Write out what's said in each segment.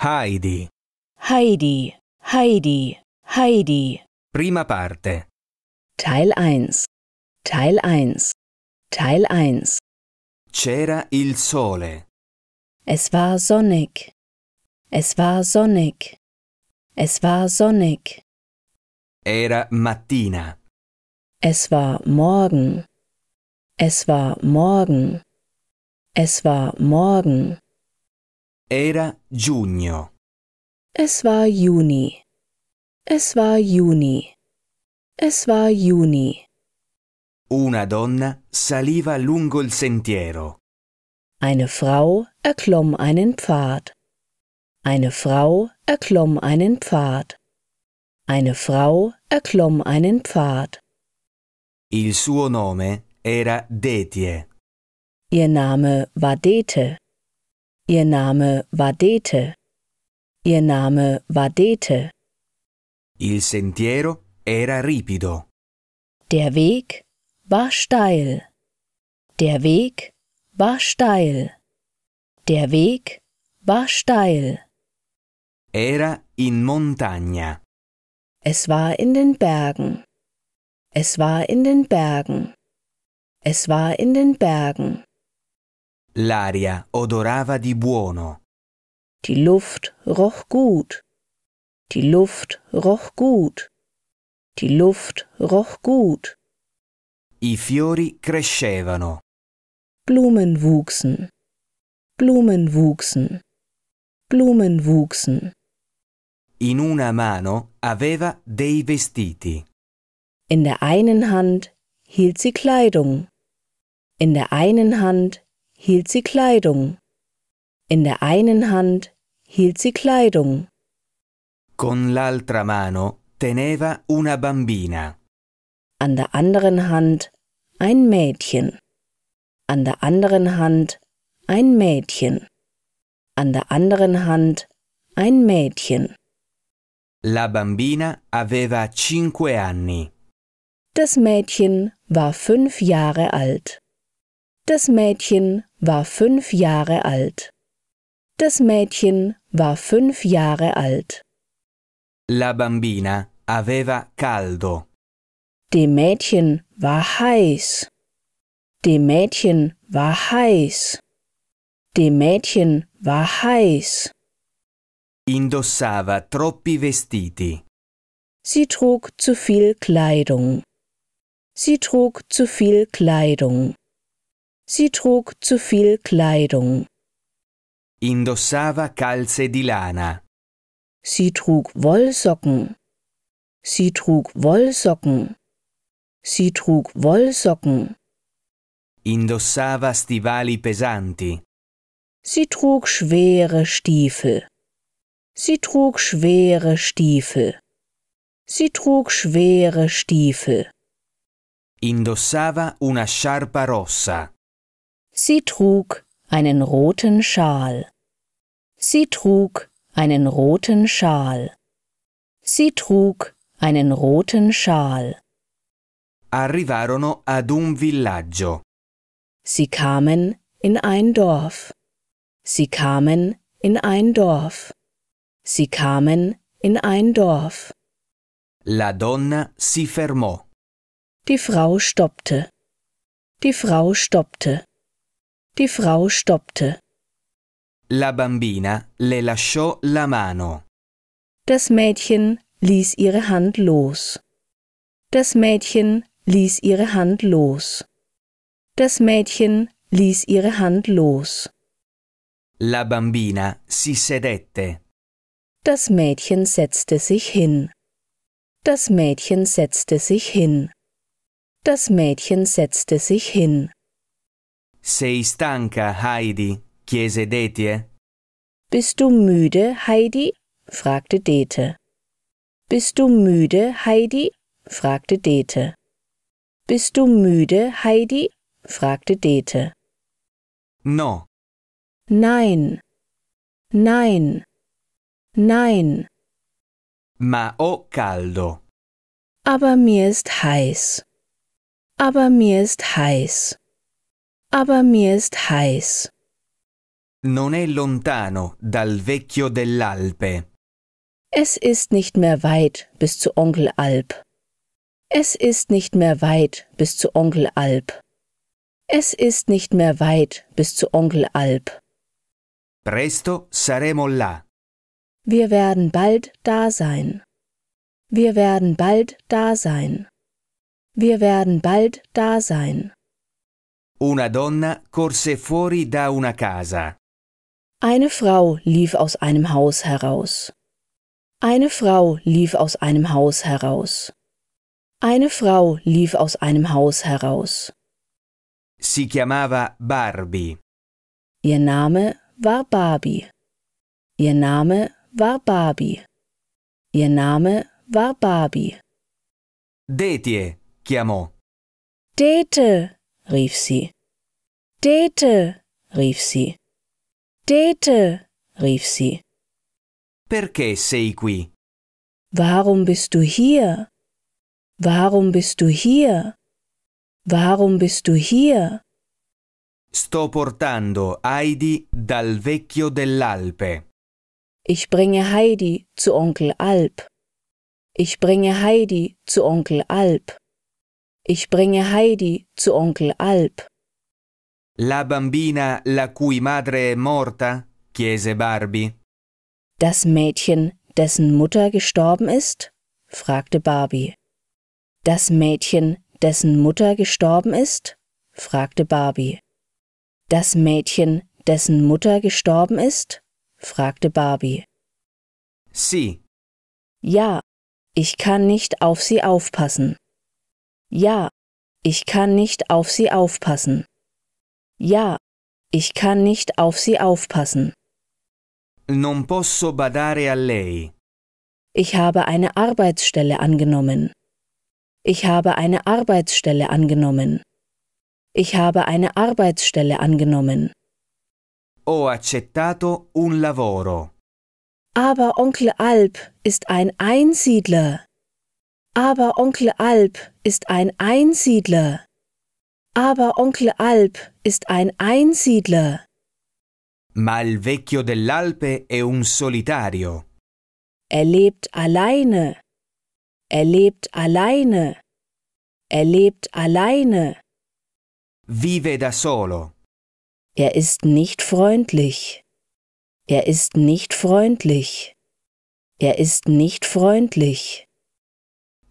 Heidi. Heidi, Heidi, Heidi. Prima parte. Teil 1. Teil 1. Teil 1. C'era il sole. Es war sonnig. Es war sonnig. Es war sonnig. Era mattina. Es war morgen. Es war morgen. Es war morgen. Era giugno. Es war Juni. Es war Juni. Es war Juni. Una donna saliva lungo il sentiero. Eine Frau erklomm einen Pfad. Eine Frau erklomm einen Pfad. Eine Frau erklomm einen Pfad. Il suo nome era Detje. Ihr Name war Dete. Ihr Name war Dete. Ihr Name war Dete. Il sentiero era ripido. Der Weg war steil. Der Weg war steil. Der Weg war steil. Era in montagna. Es war in den Bergen. Es war in den Bergen. Es war in den Bergen. L'aria odorava di buono. Die Luft roch gut. Die Luft roch gut. Die Luft roch gut. I fiori crescevano. Blumen wuchsen. Blumen wuchsen. Blumen wuchsen. In una mano aveva dei vestiti. In der einen Hand hielt sie Kleidung. In der einen Hand hielt sie Kleidung. In der einen Hand hielt sie Kleidung. Con l'altra mano teneva una bambina. An der anderen Hand ein Mädchen. An der anderen Hand ein Mädchen. An der anderen Hand ein Mädchen. La bambina aveva cinque anni. Das Mädchen war fünf Jahre alt. Das Mädchen war fünf Jahre alt. Das Mädchen war fünf Jahre alt. La bambina aveva caldo. Dem Mädchen war heiß. Dem Mädchen war heiß. Dem Mädchen war heiß. Indossava troppi vestiti. Sie trug zu viel Kleidung. Sie trug zu viel Kleidung. Sie trug zu viel Kleidung. Indossava calze di lana. Sie trug Wollsocken. Sie trug Wollsocken. Sie trug Wollsocken. Indossava stivali pesanti. Sie trug schwere Stiefel. Sie trug schwere Stiefel. Sie trug schwere Stiefel. Indossava una sciarpa rossa. Sie trug einen roten Schal. Sie trug einen roten Schal. Sie trug einen roten Schal. Arrivarono ad un villaggio. Sie kamen in ein Dorf. Sie kamen in ein Dorf. Sie kamen in ein Dorf. La donna si fermò. Die Frau stoppte. Die Frau stoppte. Die Frau stoppte. La bambina le lasciò la mano. Das Mädchen ließ ihre Hand los. Das Mädchen ließ ihre Hand los. Das Mädchen ließ ihre Hand los. La bambina si sedette. Das Mädchen setzte sich hin. Das Mädchen setzte sich hin. Das Mädchen setzte sich hin. Sei stanca, Heidi? chiese Dete. Bist du müde, Heidi? fragte Dete. Bist du müde, Heidi? fragte Dete. Bist du müde, Heidi? fragte Dete. No. Nein. Nein. Nein. Ma o caldo. Aber mir ist heiß. Aber mir ist heiß aber mir ist heiß. Non è lontano dal Vecchio dell'Alpe. Es ist nicht mehr weit bis zu Onkel Alp. Es ist nicht mehr weit bis zu Onkel Alp. Es ist nicht mehr weit bis zu Onkel Alp. Presto saremo là. Wir werden bald da sein. Wir werden bald da sein. Wir werden bald da sein. Una donna corse fuori da una casa. Eine Frau lief aus einem Haus heraus. Eine Frau lief aus einem Haus heraus. Eine Frau lief aus einem Haus heraus. Si chiamava Barbie. Ihr Name war Barbie. Ihr Name war Barbie. Ihr Name war Barbie. Detje chiamò. Dete rief sie. Dete, rief sie. Dete, rief sie. Perché sei qui? Warum bist du hier? Warum bist du hier? Warum bist du hier? Sto portando Heidi dal vecchio dell'Alpe. Ich bringe Heidi zu Onkel Alp. Ich bringe Heidi zu Onkel Alp. Ich bringe Heidi zu Onkel Alp. La bambina la cui madre è morta, chiese Barbie. Das Mädchen, dessen Mutter gestorben ist? fragte Barbie. Das Mädchen, dessen Mutter gestorben ist? fragte Barbie. Das Mädchen, dessen Mutter gestorben ist? fragte Barbie. Sie. Ja, ich kann nicht auf sie aufpassen. Ja, ich kann nicht auf sie aufpassen. Ja, ich kann nicht auf sie aufpassen. Non posso badare a lei. Ich habe eine Arbeitsstelle angenommen. Ich habe eine Arbeitsstelle angenommen. Ich habe eine Arbeitsstelle angenommen. Ho accettato un lavoro. Aber Onkel Alp ist ein Einsiedler. Aber Onkel Alp ist ein Einsiedler. Aber Onkel Alp ist ein Einsiedler. Ma il vecchio dell'Alpe è un solitario. Er lebt alleine. Er lebt alleine. Er lebt alleine. Vive da solo. Er ist nicht freundlich. Er ist nicht freundlich. Er ist nicht freundlich.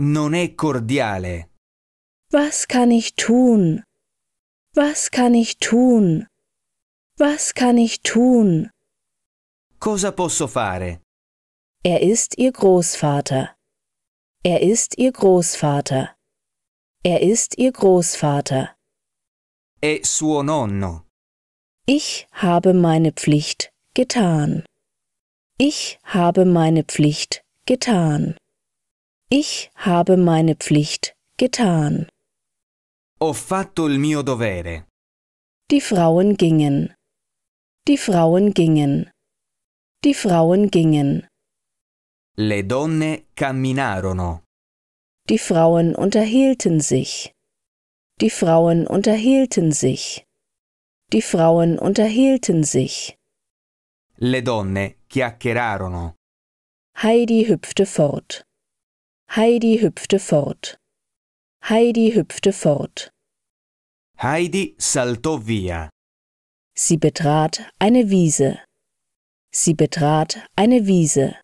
Non è cordiale. Was kann ich tun? Was kann ich tun? Was kann ich tun? Cosa posso fare? Er ist ihr Großvater. Er ist ihr Großvater. Er ist ihr Großvater. E suo nonno. Ich habe meine Pflicht getan. Ich habe meine Pflicht getan. Ich habe meine Pflicht getan. Ho fatto il mio dovere. Die Frauen gingen. Die Frauen gingen. Die Frauen gingen. Le donne camminarono. Die Frauen unterhielten sich. Die Frauen unterhielten sich. Die Frauen unterhielten sich. Le donne chiacchierarono. Heidi hüpfte fort. Heidi hüpfte fort. Heidi hüpfte fort. Heidi saltò via. Sie betrat eine Wiese. Sie betrat eine Wiese.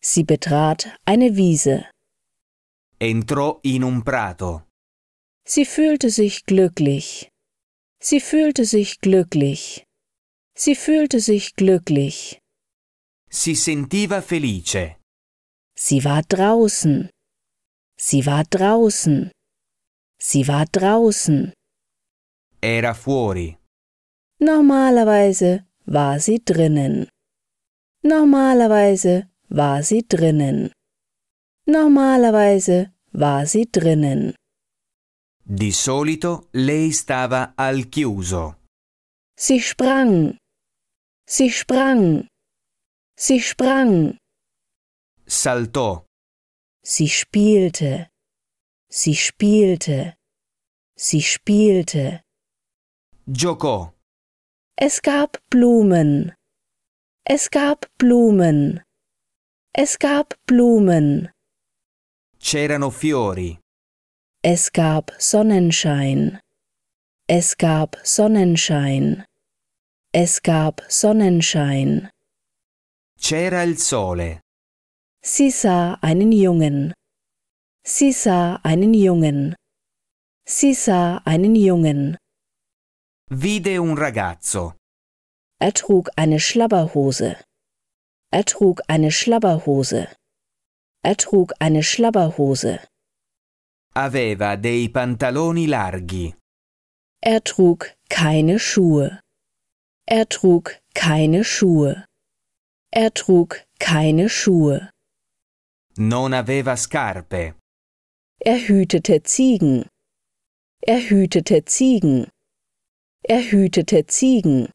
Sie betrat eine Wiese. Entrò in un prato. Sie fühlte sich glücklich. Sie fühlte sich glücklich. Sie fühlte sich glücklich. Si sentiva felice. Sie war draußen. Sie war draußen. Sie war draußen. Era fuori. Normalerweise war sie drinnen. Normalerweise war sie drinnen. Normalerweise war sie drinnen. Di solito lei stava al chiuso. Sie sprang. Sie sprang. Sie sprang saltó. Sie spielte, sie spielte, sie spielte. Giocò. Es gab Blumen. Es gab Blumen. Es gab Blumen. C'erano fiori. Es gab Sonnenschein. Es gab Sonnenschein. Es gab Sonnenschein. C'era il sole. Sie sah einen Jungen. Sie sah einen Jungen. Sie sah einen Jungen. Vide un ragazzo. Er trug eine Schlabberhose. Er trug eine Schlabberhose. Er trug eine Schlabberhose. Aveva dei pantaloni larghi. Er trug keine Schuhe. Er trug keine Schuhe. Er trug keine Schuhe. Non aveva scarpe. Er hütete Ziegen. Er hütete Ziegen. Er hütete Ziegen.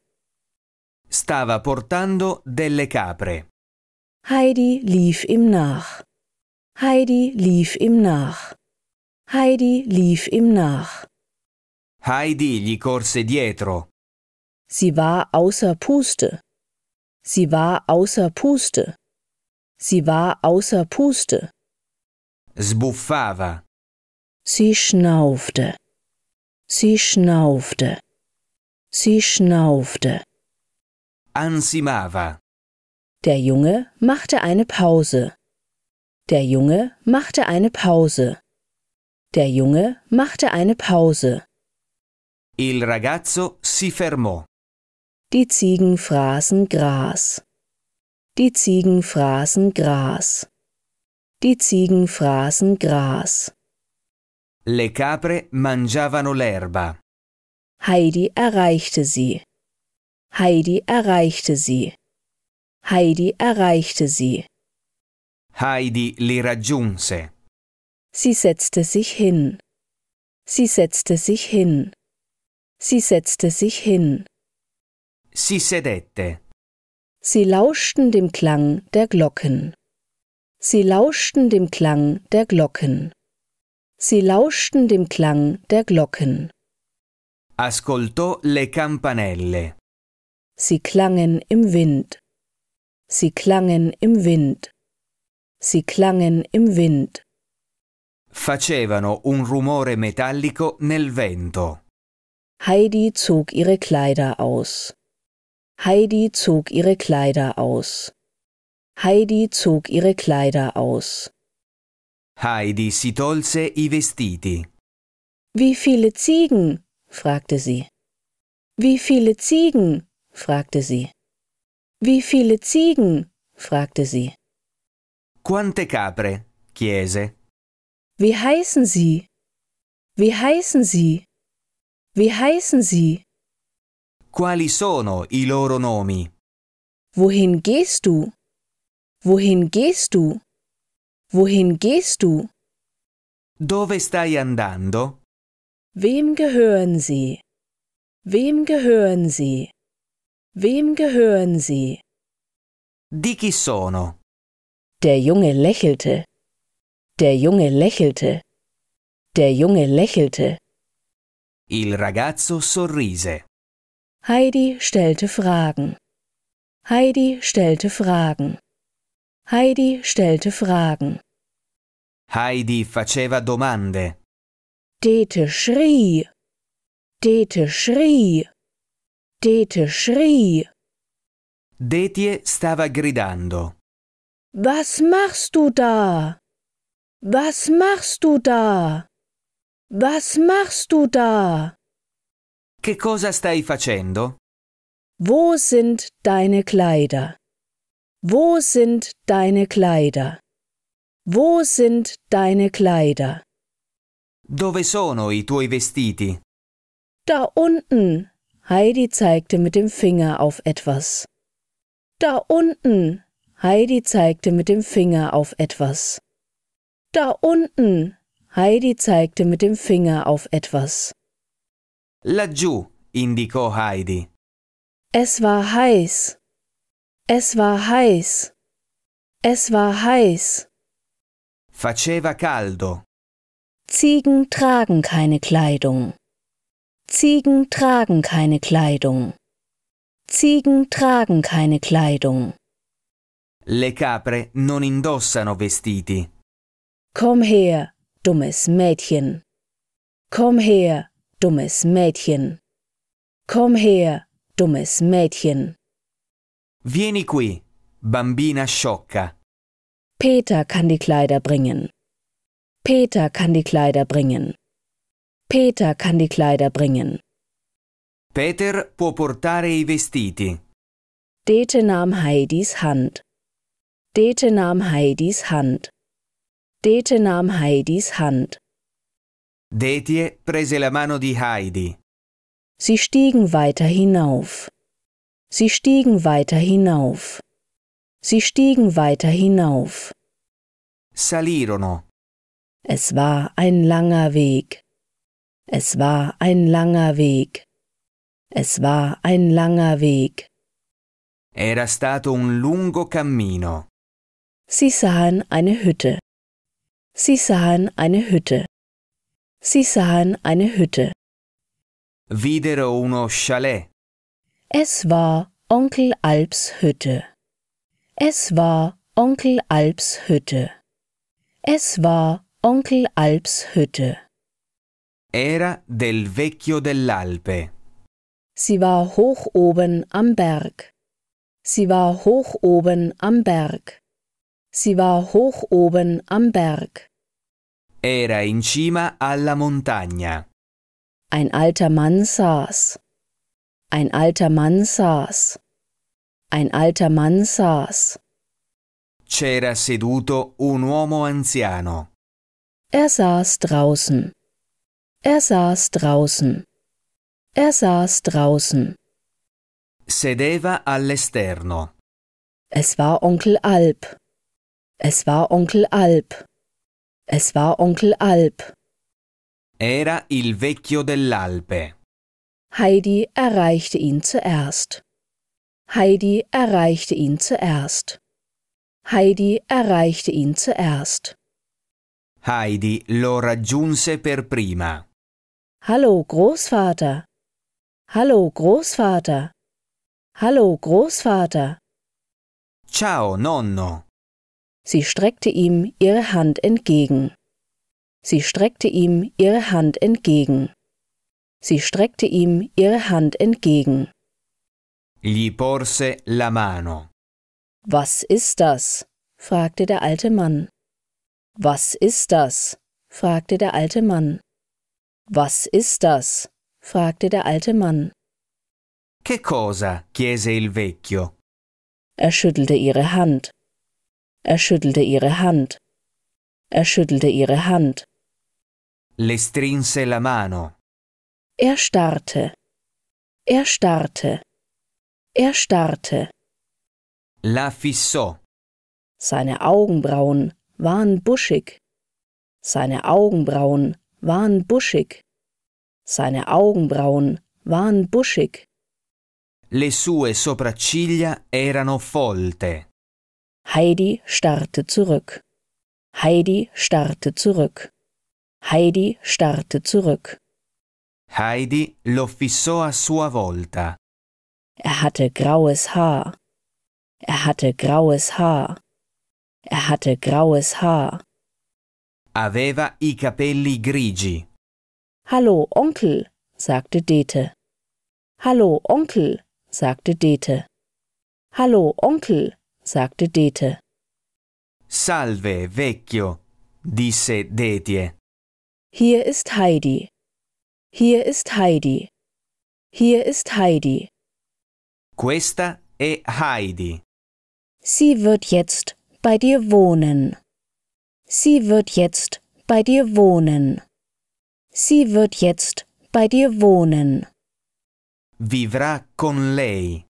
Stava portando delle capre. Heidi lief ihm nach. Heidi lief ihm nach. Heidi lief ihm nach. Heidi gli corse dietro. Sie war außer Puste. Sie war außer Puste. Sie war außer Puste. Sbuffava. Sie schnaufte. Sie schnaufte. Sie schnaufte. Ansimava. Der Junge machte eine Pause. Der Junge machte eine Pause. Der Junge machte eine Pause. Il ragazzo si fermò. Die Ziegen fraßen Gras. Die Ziegen fraßen Gras. Die Ziegen fraßen Gras. Le capre mangiavano l'erba. Heidi erreichte sie. Heidi erreichte sie. Heidi erreichte sie. Heidi li raggiunse. Sie setzte sich hin. Sie setzte sich hin. Sie setzte sich hin. Sie sedette. Sie lauschten dem Klang der Glocken. Sie lauschten dem Klang der Glocken. Sie lauschten dem Klang der Glocken. Ascoltò le campanelle. Sie klangen im Wind. Sie klangen im Wind. Sie klangen im Wind. Facevano un rumore metallico nel vento. Heidi zog ihre Kleider aus. Heidi zog ihre Kleider aus. Heidi zog ihre Kleider aus. Heidi si tolse i vestiti. Wie viele Ziegen? fragte sie. Wie viele Ziegen? fragte sie. Wie viele Ziegen? fragte sie. Quante capre? chiese. Wie heißen sie? Wie heißen sie? Wie heißen sie? Quali sono i loro nomi? Wohin gehst du? Wohin gehst du? Wohin gehst du? Dove stai andando? Wem gehören sie? Wem gehören sie? Wem gehören sie? Di chi sono? Der Junge lächelte. Der Junge lächelte. Der Junge lächelte. Il ragazzo sorrise. Heidi stellte Fragen. Heidi stellte Fragen. Heidi stellte Fragen. Heidi faceva domande. Dete schrie. Dete schrie. Dete schrie. Detje stava gridando. Was machst du da? Was machst du da? Was machst du da? Che cosa stai facendo? Wo sind deine Kleider? Wo sind deine Kleider? Wo sind deine Kleider? Dove sono i tuoi vestiti? Da unten. Heidi zeigte mit dem Finger auf etwas. Da unten. Heidi zeigte mit dem Finger auf etwas. Da unten. Heidi zeigte mit dem Finger auf etwas. Laggiù, indicò Heidi. Es war heiß. Es war heiß. Es war heiß. Faceva caldo. Ziegen tragen keine Kleidung. Ziegen tragen keine Kleidung. Ziegen tragen keine Kleidung. Le capre non indossano vestiti. Komm her, dummes Mädchen. Komm her, dummes Mädchen. Komm her, dummes Mädchen. Vieni qui, bambina sciocca. Peter kann die Kleider bringen. Peter kann die Kleider bringen. Peter kann die Kleider bringen. Peter può portare i vestiti. Dete nahm Heidis Hand. Dete nahm Heidis Hand. Dete nahm Heidis Hand. Detie prese la mano di Heidi. Sie stiegen weiter hinauf. Sie stiegen weiter hinauf. Sie stiegen weiter hinauf. Salirono. Es war ein langer Weg. Es war ein langer Weg. Es war ein langer Weg. Era stato un lungo cammino. Sie sahen eine Hütte. Sie sahen eine Hütte. Sie sahen eine Hütte. Videro uno chalet. Es war Onkel Alps Hütte. Es war Onkel Alps Hütte. Es war Onkel Alps Hütte. Era del Vecchio dell'Alpe. Sie war hoch oben am Berg. Sie war hoch oben am Berg. Sie war hoch oben am Berg. Era in cima alla montagna. Ein alter Mann saß. Ein alter Mann saß. Ein alter Mann saß. C'era seduto un uomo anziano. Er saß draußen. Er saß draußen. Er saß draußen. Sedeva all'esterno. Es war Onkel Alp. Es war Onkel Alp. Es war Onkel Alp. Era il vecchio dell'Alpe. Heidi erreichte ihn zuerst. Heidi erreichte ihn zuerst. Heidi erreichte ihn zuerst. Heidi lo raggiunse per prima. Hallo Großvater. Hallo Großvater. Hallo Großvater. Ciao nonno. Sie streckte ihm ihre Hand entgegen. Sie streckte ihm ihre Hand entgegen. Sie streckte ihm ihre Hand entgegen. Gli porse la mano. Was ist das? fragte der alte Mann. Was ist das? fragte der alte Mann. Was ist das? fragte der alte Mann. Che cosa? chiese il vecchio. Er schüttelte ihre Hand. Er schüttelte ihre Hand. Er schüttelte ihre Hand. Le strinse la mano. Er starrte. Er starrte. Er starrte. La fissò. Seine Augenbrauen waren buschig. Seine Augenbrauen waren buschig. Seine Augenbrauen waren buschig. Le sue sopracciglia erano folte. Heidi starrte zurück. Heidi starrte zurück. Heidi starrte zurück. Heidi lo fissò a sua volta. Er hatte graues Haar. Er hatte graues Haar. Er hatte graues Haar. Aveva i capelli grigi. Hallo, Onkel, sagte Dete. Hallo, Onkel, sagte Dete. Hallo, Onkel, sagte Dete. Salve, vecchio, disse Detje. Hier ist Heidi. Hier ist Heidi. Hier ist Heidi. Questa è Heidi. Sie wird jetzt bei dir wohnen. Sie wird jetzt bei dir wohnen. Sie wird jetzt bei dir wohnen. Vivrà con lei.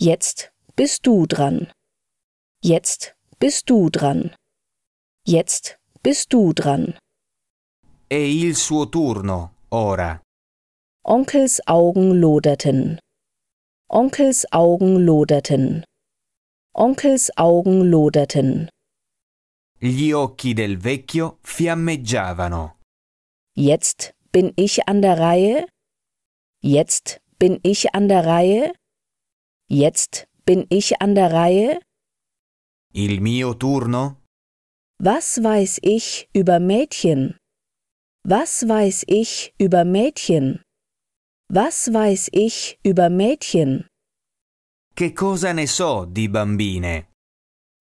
Jetzt bist du dran. Jetzt bist du dran. Jetzt bist du dran. È il suo turno, ora. Onkels Augen loderten. Onkels Augen loderten. Onkels Augen loderten. Gli occhi del vecchio fiammeggiavano. Jetzt bin ich an der Reihe. Jetzt bin ich an der Reihe. Jetzt bin ich an der Reihe. Il mio turno? Was weiß ich über Mädchen? Was weiß ich über Mädchen? Was weiß ich über Mädchen? Che cosa ne so di bambine?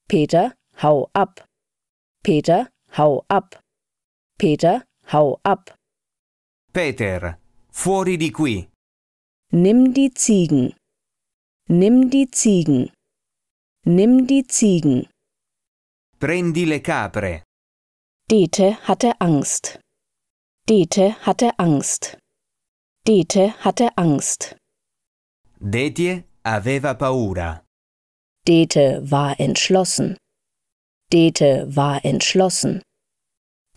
Peter, hau ab. Peter, hau ab. Peter, hau ab. Peter, fuori di qui. Nimm die Ziegen. Nimm die Ziegen. Nimm die Ziegen. Prendi le capre. Dete hatte Angst. Dete hatte Angst. Dete hatte Angst. Detje aveva paura. Dete war entschlossen. Dete war entschlossen.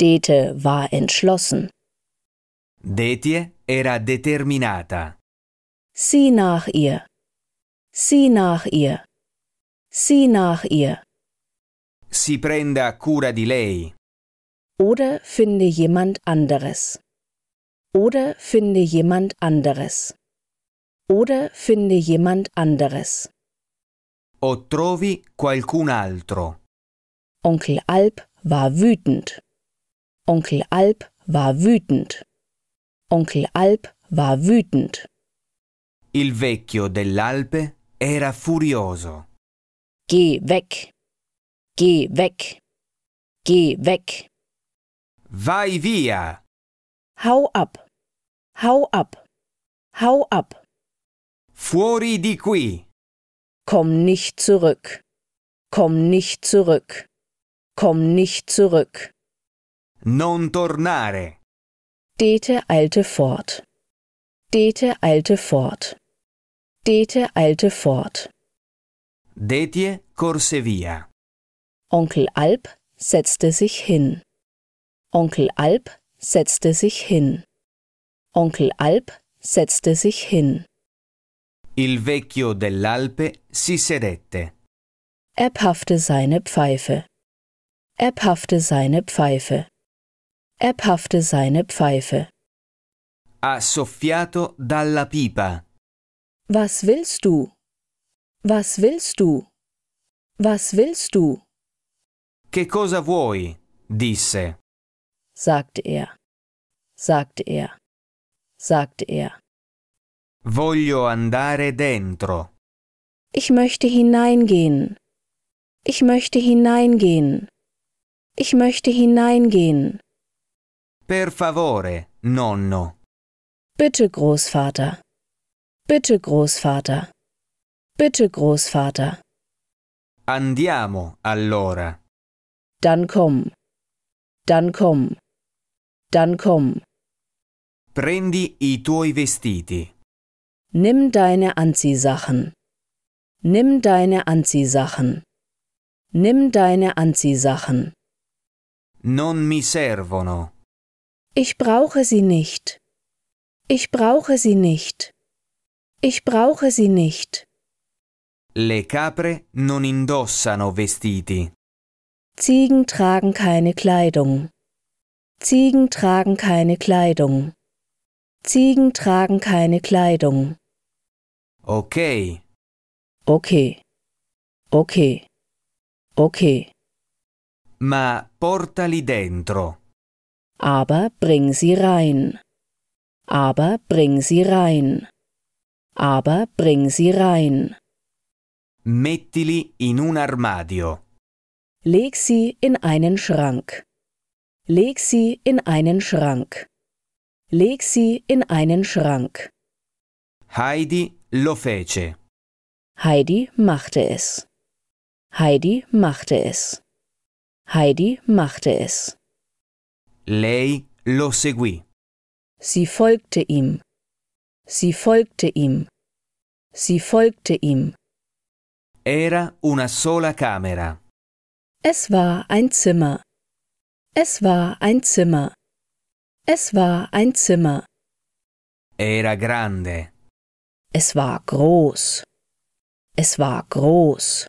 Dete war entschlossen. Detje era determinata. Sieh nach ihr. Sieh nach ihr. Sieh nach ihr. Si prenda cura di lei. Oder finde jemand anderes. Oder finde jemand anderes. Oder finde jemand anderes. O trovi qualcun altro. Onkel Alp war wütend. Onkel Alp war wütend. Onkel Alp war wütend. Il vecchio dell'Alpe era furioso. Geh weg. Geh weg. Geh weg. Vai via. Hau ab. Hau ab. Hau ab. Fuori di qui. Komm nicht zurück. Komm nicht zurück. Komm nicht zurück. Non tornare. Dete eilte fort. Dete eilte fort. Dete eilte fort. Detje corse via. Onkel Alp setzte sich hin. Onkel Alp setzte sich hin. Onkel Alp setzte sich hin. Il vecchio dell'Alpe si sedette. Er paffte seine Pfeife. Er paffte seine Pfeife. Er paffte seine Pfeife. Ha soffiato dalla pipa. Was willst du? Was willst du? Was willst du? Che cosa vuoi? disse. sagte er, sagte er, sagte er. Voglio andare dentro. Ich möchte hineingehen. Ich möchte hineingehen. Ich möchte hineingehen. Per favore, nonno. Bitte, Großvater. Bitte, Großvater. Bitte, Großvater. Andiamo, allora. Dann komm. Dann komm. Dann komm. Prendi i tuoi vestiti. Nimm deine Anziehsachen. Nimm deine Anziehsachen. Nimm deine Anziehsachen. Non mi servono. Ich brauche sie nicht. Ich brauche sie nicht. Ich brauche sie nicht. Le capre non indossano vestiti. Ziegen tragen keine Kleidung. Ziegen tragen keine Kleidung. Ziegen tragen keine Kleidung. Okay. Okay. Okay. Okay. Ma portali dentro. Aber bring sie rein. Aber bring sie rein. Aber bring sie rein. Mettili in un armadio. Leg sie in einen Schrank. Leg sie in einen Schrank. Leg sie in einen Schrank. Heidi lo fece. Heidi machte es. Heidi machte es. Heidi machte es. Lei lo seguì. Sie folgte ihm. Sie folgte ihm. Sie folgte ihm. Era una sola camera. Es war ein Zimmer. Es war ein Zimmer. Es war ein Zimmer. Era grande. Es war groß. Es war groß.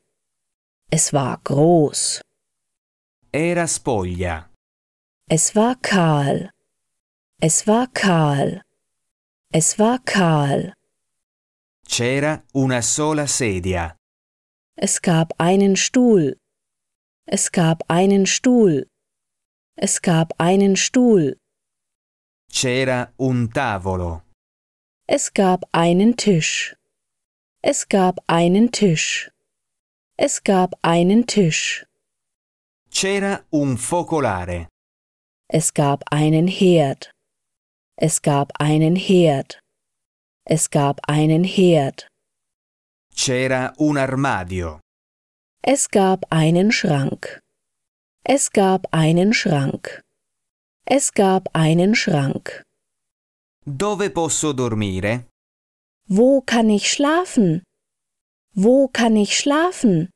Es war groß. Era spoglia. Es war kahl. Es war kahl. Es war kahl. C'era una sola sedia. Es gab einen Stuhl. Es gab einen Stuhl. Es gab einen Stuhl. C'era un tavolo. Es gab einen Tisch. Es gab einen Tisch. Es gab einen Tisch. C'era un focolare. Es gab einen Herd. Es gab einen Herd. Es gab einen Herd. C'era un armadio. Es gab einen Schrank. Es gab einen Schrank. Es gab einen Schrank. Dove posso dormire? Wo kann ich schlafen? Wo kann ich schlafen?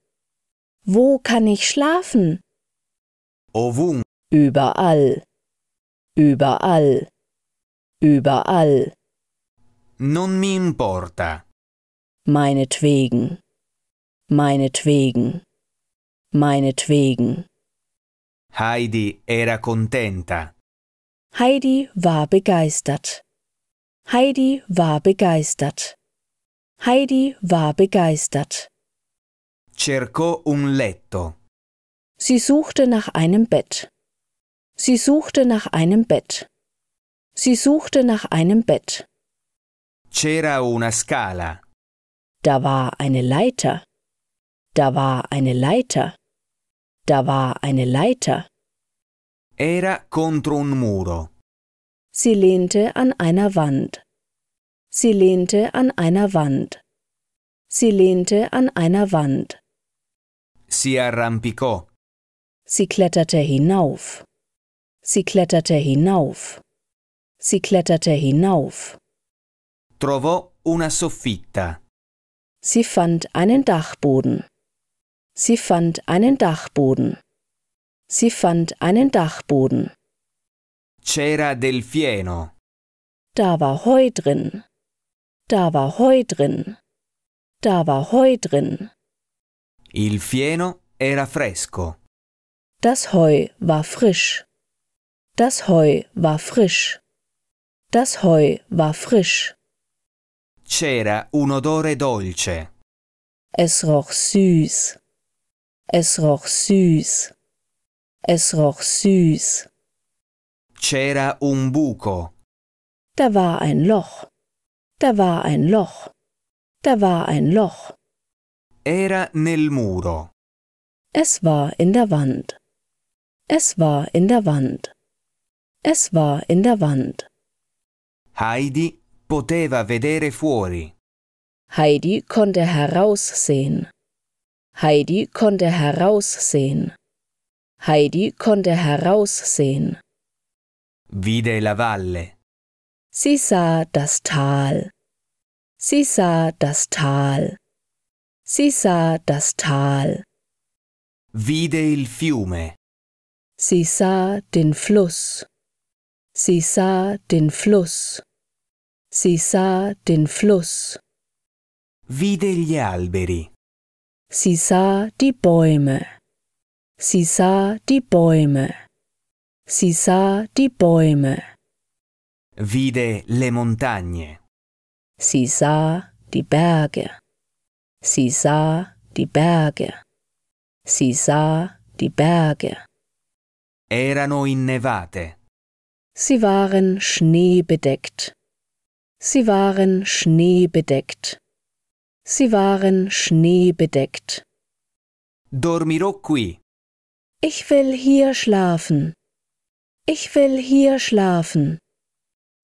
Wo kann ich schlafen? Ovun. Überall. Überall. Überall. Non mi importa meinetwegen, meinetwegen, meinetwegen. Heidi era contenta. Heidi war begeistert. Heidi war begeistert. Heidi war begeistert. Cercò un letto. Sie suchte nach einem Bett. Sie suchte nach einem Bett. Sie suchte nach einem Bett. C'era una scala. Da war eine Leiter. Da war eine Leiter. Da war eine Leiter. Era contro un muro. Sie lehnte an einer Wand. Sie lehnte an einer Wand. Sie lehnte an einer Wand. Si arrampicò. Sie kletterte hinauf. Sie kletterte hinauf. Sie kletterte hinauf. Trovò una soffitta. Sie fand einen Dachboden. Sie fand einen Dachboden. Sie fand einen Dachboden. C'era del fieno. Da war Heu drin. Da war Heu drin. Da war Heu drin. Il fieno era fresco. Das Heu war frisch. Das Heu war frisch. Das Heu war frisch. C'era un odore dolce. Es roch süß. Es roch süß. Es roch süß. C'era un buco. Da war ein Loch. Da war ein Loch. Da war ein Loch. Era nel muro. Es war in der Wand. Es war in der Wand. Es war in der Wand. Heidi Poteva vedere fuori. Heidi konnte heraussehen. Heidi konnte heraussehen. Heidi konnte heraussehen. Vide la valle. Sie sah das Tal. Sie sah das Tal. Sie sah das Tal. Vide il fiume. Sie sah den Fluss. Sie sah den Fluss. Sie sah den Fluss. Vide gli alberi. Sie sah die Bäume. Sie sah die Bäume. Sie sah die Bäume. Vide le montagne. Sie sah die Berge. Sie sah die Berge. Sie sah die Berge. Erano innevate. Sie waren schneebedeckt. Sie waren schneebedeckt. Sie waren schneebedeckt. Dormirò qui. Ich will hier schlafen. Ich will hier schlafen.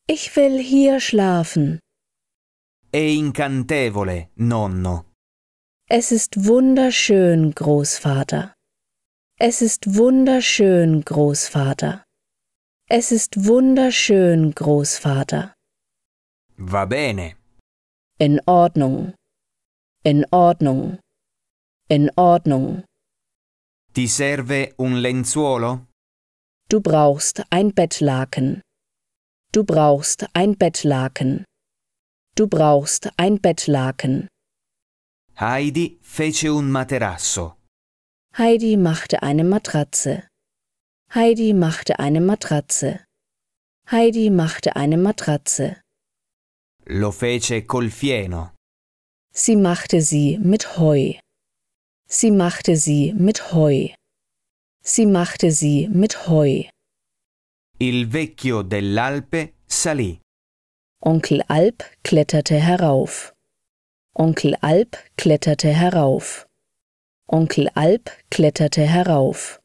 Ich will hier schlafen. È incantevole, nonno. Es ist wunderschön, Großvater. Es ist wunderschön, Großvater. Es ist wunderschön, Großvater. Va bene. In Ordnung. In Ordnung. In Ordnung. Ti serve un lenzuolo? Du brauchst ein Bettlaken. Du brauchst ein Bettlaken. Du brauchst ein Bettlaken. Heidi fece un materasso. Heidi machte eine Matratze. Heidi machte eine Matratze. Heidi machte eine Matratze. Lo fece col fieno. Sie machte sie mit Heu. Sie machte sie mit Heu. Sie machte sie mit Heu. Il vecchio dell'Alpe salì. Onkel Alp kletterte herauf. Onkel Alp kletterte herauf. Onkel Alp kletterte herauf.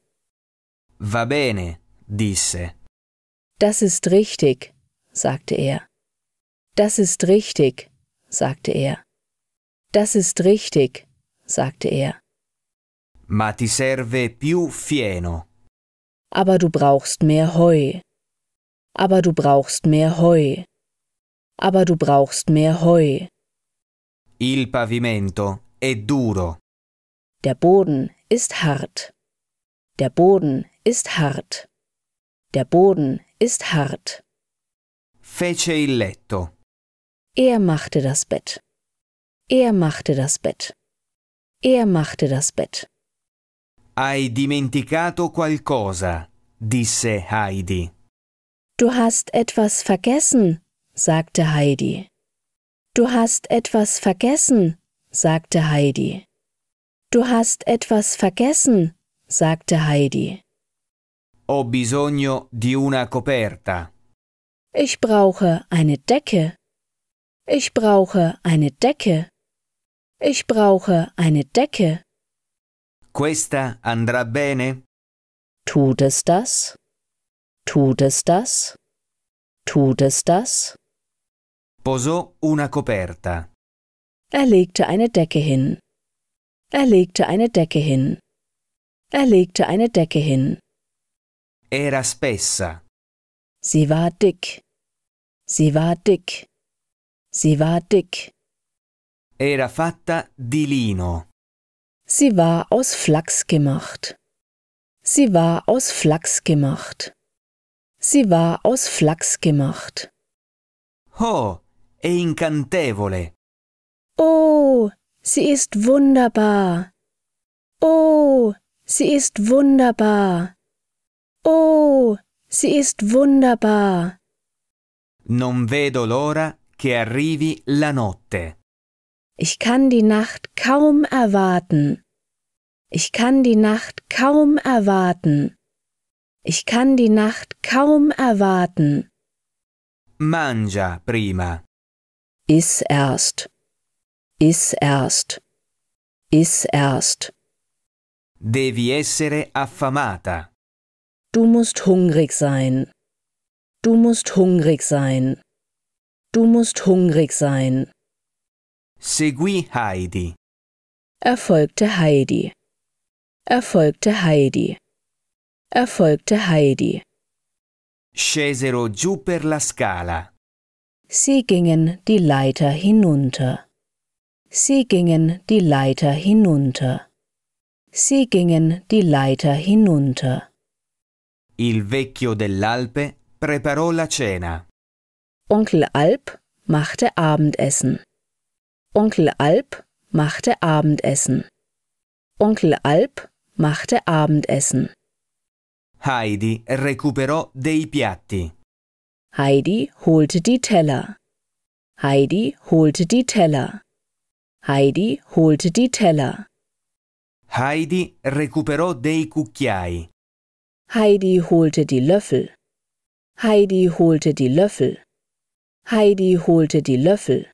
Va bene, disse. Das ist richtig, sagte er. Das ist richtig, sagte er. Das ist richtig, sagte er. Ma ti serve più fieno. Aber du brauchst mehr Heu. Aber du brauchst mehr Heu. Aber du brauchst mehr Heu. Il pavimento è duro. Der Boden ist hart. Der Boden ist hart. Der Boden ist hart. Fece il letto. Er machte das Bett. Er machte das Bett. Er machte das Bett. Hai dimenticato qualcosa, disse Heidi. Du hast etwas vergessen, sagte Heidi. Du hast etwas vergessen, sagte Heidi. Du hast etwas vergessen, sagte Heidi. Ho bisogno di una coperta. Ich brauche eine Decke, ich brauche eine Decke. Ich brauche eine Decke. Questa andrà bene? Tut es das? Tut es das? Tut es das? Posò una coperta. Er legte eine Decke hin. Er legte eine Decke hin. Er legte eine Decke hin. Era spessa. Sie war dick. Sie war dick. Sie war dick. Era fatta di lino. Sie war aus Flachs gemacht. Sie war aus Flachs gemacht. Sie war aus Flachs gemacht. Oh, è incantevole. Oh, sie ist wunderbar. Oh, sie ist wunderbar. Oh, sie ist wunderbar. Non vedo l'ora che arrivi la notte. Ich kann die Nacht kaum erwarten. Ich kann die Nacht kaum erwarten. Ich kann die Nacht kaum erwarten. Mangia prima. Iss erst. Iss erst. Iss erst. Devi essere affamata. Du musst hungrig sein. Du musst hungrig sein. Du musst hungrig sein. Segui Heidi. Erfolgte Heidi. Erfolgte Heidi. Erfolgte Heidi. Scesero giù per la scala. Sie gingen die Leiter hinunter. Sie gingen die Leiter hinunter. Sie gingen die Leiter hinunter. Il vecchio dell'Alpe preparò la cena. Onkel Alp machte Abendessen. Onkel Alp machte Abendessen. Onkel Alp machte Abendessen. Heidi recuperò dei piatti. Heidi holte die Teller. Heidi holte die Teller. Heidi holte die Teller. Heidi recuperò dei cucchiai. Heidi holte die Löffel. Heidi holte die Löffel. Heidi holte die Löffel.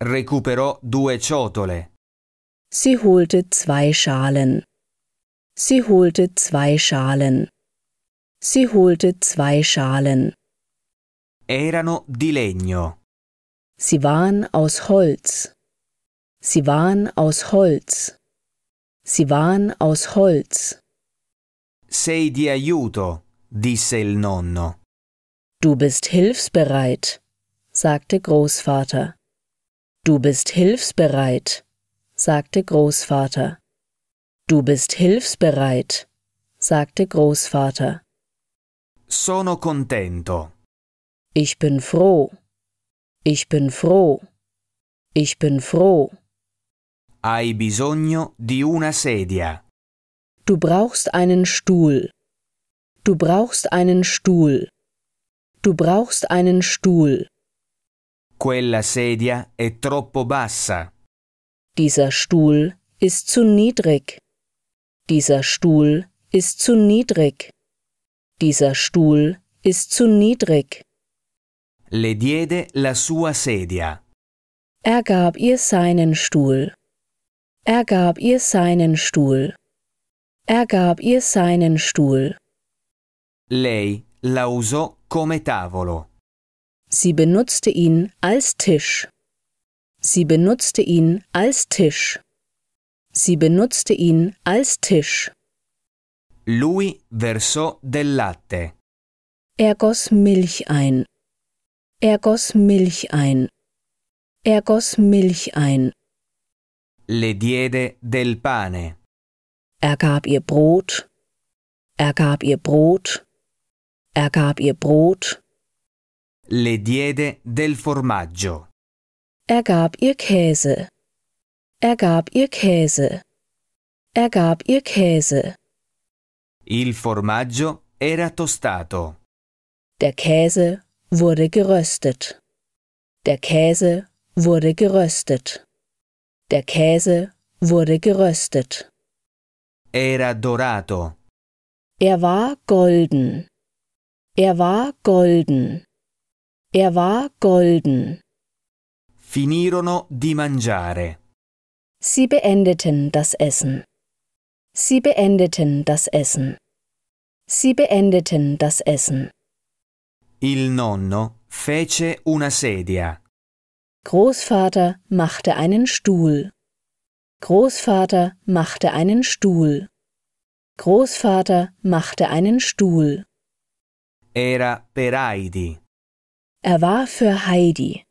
Recuperò due ciotole. Sie holte zwei Schalen. Sie holte zwei Schalen. Sie holte zwei Schalen. Erano di legno. Sie waren aus Holz. Sie waren aus Holz. Sie waren aus Holz. Sei di aiuto, disse il nonno. Du bist hilfsbereit, sagte Großvater. Du bist hilfsbereit, sagte Großvater. Du bist hilfsbereit, sagte Großvater. Sono contento. Ich bin froh. Ich bin froh. Ich bin froh. Hai bisogno di una sedia. Du brauchst einen Stuhl. Du brauchst einen Stuhl. Du brauchst einen Stuhl. Quella sedia è troppo bassa. Dieser Stuhl ist zu niedrig. Dieser Stuhl ist zu niedrig. Dieser Stuhl ist zu niedrig. Le diede la sua sedia. Er gab ihr seinen Stuhl. Er gab ihr seinen Stuhl. Er gab ihr seinen Stuhl. Lei la usò come tavolo. Sie benutzte ihn als Tisch. Sie benutzte ihn als Tisch. Sie benutzte ihn als Tisch. Lui versò del latte. Er goss Milch ein. Er goss Milch ein. Er goss Milch ein. Le diede del pane. Er gab ihr Brot. Er gab ihr Brot. Er gab ihr Brot. Le diede del formaggio. Er gab ihr Käse. Er gab ihr Käse. Er gab ihr Käse. Il formaggio era tostato. Der Käse wurde geröstet. Der Käse wurde geröstet. Der Käse wurde geröstet. Era dorato. Er war golden. Er war golden. Er war golden. Finirono di mangiare. Sie beendeten das Essen. Sie beendeten das Essen. Sie beendeten das Essen. Il nonno fece una sedia. Großvater machte einen Stuhl. Großvater machte einen Stuhl. Großvater machte einen Stuhl. Era per Heidi. Er war für Heidi.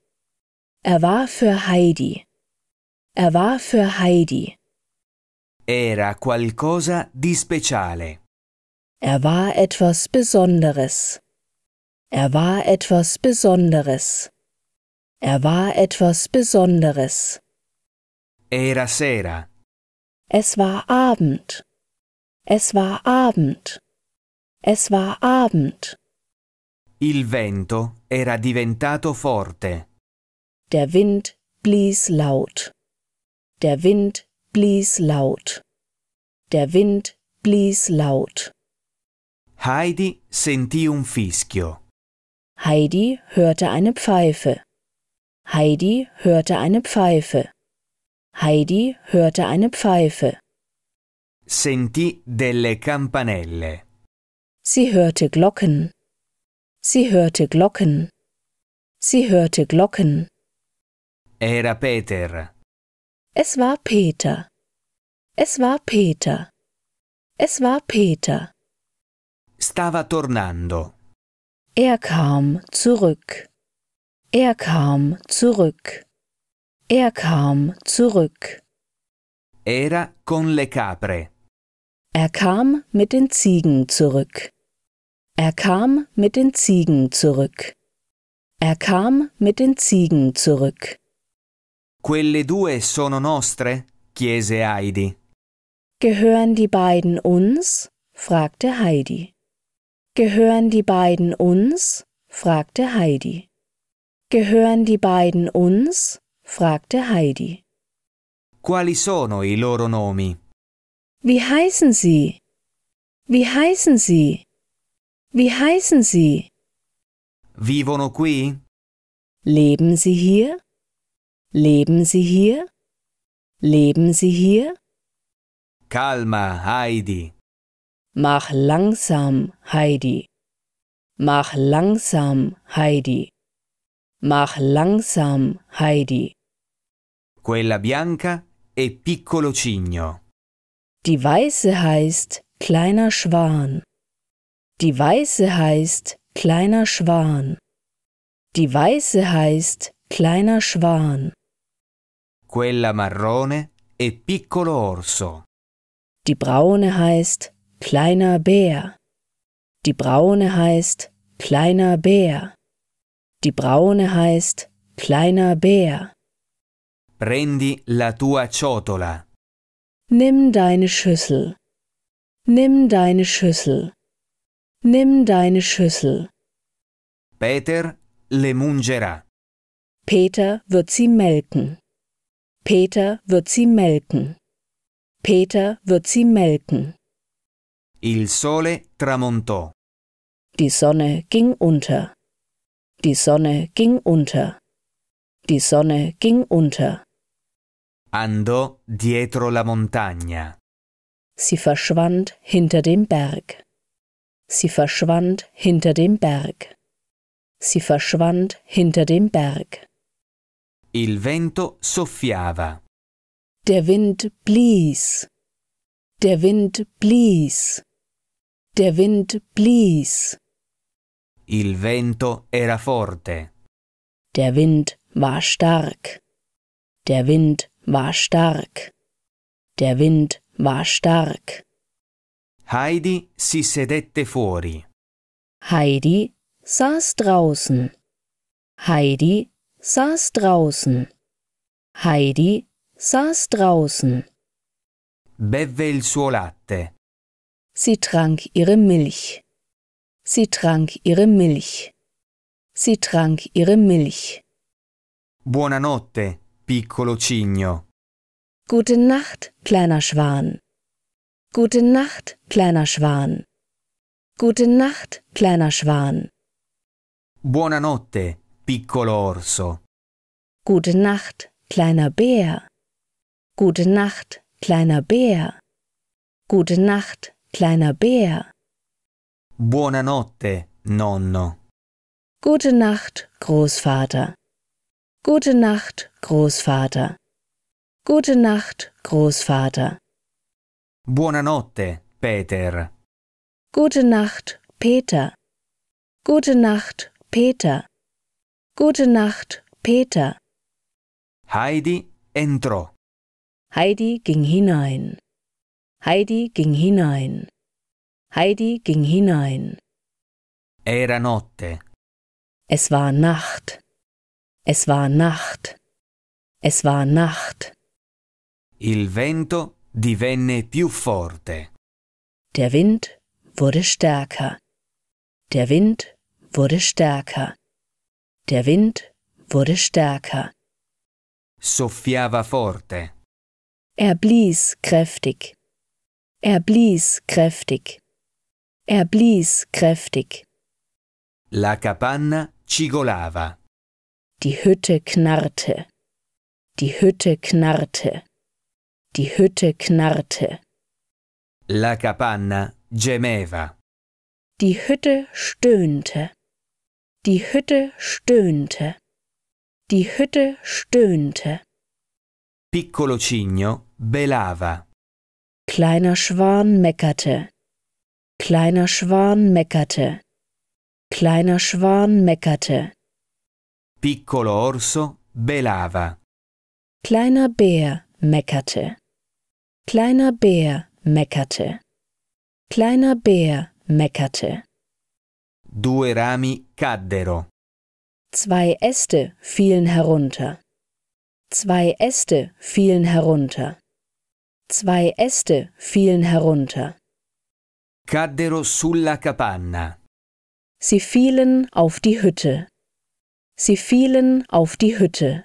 Er war für Heidi. Er war für Heidi. Era qualcosa di speciale. Er war etwas Besonderes. Er war etwas Besonderes. Er war etwas Besonderes. Era sera. Es war Abend. Es war Abend. Es war Abend. Il vento era diventato forte. Der Wind blies laut. Der Wind blies laut. Der Wind blies laut. Heidi sentì un fischio. Heidi hörte eine Pfeife. Heidi hörte eine Pfeife. Heidi hörte eine Pfeife. Sentì delle campanelle. Sie hörte Glocken. Sie hörte Glocken. Sie hörte Glocken. Era Peter. Es war Peter. Es war Peter. Es war Peter. Stava tornando. Er kam zurück. Er kam zurück. Er kam zurück. Era con le capre. Er kam mit den Ziegen zurück. Er kam mit den Ziegen zurück. Er kam mit den Ziegen zurück. Quelle due sono nostre? chiese Heidi. Gehören die beiden uns? fragte Heidi. Gehören die beiden uns? fragte Heidi. Gehören die beiden uns? fragte Heidi. Quali sono i loro nomi? Wie heißen sie? Wie heißen sie? Wie heißen Sie? Vivono qui? Leben Sie hier? Leben Sie hier? Leben Sie hier? Calma, Heidi. Mach langsam, Heidi. Mach langsam, Heidi. Mach langsam, Heidi. Quella bianca e piccolo cigno. Die weiße heißt kleiner Schwan. Die Weiße heißt Kleiner Schwan. Die Weiße heißt Kleiner Schwan. Quella marrone e piccolo orso. Die Braune heißt Kleiner Bär. Die Braune heißt Kleiner Bär. Die Braune heißt Kleiner Bär. Prendi la tua ciotola. Nimm deine Schüssel. Nimm deine Schüssel. Nimm deine Schüssel. Peter le mungerà. Peter wird sie melken. Peter wird sie melken. Peter wird sie melken. Il sole tramontò. Die Sonne ging unter. Die Sonne ging unter. Die Sonne ging unter. Andò dietro la montagna. Sie verschwand hinter dem Berg. Sie verschwand hinter dem Berg. Sie verschwand hinter dem Berg. Il vento soffiava. Der Wind blies. Der Wind blies. Der Wind blies. Il vento era forte. Der Wind war stark. Der Wind war stark. Der Wind war stark. Heidi si sedette fuori. Heidi saß draußen. Heidi saß draußen. Heidi saß draußen. Beve il suo latte. Sie trank ihre Milch. Sie trank ihre Milch. Sie trank ihre Milch. Buonanotte, piccolo cigno. Gute Nacht, kleiner Schwan. Gute Nacht, kleiner Schwan. Gute Nacht, kleiner Schwan. Buonanotte, piccolo orso. Gute Nacht, kleiner Bär. Gute Nacht, kleiner Bär. Gute Nacht, kleiner Bär. Buonanotte, nonno. Gute Nacht, Großvater. Gute Nacht, Großvater. Gute Nacht, Großvater. Buonanotte, Peter. Gute Nacht, Peter. Gute Nacht, Peter. Gute Nacht, Peter. Heidi entrò. Heidi ging hinein. Heidi ging hinein. Heidi ging hinein. Era notte. Es war Nacht. Es war Nacht. Es war Nacht. Il vento divenne più forte. Der Wind wurde stärker. Der Wind wurde stärker. Der Wind wurde stärker. Soffiava forte. Er blies kräftig. Er blies kräftig. Er blies kräftig. La capanna cigolava. Die Hütte knarrte. Die Hütte knarrte. Die Hütte knarrte. La capanna gemeva. Die Hütte stöhnte. Die Hütte stöhnte. Die Hütte stöhnte. Piccolo Cigno belava. Kleiner Schwan meckerte. Kleiner Schwan meckerte. Kleiner Schwan meckerte. Piccolo Orso belava. Kleiner Bär meckerte. Kleiner Bär meckerte. Kleiner Bär meckerte. Due rami caddero. Zwei Äste fielen herunter. Zwei Äste fielen herunter. Zwei Äste fielen herunter. Caddero sulla capanna. Sie fielen auf die Hütte. Sie fielen auf die Hütte.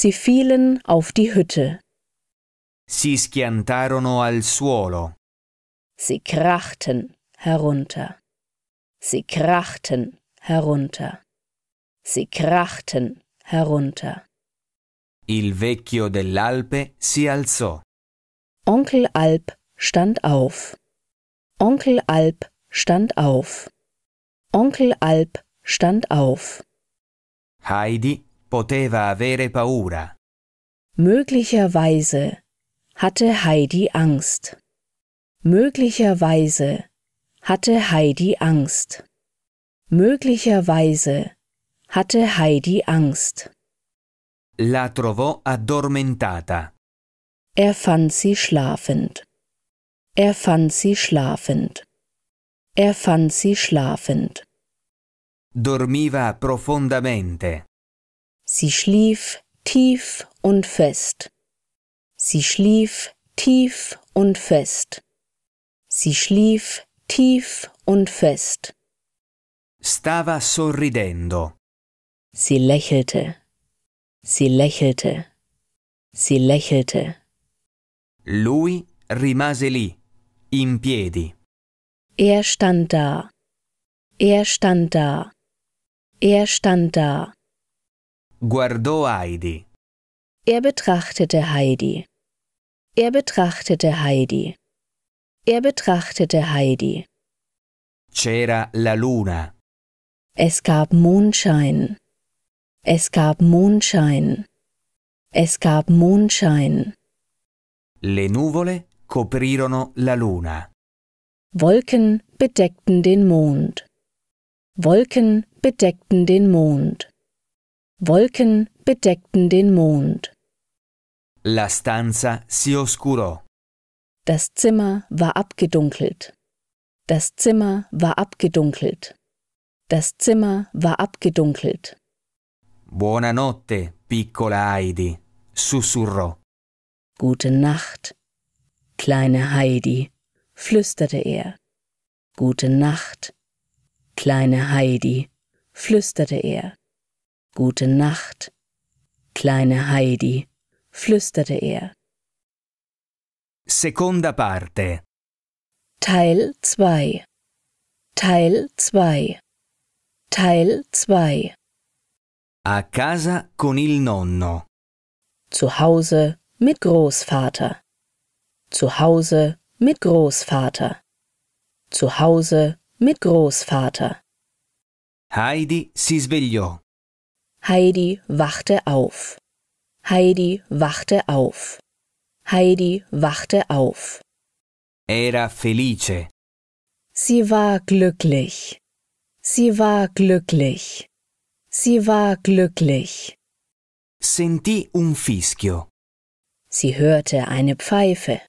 Sie fielen auf die Hütte. Si schiantarono al suolo. Sie krachten herunter. Sie krachten herunter. Sie krachten herunter. Il vecchio dell'Alpe si alzò. Onkel Alp stand auf. Onkel Alp stand auf. Onkel Alp stand auf. Heidi poteva avere paura. Möglicherweise hatte Heidi Angst. Möglicherweise hatte Heidi Angst. Möglicherweise hatte Heidi Angst. La trovò addormentata. Er fand sie schlafend. Er fand sie schlafend. Er fand sie schlafend. Dormiva profondamente. Sie schlief tief und fest. Sie schlief tief und fest. Sie schlief tief und fest. Stava sorridendo. Sie lächelte. Sie lächelte. Sie lächelte. Lui rimase lì, in piedi. Er stand da. Er stand da. Er stand da. Guardò Heidi. Er betrachtete Heidi. Er betrachtete Heidi. Er betrachtete Heidi. C'era la luna. Es gab Mondschein. Es gab Mondschein. Es gab Mondschein. Le nuvole coprirono la luna. Wolken bedeckten den Mond. Wolken bedeckten den Mond. Wolken bedeckten den Mond. La stanza si oscuro. Das Zimmer war abgedunkelt. Das Zimmer war abgedunkelt. Das Zimmer war abgedunkelt. Buonanotte, piccola Heidi, sussurrò. Gute Nacht, kleine Heidi, flüsterte er. Gute Nacht, kleine Heidi, flüsterte er. Gute Nacht, kleine Heidi, flüsterte er. Seconda parte. Teil 2 Teil 2 Teil 2 A casa con il nonno. Zu Hause mit Großvater. Zu Hause mit Großvater. Zu Hause mit Großvater. Heidi si svegliò. Heidi wachte auf. Heidi wachte auf. Heidi wachte auf. Era felice. Sie war glücklich. Sie war glücklich. Sie war glücklich. Sentì un fischio. Sie hörte eine Pfeife.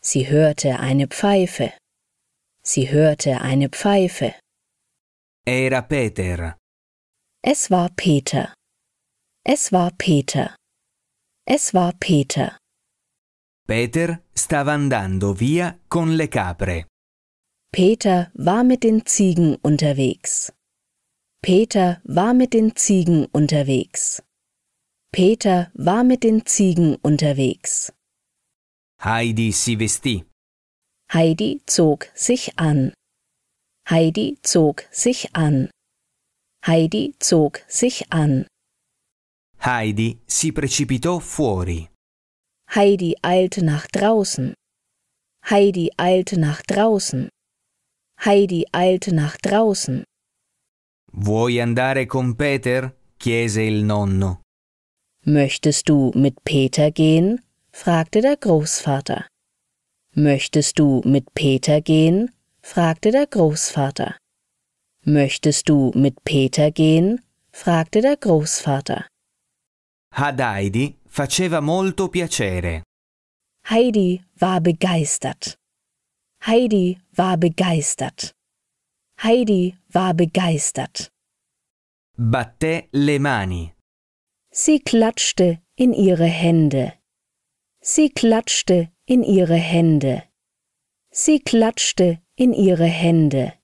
Sie hörte eine Pfeife. Sie hörte eine Pfeife. Era Peter. Es war Peter. Es war Peter. Es war Peter. Peter stava andando via con le capre. Peter war mit den Ziegen unterwegs. Peter war mit den Ziegen unterwegs. Peter war mit den Ziegen unterwegs. Heidi si vestì. Heidi zog sich an. Heidi zog sich an. Heidi zog sich an. Heidi si precipitò fuori. Heidi eilte nach draußen. Heidi eilte nach draußen. Heidi eilte nach draußen. Vuoi andare con Peter? chiese il nonno. Möchtest du mit Peter gehen? fragte der Großvater. Möchtest du mit Peter gehen? fragte der Großvater. Möchtest du mit Peter gehen? fragte der Großvater. Had Heidi faceva molto piacere. Heidi war begeistert. Heidi war begeistert. Heidi war begeistert. Batte le mani. Sie klatschte in ihre Hände. Sie klatschte in ihre Hände. Sie klatschte in ihre Hände.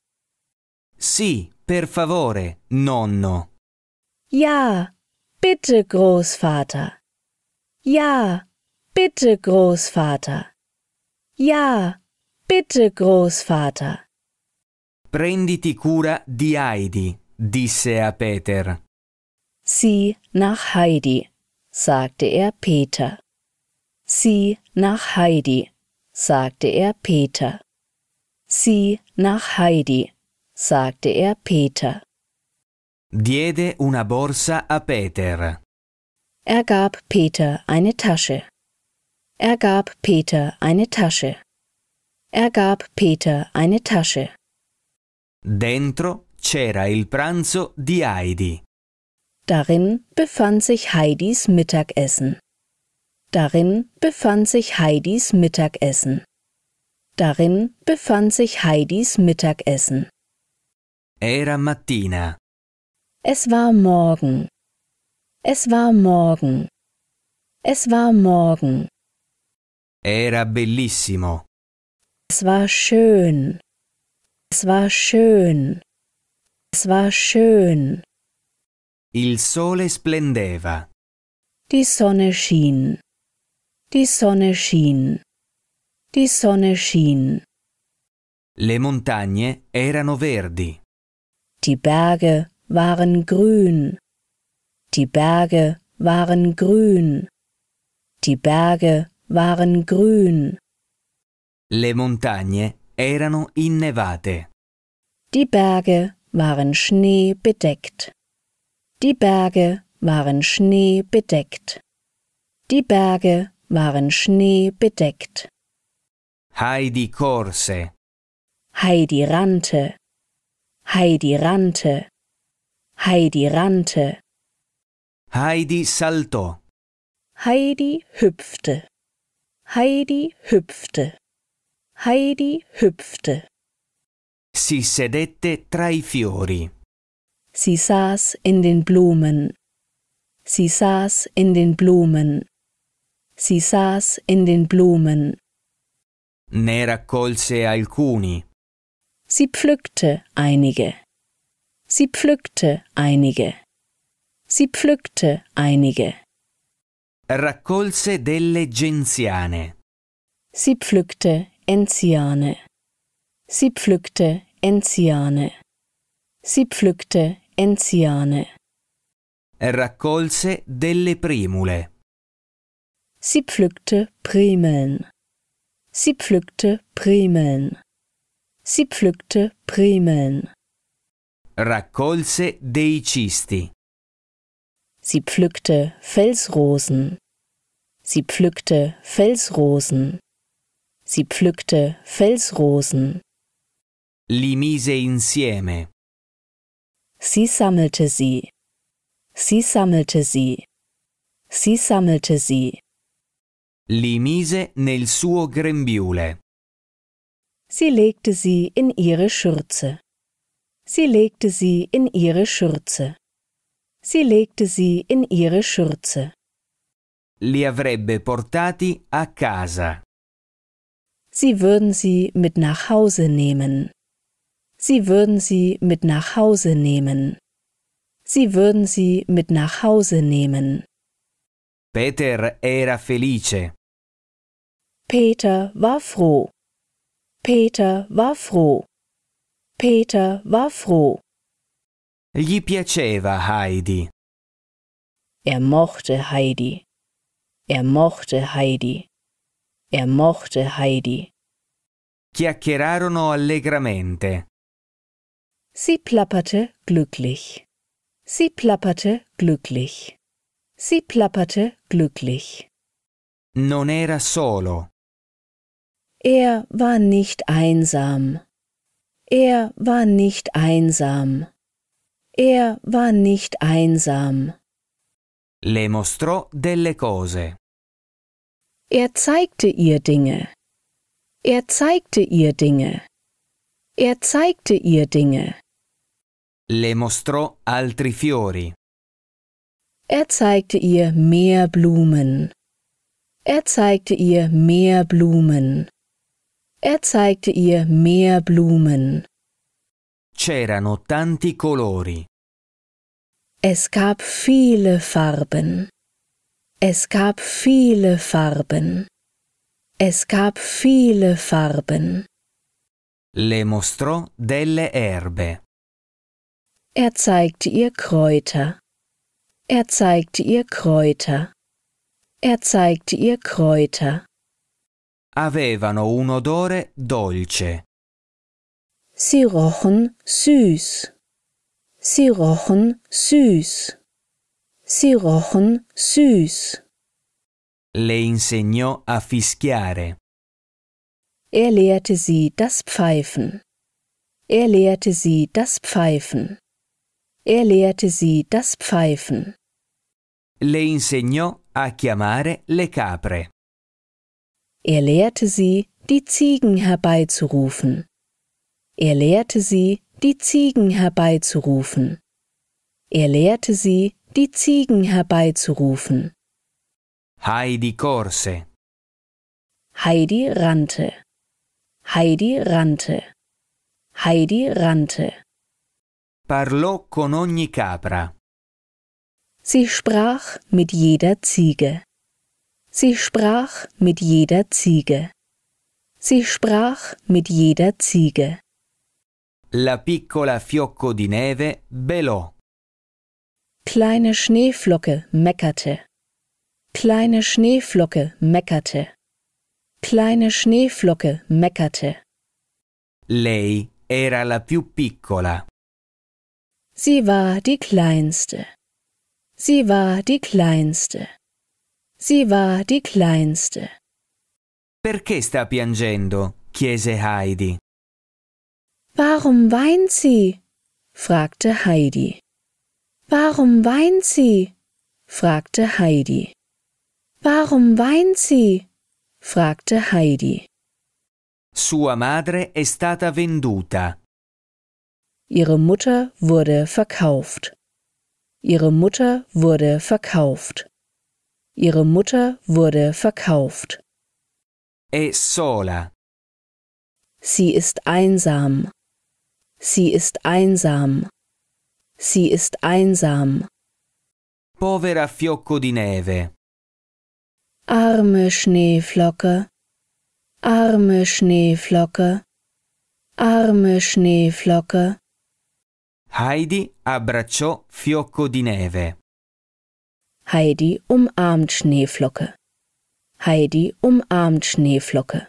Sì, per favore, nonno. Ja, bitte, Großvater. Ja, bitte, Großvater. Ja, bitte, Großvater. Prenditi cura di Heidi, disse a Peter. Sieh nach Heidi, sagte er Peter. Sieh nach Heidi, sagte er Peter. Sieh nach Heidi, sagte er Peter. Diede una borsa a Peter. Er gab Peter eine Tasche. Er gab Peter eine Tasche. Er gab Peter eine Tasche. Dentro c'era il pranzo di Heidi. Darin befand sich Heidis Mittagessen. Darin befand sich Heidis Mittagessen. Darin befand sich Heidis Mittagessen. Era mattina. Es war morgen. Es war morgen. Es war morgen. Era bellissimo. Es war schön. Es war schön. Es war schön. Il sole splendeva. Die Sonne schien. Die Sonne schien. Die Sonne schien. Le montagne erano verdi. Die Berge waren grün. Die Berge waren grün. Die Berge waren grün. Le montagne erano innevate. Die Berge waren schneebedeckt. Die Berge waren schneebedeckt. Die Berge waren schneebedeckt. Heidi corse. Heidi rannte. Heidi rannte. Heidi rannte. Heidi saltò. Heidi hüpfte. Heidi hüpfte. Heidi hüpfte. Si sedette tra i fiori. Si saß in den Blumen. Si saß in den Blumen. Si saß in den Blumen. Ne raccolse alcuni. Sie pflückte einige. Sie pflückte einige. Sie pflückte einige. Raccolse delle genziane. Sie pflückte Enziane. Sie pflückte Enziane. Sie pflückte Enziane. Raccolse delle primule. Sie pflückte Primeln. Sie pflückte Primeln. Si pflückte Primeln. Raccolse dei cisti. Si pflückte Felsrosen. Si pflückte Felsrosen. Si pflückte Felsrosen. Li mise insieme. Si sammelte sie. Si sammelte sie. Si sammelte sie. Li mise nel suo grembiule. Sie legte sie in ihre Schürze. Sie legte sie in ihre Schürze. Sie legte sie in ihre Schürze. Li avrebbe portati a casa. Sie würden sie mit nach Hause nehmen. Sie würden sie mit nach Hause nehmen. Sie würden sie mit nach Hause nehmen. Peter era felice. Peter war froh. Peter war froh. Peter war froh. Gli piaceva Heidi. Er mochte Heidi. Er mochte Heidi. Er mochte Heidi. Chiacchierarono allegramente. Sie plapperte glücklich. Sie plapperte glücklich. Sie plapperte glücklich. Non era solo. Er war nicht einsam. Er war nicht einsam. Er war nicht einsam. Le mostrò delle cose. Er zeigte ihr Dinge. Er zeigte ihr Dinge. Er zeigte ihr Dinge. Le mostrò altri fiori. Er zeigte ihr mehr Blumen. Er zeigte ihr mehr Blumen. Er zeigte ihr mehr Blumen. C'erano tanti colori. Es gab viele Farben. Es gab viele Farben. Es gab viele Farben. Le mostrò delle erbe. Er zeigte ihr Kräuter. Er zeigte ihr Kräuter. Er zeigte ihr Kräuter. avevano un odore dolce. Sie rochen süß. Sie rochen süß. Sie rochen süß. Le insegnò a fischiare. Er lehrte sie das Pfeifen. Er lehrte sie das Pfeifen. Er lehrte sie das Pfeifen. Le insegnò a chiamare le capre. Er lehrte sie, die Ziegen herbeizurufen. Er lehrte sie, die Ziegen herbeizurufen. Er lehrte sie, die Ziegen herbeizurufen. Heidi Korse. Heidi rannte. Heidi rannte. Heidi rannte. Parlò con ogni capra. Sie sprach mit jeder Ziege. Sie sprach mit jeder Ziege. Sie sprach mit jeder Ziege. La piccola fiocco di neve belò. Kleine Schneeflocke meckerte. Kleine Schneeflocke meckerte. Kleine Schneeflocke meckerte. Lei era la più piccola. Sie war die kleinste. Sie war die kleinste. Sie war die kleinste. Perché sta piangendo? chiese Heidi. Warum weint sie? fragte Heidi. Warum weint sie? fragte Heidi. Warum weint sie? fragte Heidi. Sua madre è stata venduta. Ihre Mutter wurde verkauft. Ihre Mutter wurde verkauft. Ihre Mutter wurde verkauft. È sola. Sie ist einsam. Sie ist einsam. Sie ist einsam. Povera fiocco di neve. Arme Schneeflocke. Arme Schneeflocke. Arme Schneeflocke. Heidi abbracciò Fiocco di Neve. Heidi umarmt Schneeflocke. Heidi umarmt Schneeflocke.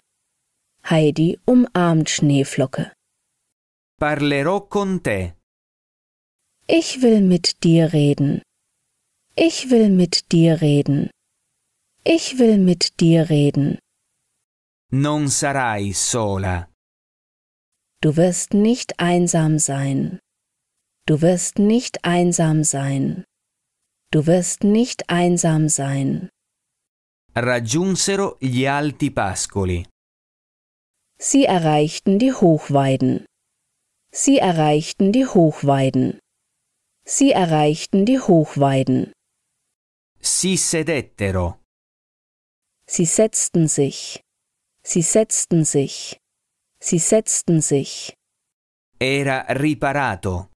Heidi umarmt Schneeflocke. Parlerò con te. Ich will mit dir reden. Ich will mit dir reden. Ich will mit dir reden. Non sarai sola. Du wirst nicht einsam sein. Du wirst nicht einsam sein. Du wirst nicht einsam sein. Raggiunsero gli alti pascoli. Sie erreichten die Hochweiden. Sie erreichten die Hochweiden. Sie erreichten die Hochweiden. Si sedettero. Sie setzten sich. Sie setzten sich. Sie setzten sich. Era riparato.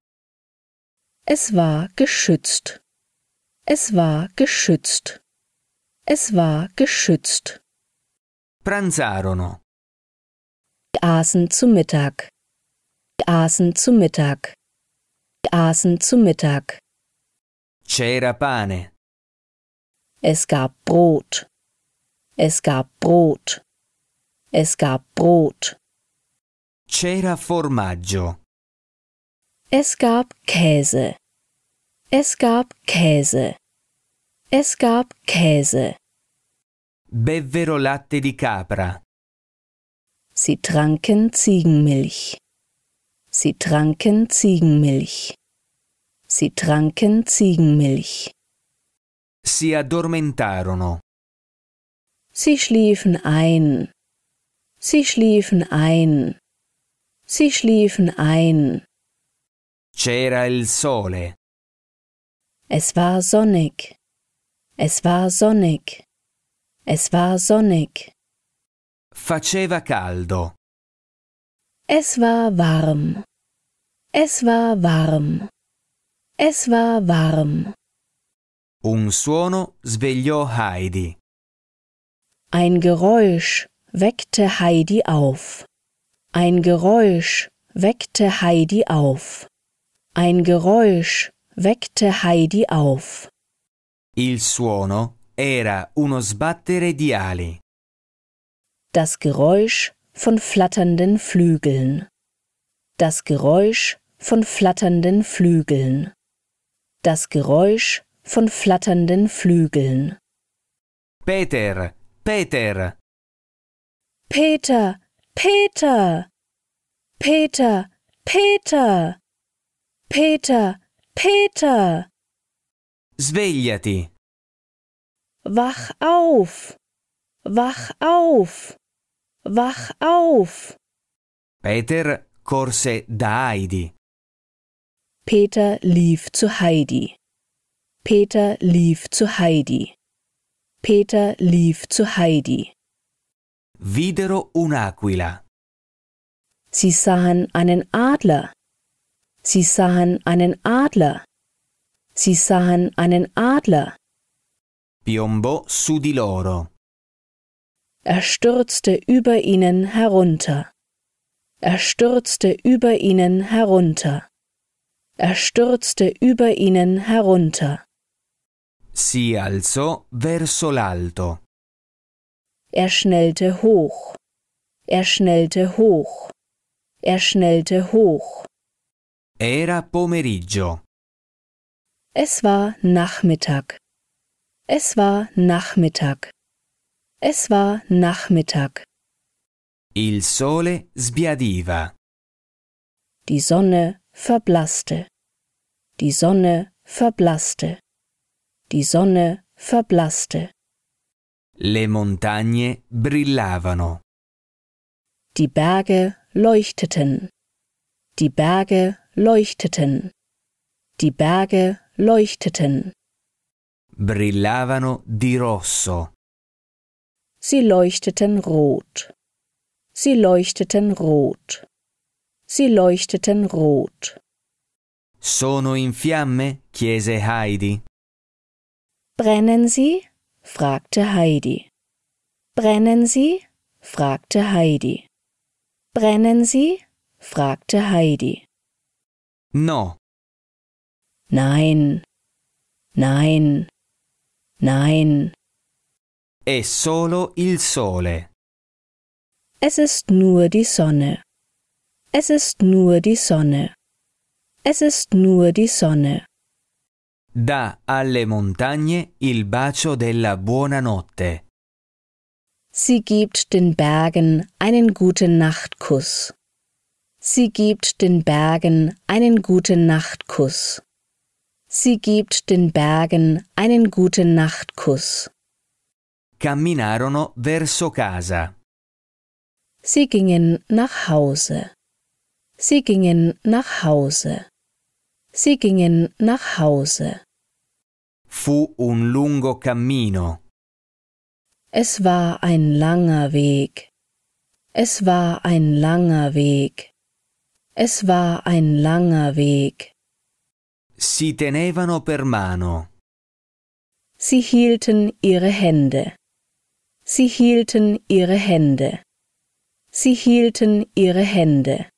Es war geschützt. Es war geschützt. Es war geschützt. Pranzarono. Aßen zu Mittag. Aßen zu Mittag. Aßen zu Mittag. C'era pane. Es gab Brot. Es gab Brot. Es gab Brot. C'era formaggio. Es gab Käse. Es gab Käse. Es gab Käse. Bevvero latte di capra. Sie tranken Ziegenmilch. Sie tranken Ziegenmilch. Sie tranken Ziegenmilch. Si addormentarono. Sie schliefen ein. Sie schliefen ein. Sie schliefen ein. C'era il sole. Es war sonnig. Es war sonnig. Es war sonnig. Faceva caldo. Es war warm. Es war warm. Es war warm. Un suono svegliò Heidi. Ein Geräusch weckte Heidi auf. Ein Geräusch weckte Heidi auf. Ein Geräusch weckte Heidi auf. Il suono era uno sbattere di ali. Das Geräusch von flatternden Flügeln. Das Geräusch von flatternden Flügeln. Das Geräusch von flatternden Flügeln. Peter, Peter. Peter, Peter. Peter, Peter. Peter, Peter! Svegliati! Wach auf! Wach auf! Wach auf! Peter corse da Heidi. Peter lief zu Heidi. Peter lief zu Heidi. Peter lief zu Heidi. Videro un'aquila. Sie sahen einen Adler. Sie sahen einen Adler. Sie sahen einen Adler. Piombò su di loro. Er stürzte über ihnen herunter. Er stürzte über ihnen herunter. Er stürzte über ihnen herunter. Si alzò verso l'alto. Er schnellte hoch. Er schnellte hoch. Er schnellte hoch. Era pomeriggio. Es war Nachmittag. Es war Nachmittag. Es war Nachmittag. Il sole sbiadiva. Die Sonne verblasste. Die Sonne verblasste. Die Sonne verblasste. Le montagne brillavano. Die Berge leuchteten. Die Berge leuchteten. Die Berge leuchteten. Brillavano di rosso. Sie leuchteten rot. Sie leuchteten rot. Sie leuchteten rot. Sono in fiamme? chiese Heidi. Brennen sie? fragte Heidi. Brennen sie? fragte Heidi. Brennen sie? fragte Heidi. No. Nein. Nein. Nein. È solo il sole. Es ist nur die Sonne. Es ist nur die Sonne. Es ist nur die Sonne. Da alle montagne il bacio della buonanotte. Sie gibt den Bergen einen guten Nachtkuss. Sie gibt den Bergen einen guten Nachtkuss. Sie gibt den Bergen einen guten Nachtkuss. Camminarono verso casa. Sie gingen nach Hause. Sie gingen nach Hause. Sie gingen nach Hause. Fu un lungo cammino. Es war ein langer Weg. Es war ein langer Weg. Es war ein langer Weg. Si tenevano per mano. Sie hielten ihre Hände. Sie hielten ihre Hände. Sie hielten ihre Hände.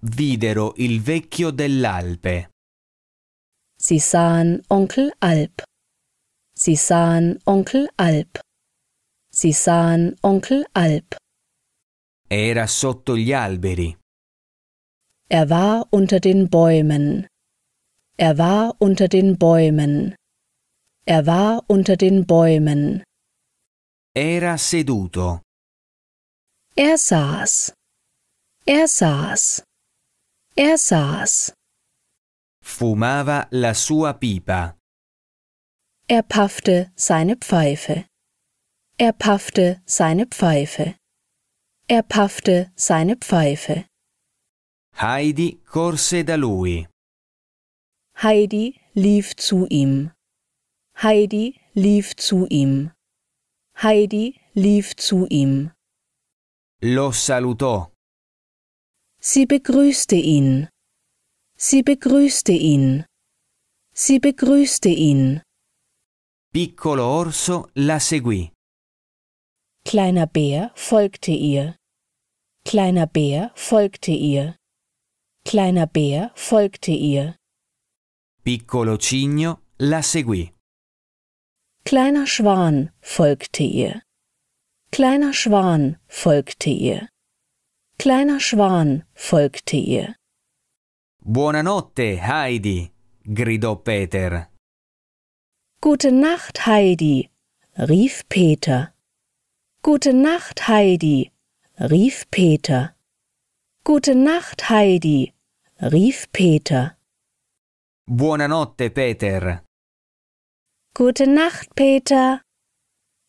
Videro il vecchio dell'Alpe. Sie sahen Onkel Alp. Sie sahen Onkel Alp. Sie sahen Onkel Alp. Era sotto gli alberi. Er war unter den Bäumen. Er war unter den Bäumen. Er war unter den Bäumen. Era seduto. Er saß. Er saß. Er saß. Fumava la sua pipa. Er paffte seine Pfeife. Er paffte seine Pfeife. Er paffte seine Pfeife. Heidi corse da lui. Heidi lief zu ihm. Heidi lief zu ihm. Heidi lief zu ihm. Lo salutò. Sie begrüßte ihn. Sie begrüßte ihn. Sie begrüßte ihn. Piccolo orso la seguì. Kleiner Bär folgte ihr. Kleiner Bär folgte ihr. Kleiner Bär folgte ihr. Piccolo Cigno la seguì. Kleiner Schwan folgte ihr. Kleiner Schwan folgte ihr. Kleiner Schwan folgte ihr. Buonanotte, Heidi, gridò Peter. Gute Nacht, Heidi, rief Peter. Gute Nacht, Heidi, rief Peter. Gute Nacht, Heidi, rief Peter. Buonanotte, Peter. Gute Nacht, Peter.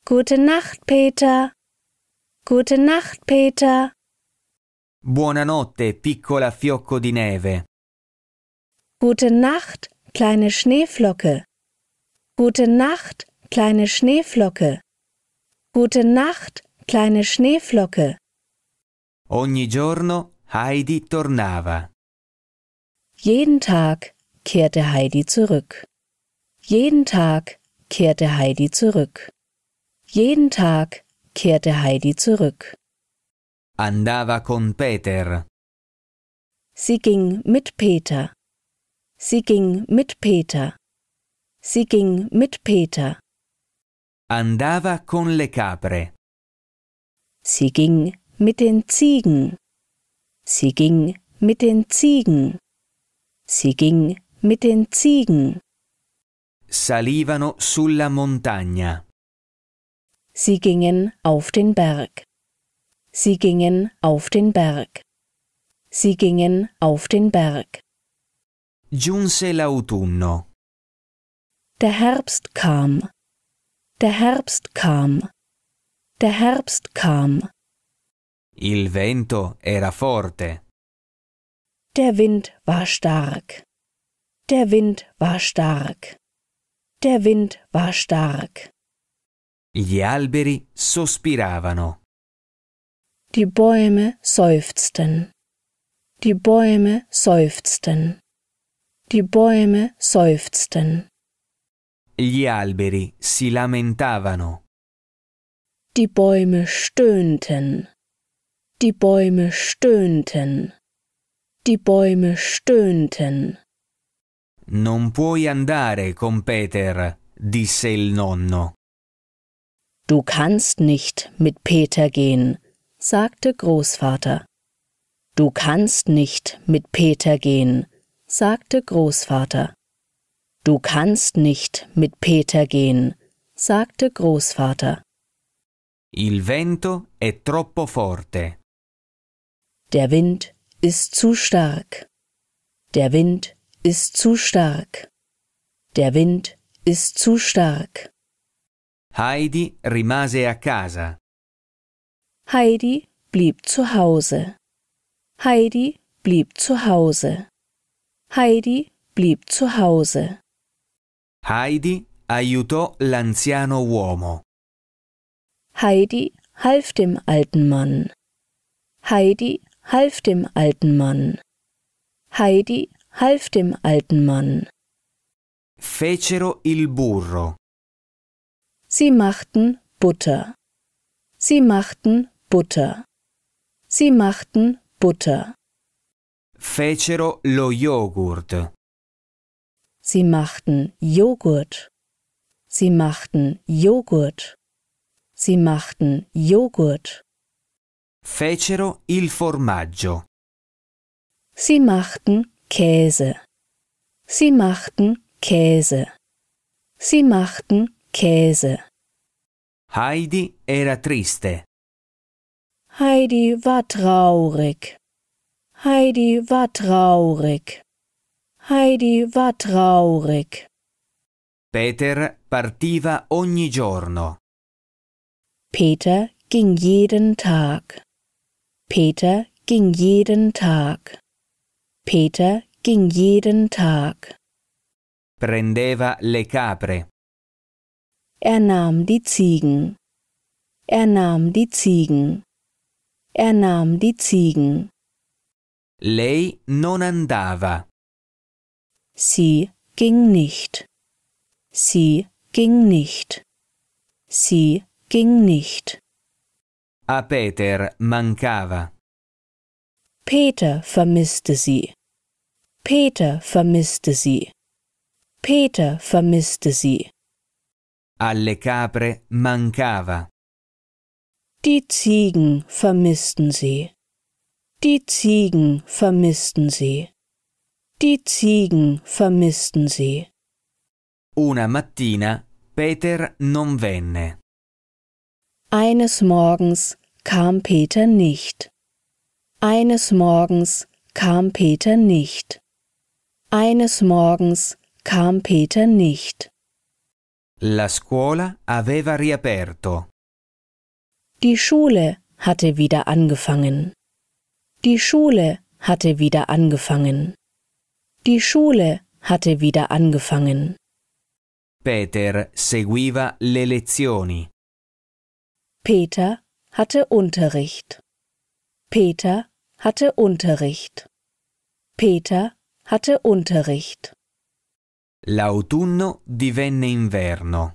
Gute Nacht, Peter. Gute Nacht, Peter. Buonanotte, piccola fiocco di neve. Gute Nacht, kleine Schneeflocke. Gute Nacht, kleine Schneeflocke. Gute Nacht, kleine Schneeflocke. Ogni giorno Heidi tornava. Jeden Tag kehrte Heidi zurück. Jeden Tag kehrte Heidi zurück. Jeden Tag kehrte Heidi zurück. Andava con Peter. Sie ging mit Peter. Sie ging mit Peter. Sie ging mit Peter. Andava con le capre. Sie ging mit den Ziegen. Sie ging mit den Ziegen. Sie ging mit den Ziegen. Salivano sulla montagna. Sie gingen auf den Berg. Sie gingen auf den Berg. Sie gingen auf den Berg. Giunse l'autunno. Der Herbst kam. Der Herbst kam. Der Herbst kam. Il vento era forte. Der Wind war stark. Der Wind war stark. Der Wind war stark. Gli alberi sospiravano. Die Bäume seufzten. Die Bäume seufzten. Die Bäume seufzten. Gli alberi si lamentavano. Die Bäume stöhnten. Die Bäume stöhnten. Die Bäume stöhnten. Non puoi andare con Peter, disse il nonno. Du kannst nicht mit Peter gehen, sagte Großvater. Du kannst nicht mit Peter gehen, sagte Großvater. Du kannst nicht mit Peter gehen, sagte Großvater. Il vento è troppo forte. Der Wind ist zu stark. Der Wind ist zu stark. Der Wind ist zu stark. Heidi rimase a casa. Heidi blieb zu Hause. Heidi blieb zu Hause. Heidi blieb zu Hause. Heidi aiutò l'anziano uomo. Heidi half dem alten Mann. Heidi half dem alten Mann. Heidi half dem alten Mann. Fecero il burro. Sie machten Butter. Sie machten Butter. Sie machten Butter. Fecero lo yogurt. Sie machten Joghurt. Sie machten Joghurt. Sie machten Joghurt. Fecero il formaggio. Sie machten Käse. Sie machten Käse. Sie machten Käse. Heidi era triste. Heidi war traurig. Heidi war traurig. Heidi war traurig. Peter partiva ogni giorno. Peter ging jeden Tag. Peter ging jeden Tag. Peter ging jeden Tag. Prendeva le capre. Er nahm die Ziegen. Er nahm die Ziegen. Er nahm die Ziegen. Lei non andava. Sie ging nicht. Sie ging nicht. Sie ging nicht. A Peter mancava. Peter vermisste sie. Peter vermisste sie. Peter vermisste sie. Alle capre mancava. Die Ziegen vermissten sie. Die Ziegen vermissten sie. Die Ziegen vermissten sie. Una mattina Peter non venne. Eines Morgens kam Peter nicht. Eines Morgens kam Peter nicht. Eines Morgens kam Peter nicht. La scuola aveva riaperto. Die Schule hatte wieder angefangen. Die Schule hatte wieder angefangen. Die Schule hatte wieder angefangen. Peter seguiva le lezioni. Peter hatte Unterricht. Peter hatte Unterricht. Peter hatte Unterricht. L'autunno divenne inverno.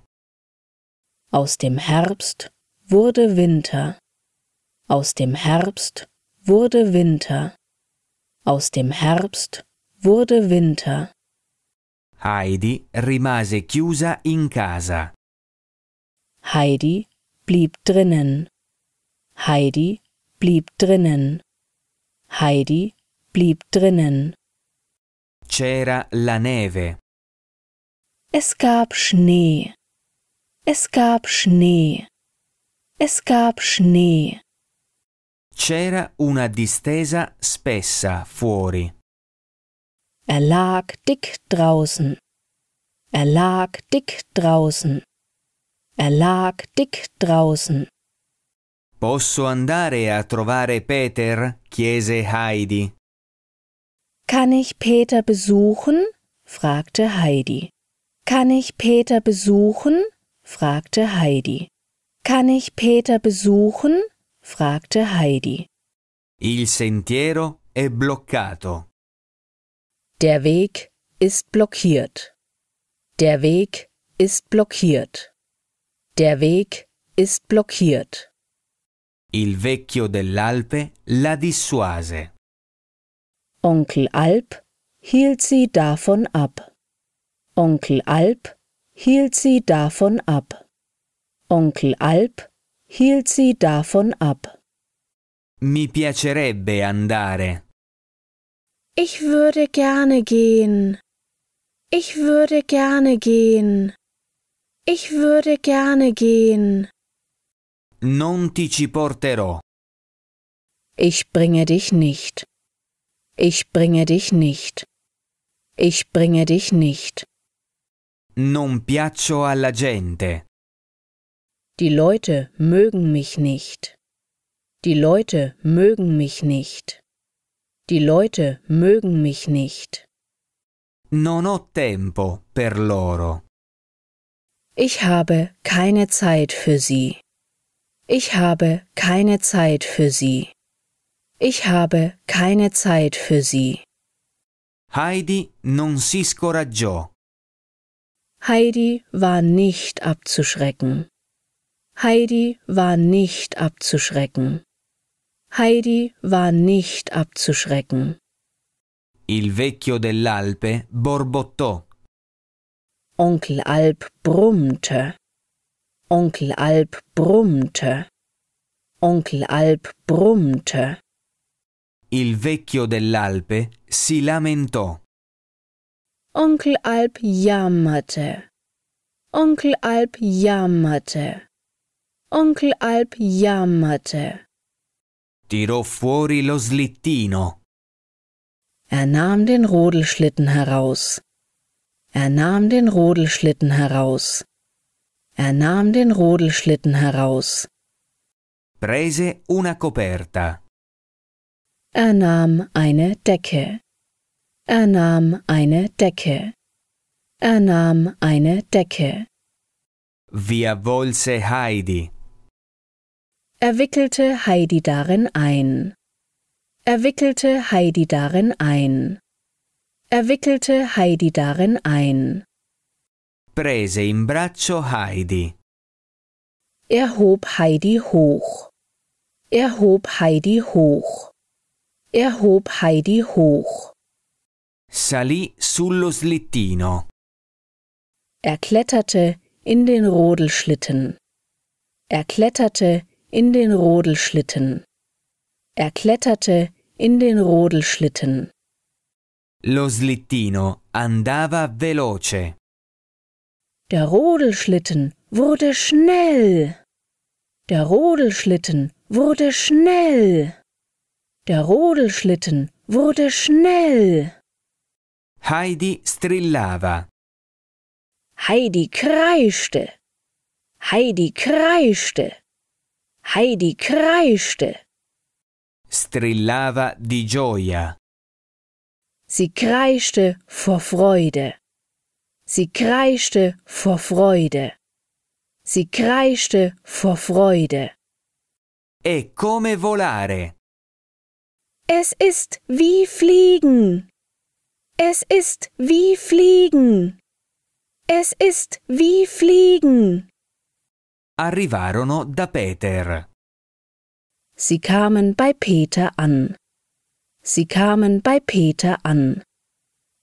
Aus dem Herbst wurde Winter. Aus dem Herbst wurde Winter. Aus dem Herbst wurde Winter. Heidi rimase chiusa in casa. Heidi blieb drinnen. Heidi blieb drinnen. Heidi blieb drinnen. C'era la neve. Es gab Schnee. Es gab Schnee. Es gab Schnee. C'era una distesa spessa fuori. Er lag dick draußen. Er lag dick draußen. Er lag dick draußen. Posso andare a trovare Peter? chiese Heidi. Kann ich Peter besuchen? fragte Heidi. Kann ich Peter besuchen? fragte Heidi. Kann ich Peter besuchen? fragte Heidi. Il sentiero è bloccato. Der Weg ist blockiert. Der Weg ist blockiert. Der Weg ist blockiert. Il vecchio dell'Alpe la dissuase. Onkel Alp hielt sie davon ab. Onkel Alp hielt sie davon ab. Onkel Alp hielt sie davon ab. Mi piacerebbe andare. Ich würde gerne gehen. Ich würde gerne gehen. Ich würde gerne gehen. Non ti ci porterò. Ich bringe dich nicht. Ich bringe dich nicht. Ich bringe dich nicht. Non piaccio alla gente. Die Leute mögen mich nicht. Die Leute mögen mich nicht. Die Leute mögen mich nicht. Non ho tempo per loro. Ich habe keine Zeit für sie. Ich habe keine Zeit für sie. Ich habe keine Zeit für sie. Heidi non si scoraggiò. Heidi war nicht abzuschrecken. Heidi war nicht abzuschrecken. Heidi war nicht abzuschrecken. Il vecchio dell'Alpe borbottò. Onkel Alp brummte. Onkel Alp brummte. Onkel Alp brummte. Il vecchio dell'Alpe si lamentò. Onkel Alp jammerte. Onkel Alp jammerte. Onkel Alp jammerte. Tirò fuori lo slittino. Er nahm den Rodelschlitten heraus. Er nahm den Rodelschlitten heraus. Er nahm den Rodelschlitten heraus. Prese una coperta. Er nahm eine Decke. Er nahm eine Decke. Er nahm eine Decke. Via volse Heidi. Er wickelte Heidi darin ein. Er wickelte Heidi darin ein. Er wickelte Heidi darin ein prese in braccio Heidi. Er hob Heidi hoch. Er hob Heidi hoch. Er hob Heidi hoch. Salì sullo slittino. Er kletterte in den Rodelschlitten. Er kletterte in den Rodelschlitten. Er kletterte in den Rodelschlitten. Lo slittino andava veloce. Der Rodelschlitten wurde schnell. Der Rodelschlitten wurde schnell. Der Rodelschlitten wurde schnell. Heidi strillava. Heidi kreischte. Heidi kreischte. Heidi kreischte. Strillava di gioia. Sie kreischte vor Freude. Sie kreischte vor Freude. Sie kreischte vor Freude. E come volare. Es ist wie fliegen. Es ist wie fliegen. Es ist wie fliegen. Arrivarono da Peter. Sie kamen bei Peter an. Sie kamen bei Peter an.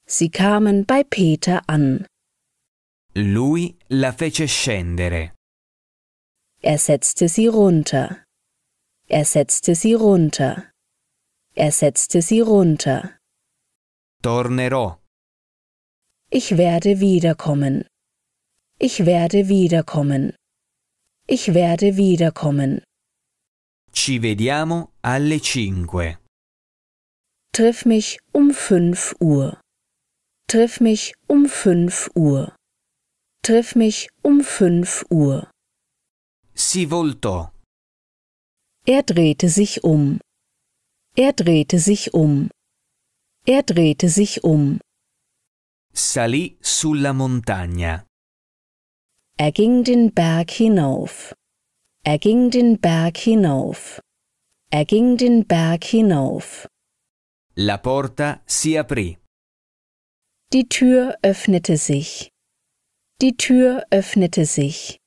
Sie kamen bei Peter an. Lui la fece scendere. Er setzte sie runter. Er setzte sie runter. Er setzte sie runter. Tornerò. Ich werde wiederkommen. Ich werde wiederkommen. Ich werde wiederkommen. Ci vediamo alle cinque. Triff mich um fünf Uhr. Triff mich um fünf Uhr. Triff mich um fünf Uhr. Si volto. Er drehte sich um. Er drehte sich um. Er drehte sich um. Salì sulla montagna. Er ging den Berg hinauf. Er ging den Berg hinauf. Er ging den Berg hinauf. La porta si aprì. Die Tür öffnete sich. Die Tür öffnete sich.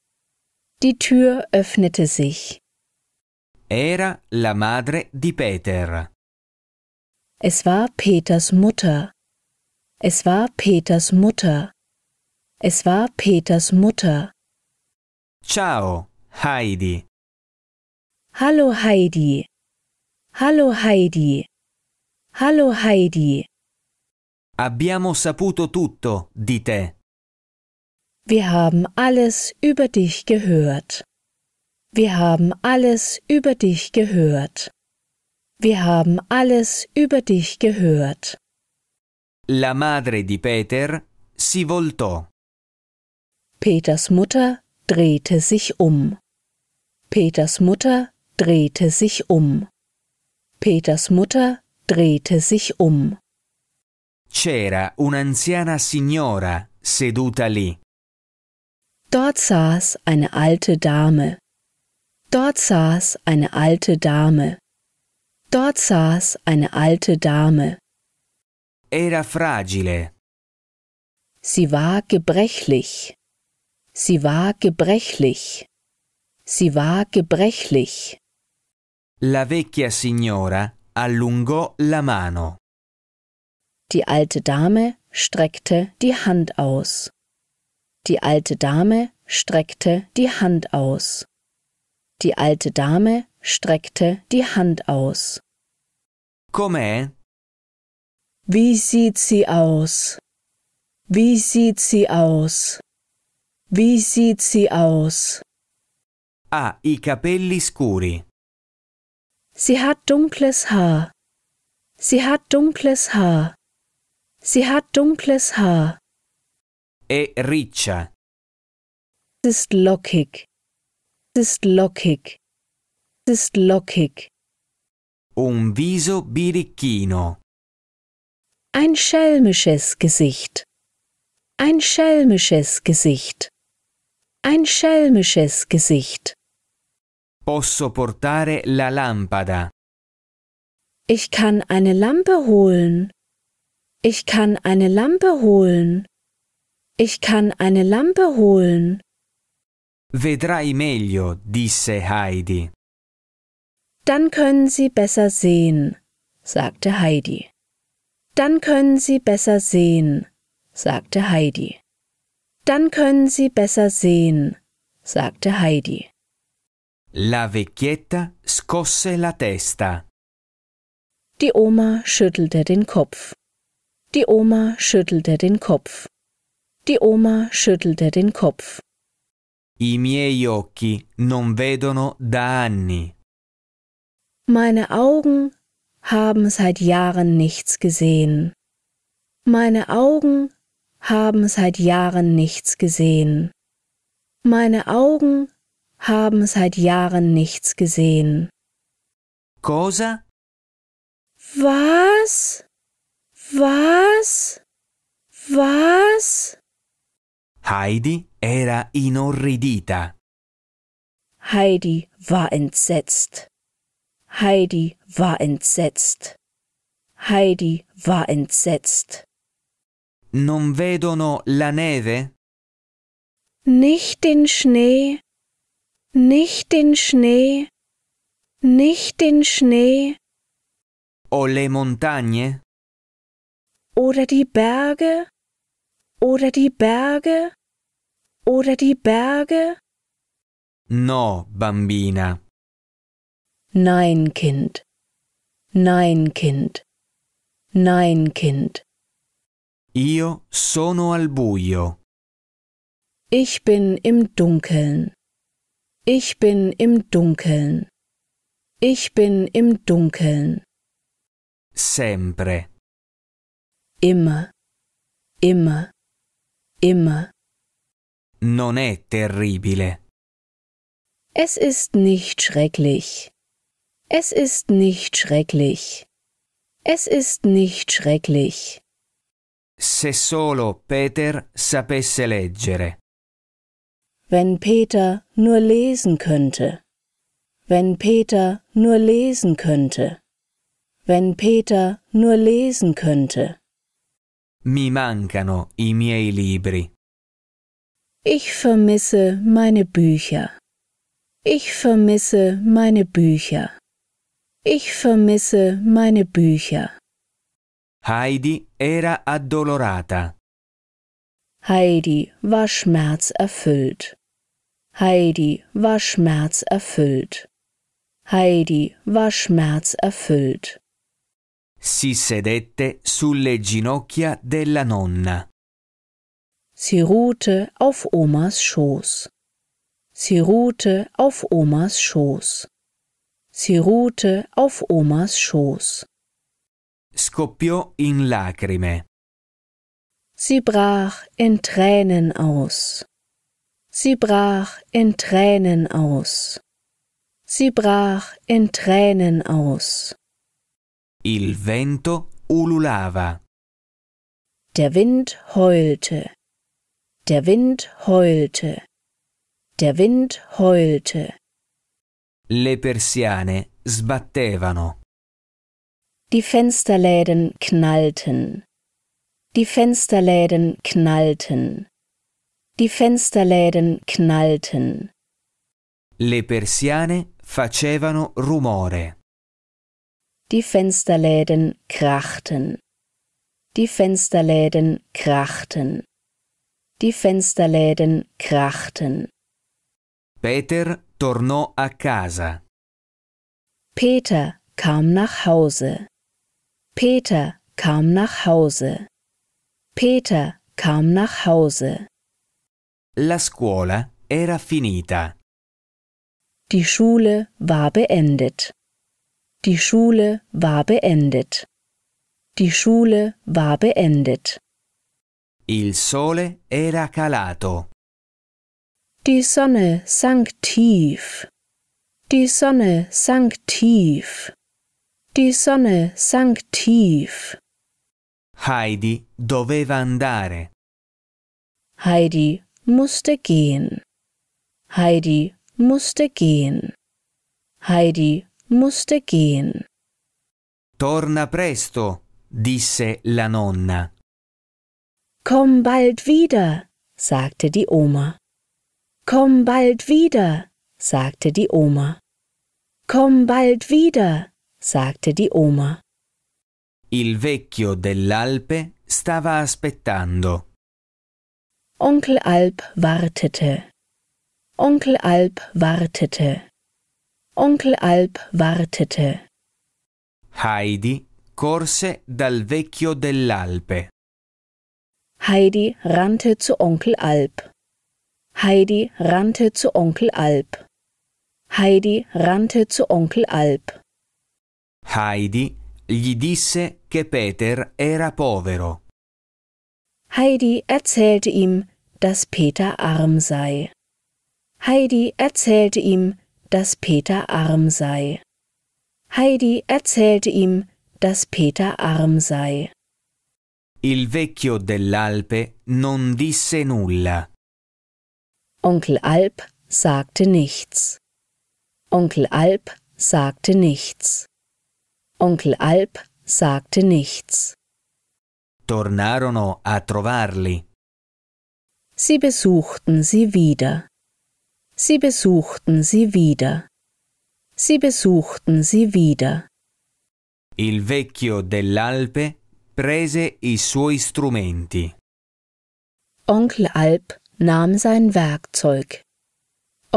Die Tür öffnete sich. Era la madre di Peter. Es war Peters Mutter. Es war Peters Mutter. Es war Peters Mutter. Ciao, Heidi. Hallo Heidi. Hallo Heidi. Hallo Heidi. Abbiamo saputo tutto di te. Wir haben alles über dich gehört. Wir haben alles über dich gehört. Wir haben alles über dich gehört. La madre di Peter si voltò. Peters Mutter drehte sich um. Peters Mutter drehte sich um. Peters Mutter drehte sich um. C'era un'anziana signora seduta lì. Dort saß eine alte Dame. Dort saß eine alte Dame. Dort saß eine alte Dame. Era fragile. Sie war gebrechlich. Sie war gebrechlich. Sie war gebrechlich. La vecchia signora allungò la mano. Die alte Dame streckte die Hand aus. Die alte Dame streckte die Hand aus. Die alte Dame streckte die Hand aus. Com'è? Wie sieht sie aus? Wie sieht sie aus? Wie sieht sie aus? Ha ah, i capelli scuri. Sie hat dunkles Haar. Sie hat dunkles Haar. Sie hat dunkles Haar è e riccia. Es ist lockig. Es ist lockig. Es ist lockig. Un viso birichino. Ein schelmisches Gesicht. Ein schelmisches Gesicht. Ein schelmisches Gesicht. Posso portare la lampada. Ich kann eine Lampe holen. Ich kann eine Lampe holen. Ich kann eine Lampe holen. Vedrai meglio, disse Heidi. Dann können Sie besser sehen, sagte Heidi. Dann können Sie besser sehen, sagte Heidi. Dann können Sie besser sehen, sagte Heidi. La vecchietta scosse la testa. Die Oma schüttelte den Kopf. Die Oma schüttelte den Kopf. Die Oma schüttelte den Kopf. I miei occhi non vedono da anni. Meine Augen haben seit Jahren nichts gesehen. Meine Augen haben seit Jahren nichts gesehen. Meine Augen haben seit Jahren nichts gesehen. Cosa? Was? Was? Was? Heidi era inorridita. Heidi war entsetzt. Heidi war entsetzt. Heidi war entsetzt. Non vedono la neve? Nicht den Schnee, nicht den Schnee, nicht den Schnee. O le montagne? Oder die Berge, oder die Berge, oder die Berge? No, Bambina. Nein, Kind. Nein, Kind. Nein, Kind. Io sono al buio. Ich bin im Dunkeln. Ich bin im Dunkeln. Ich bin im Dunkeln. Sempre. Immer. Immer. Immer. Non è terribile. Es ist nicht schrecklich. Es ist nicht schrecklich. Es ist nicht schrecklich. Se solo Peter sapesse leggere. Wenn Peter nur lesen könnte. Wenn Peter nur lesen könnte. Wenn Peter nur lesen könnte. Mi mancano i miei libri. Ich vermisse meine Bücher. Ich vermisse meine Bücher. Ich vermisse meine Bücher. Heidi era addolorata. Heidi war schmerzerfüllt. Heidi war schmerzerfüllt. Heidi war schmerzerfüllt. Si sedette sulle ginocchia della nonna. Sie ruhte auf Omas Schoß. Sie ruhte auf Omas Schoß. Sie ruhte auf Omas Schoß. Scoppiò in lacrime. Sie brach in Tränen aus. Sie brach in Tränen aus. Sie brach in Tränen aus. Il vento ululava. Der Wind heulte. Der Wind heulte. Der Wind heulte. Le persiane sbattevano. Die Fensterläden knallten. Die Fensterläden knallten. Die Fensterläden knallten. Le persiane facevano rumore. Die Fensterläden krachten. Die Fensterläden krachten. Die Fensterläden krachten. Peter tornò a casa. Peter kam nach Hause. Peter kam nach Hause. Peter kam nach Hause. La scuola era finita. Die Schule war beendet. Die Schule war beendet. Die Schule war beendet. Il sole era calato. Die Sonne sank tief. Die Sonne sank tief. Die Sonne sank tief. Heidi doveva andare. Heidi musste gehen. Heidi musste gehen. Heidi musste gehen. Torna presto, disse la nonna. Komm bald wieder, sagte die Oma. Komm bald wieder, sagte die Oma. Komm bald wieder, sagte die Oma. Il vecchio dell'Alpe stava aspettando. Onkel Alp wartete. Onkel Alp wartete. Onkel Alp wartete. Heidi corse dal vecchio dell'Alpe. Heidi rannte zu Onkel Alp. Heidi rannte zu Onkel Alp. Heidi rannte zu Onkel Alp. Heidi gli disse che Peter era povero. Heidi erzählte ihm, dass Peter arm sei. Heidi erzählte ihm, dass Peter arm sei. Heidi erzählte ihm, dass Peter arm sei. Il vecchio dell'Alpe non disse nulla. Onkel Alp sagte nichts. Onkel Alp sagte nichts. Onkel Alp sagte nichts. Tornarono a trovarli. Sie besuchten sie wieder. Sie besuchten sie wieder. Sie besuchten sie wieder. Il vecchio dell'Alpe prese i suoi strumenti. Onkel Alp nahm sein Werkzeug.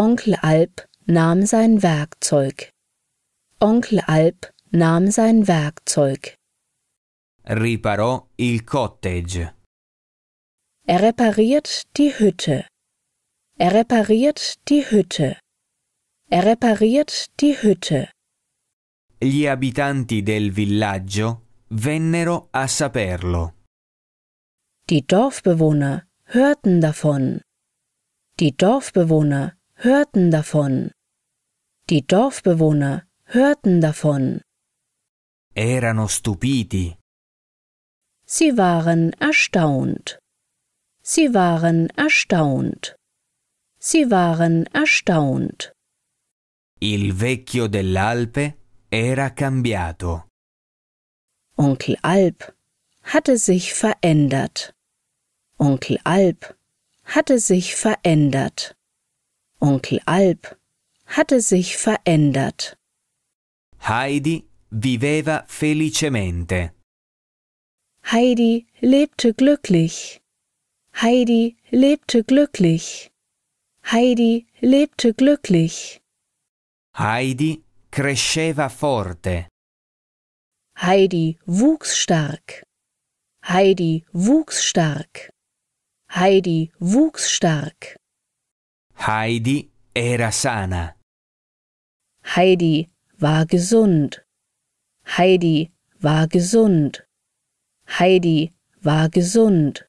Onkel Alp nahm sein Werkzeug. Onkel Alp nahm sein Werkzeug. Riparò il cottage. Er repariert die Hütte. Er repariert die Hütte. Er repariert die Hütte. Gli abitanti del villaggio vennero a saperlo. Die Dorfbewohner hörten davon. Die Dorfbewohner hörten davon. Die Dorfbewohner hörten davon. Erano stupiti. Sie waren erstaunt. Sie waren erstaunt. Sie waren erstaunt. Il vecchio dell'Alpe era cambiato. Onkel Alp hatte sich verändert. Onkel Alb hatte sich verändert. Onkel Alb hatte sich verändert. Heidi viveva felicemente. Heidi lebte glücklich. Heidi lebte glücklich. Heidi lebte glücklich. Heidi cresceva forte. Heidi wuchs stark. Heidi wuchs stark. Heidi wuchs stark. Heidi era sana. Heidi war gesund. Heidi war gesund. Heidi war gesund.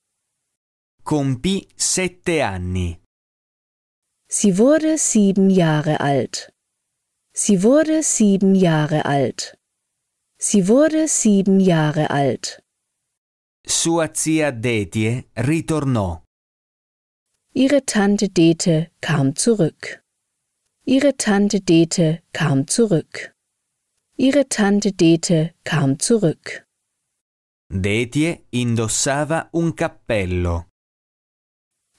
Compì sette anni. Sie wurde sieben Jahre alt. Sie wurde sieben Jahre alt. Sie wurde sieben Jahre alt. Sua zia Detje ritornò. Ihre Tante Dete kam zurück. Ihre Tante Dete kam zurück. Ihre Tante Dete kam zurück. Detje indossava un cappello.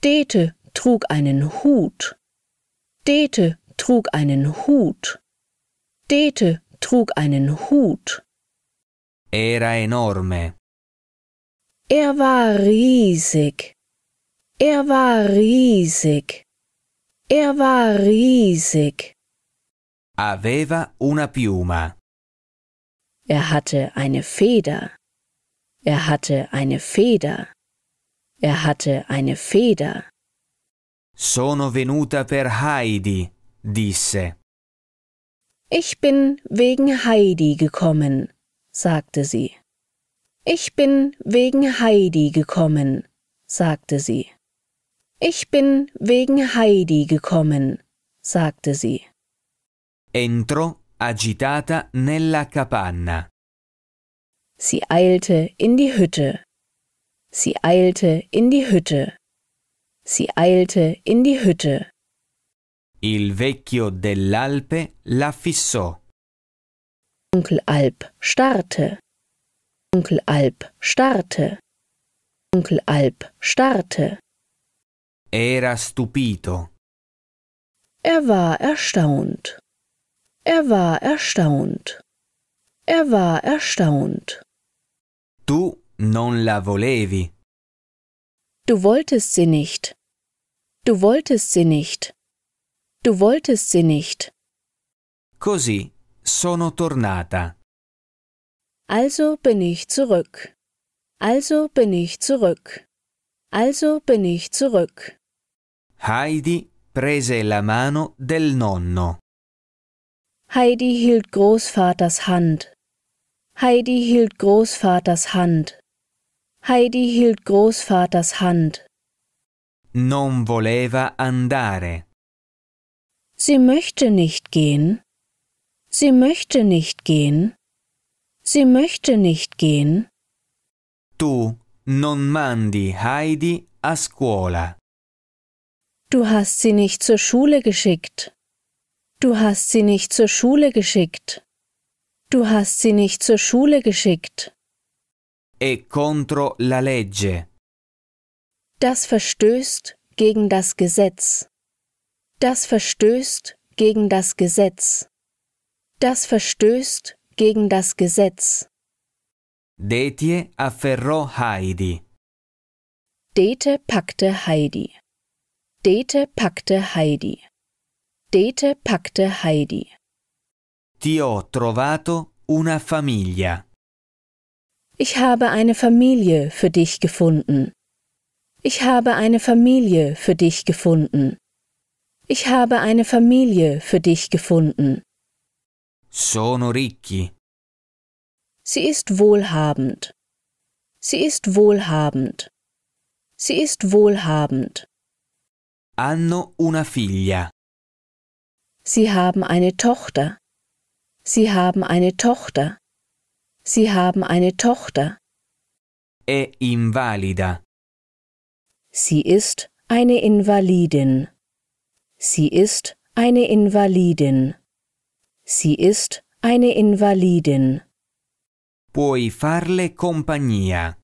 Dete trug einen Hut. Dete trug einen Hut. Dete trug einen Hut. Era enorme. Er war riesig. Er war riesig. Er war riesig. Aveva una piuma. Er hatte eine Feder. Er hatte eine Feder. Er hatte eine Feder. Sono venuta per Heidi, disse. Ich bin wegen Heidi gekommen, sagte sie. Ich bin wegen Heidi gekommen, sagte sie. Ich bin wegen Heidi gekommen, sagte sie. Entrò agitata nella capanna. Sie eilte in die Hütte. Sie eilte in die Hütte. Sie eilte in die Hütte. Il vecchio dell'Alpe la fissò. Onkel Alp starrte. Onkel Alp starrte. Onkel Alp starrte. Era stupito. Er war erstaunt. Er war erstaunt. Er war erstaunt. Tu non la volevi. Du wolltest sie nicht. Du wolltest sie nicht. Du wolltest sie nicht. Così Sono tornata. Also bin ich zurück. Also bin ich zurück. Also bin ich zurück. Heidi prese la mano del nonno. Heidi hielt Großvaters Hand. Heidi hielt Großvaters Hand. Heidi hielt Großvaters Hand. Non voleva andare. Sie möchte nicht gehen. Sie möchte nicht gehen. Sie möchte nicht gehen. Tu non mandi Heidi a scuola. Du hast sie nicht zur Schule geschickt. Du hast sie nicht zur Schule geschickt. Du hast sie nicht zur Schule geschickt. E contro la legge. Das verstößt gegen das Gesetz. Das verstößt gegen das Gesetz. Das verstößt gegen das Gesetz. Detje afferrò Heidi. Dete packte Heidi. Dete packte Heidi. Dete packte Heidi. Ti ho trovato una famiglia. Ich habe eine Familie für dich gefunden. Ich habe eine Familie für dich gefunden. Ich habe eine Familie für dich gefunden. Sono ricchi. Sie ist wohlhabend. Sie ist wohlhabend. Sie ist wohlhabend. Hanno una figlia. Sie haben eine Tochter. Sie haben eine Tochter. Sie haben eine Tochter. È invalida. Sie ist eine Invalidin. Sie ist eine Invalidin. Sie ist eine Invalidin. Puoi farle compagnia.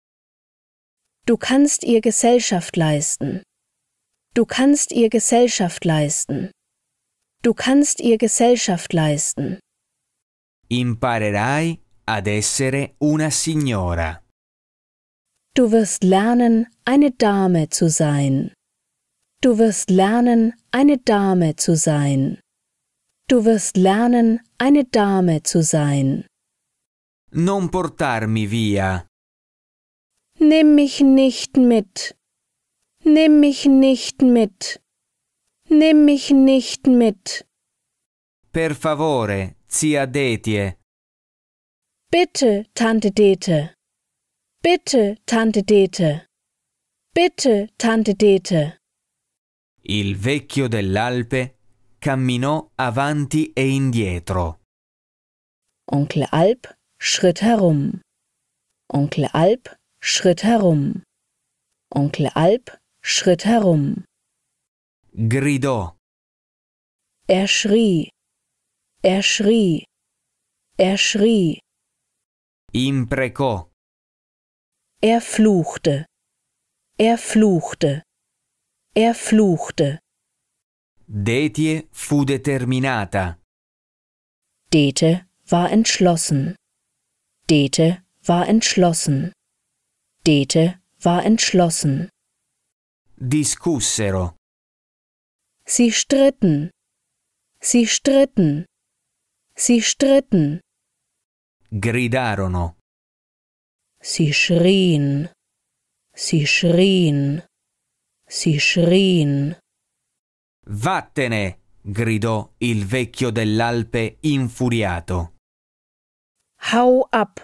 Du kannst ihr Gesellschaft leisten. Du kannst ihr Gesellschaft leisten. Du kannst ihr Gesellschaft leisten. Imparerai ad essere una signora. Du wirst lernen, eine Dame zu sein. Du wirst lernen, eine Dame zu sein. Du wirst lernen, eine Dame zu sein. Non portarmi via. Nimm mich nicht mit. Nimm mich nicht mit. Nimm mich nicht mit. Per favore, zia Detie. Bitte, Tante Dete. Bitte, Tante Dete. Bitte, Tante Dete. Il vecchio dell'Alpe camminò avanti e indietro. Onkel Alp schritt herum. Onkel Alp schritt herum. Onkel Alp schritt herum. Gridò. Er schrie. Er schrie. Er schrie. Imprecò. Er fluchte. Er fluchte. Er fluchte. Detje fu determinata. Dete war entschlossen. Dete war entschlossen. Dete war entschlossen. Discussero. Sie stritten. Sie stritten. Sie stritten. Gridarono. Sie schrien. Sie schrien. Sie schrien. Vattene! gridò il vecchio dell'Alpe infuriato. Hau ab!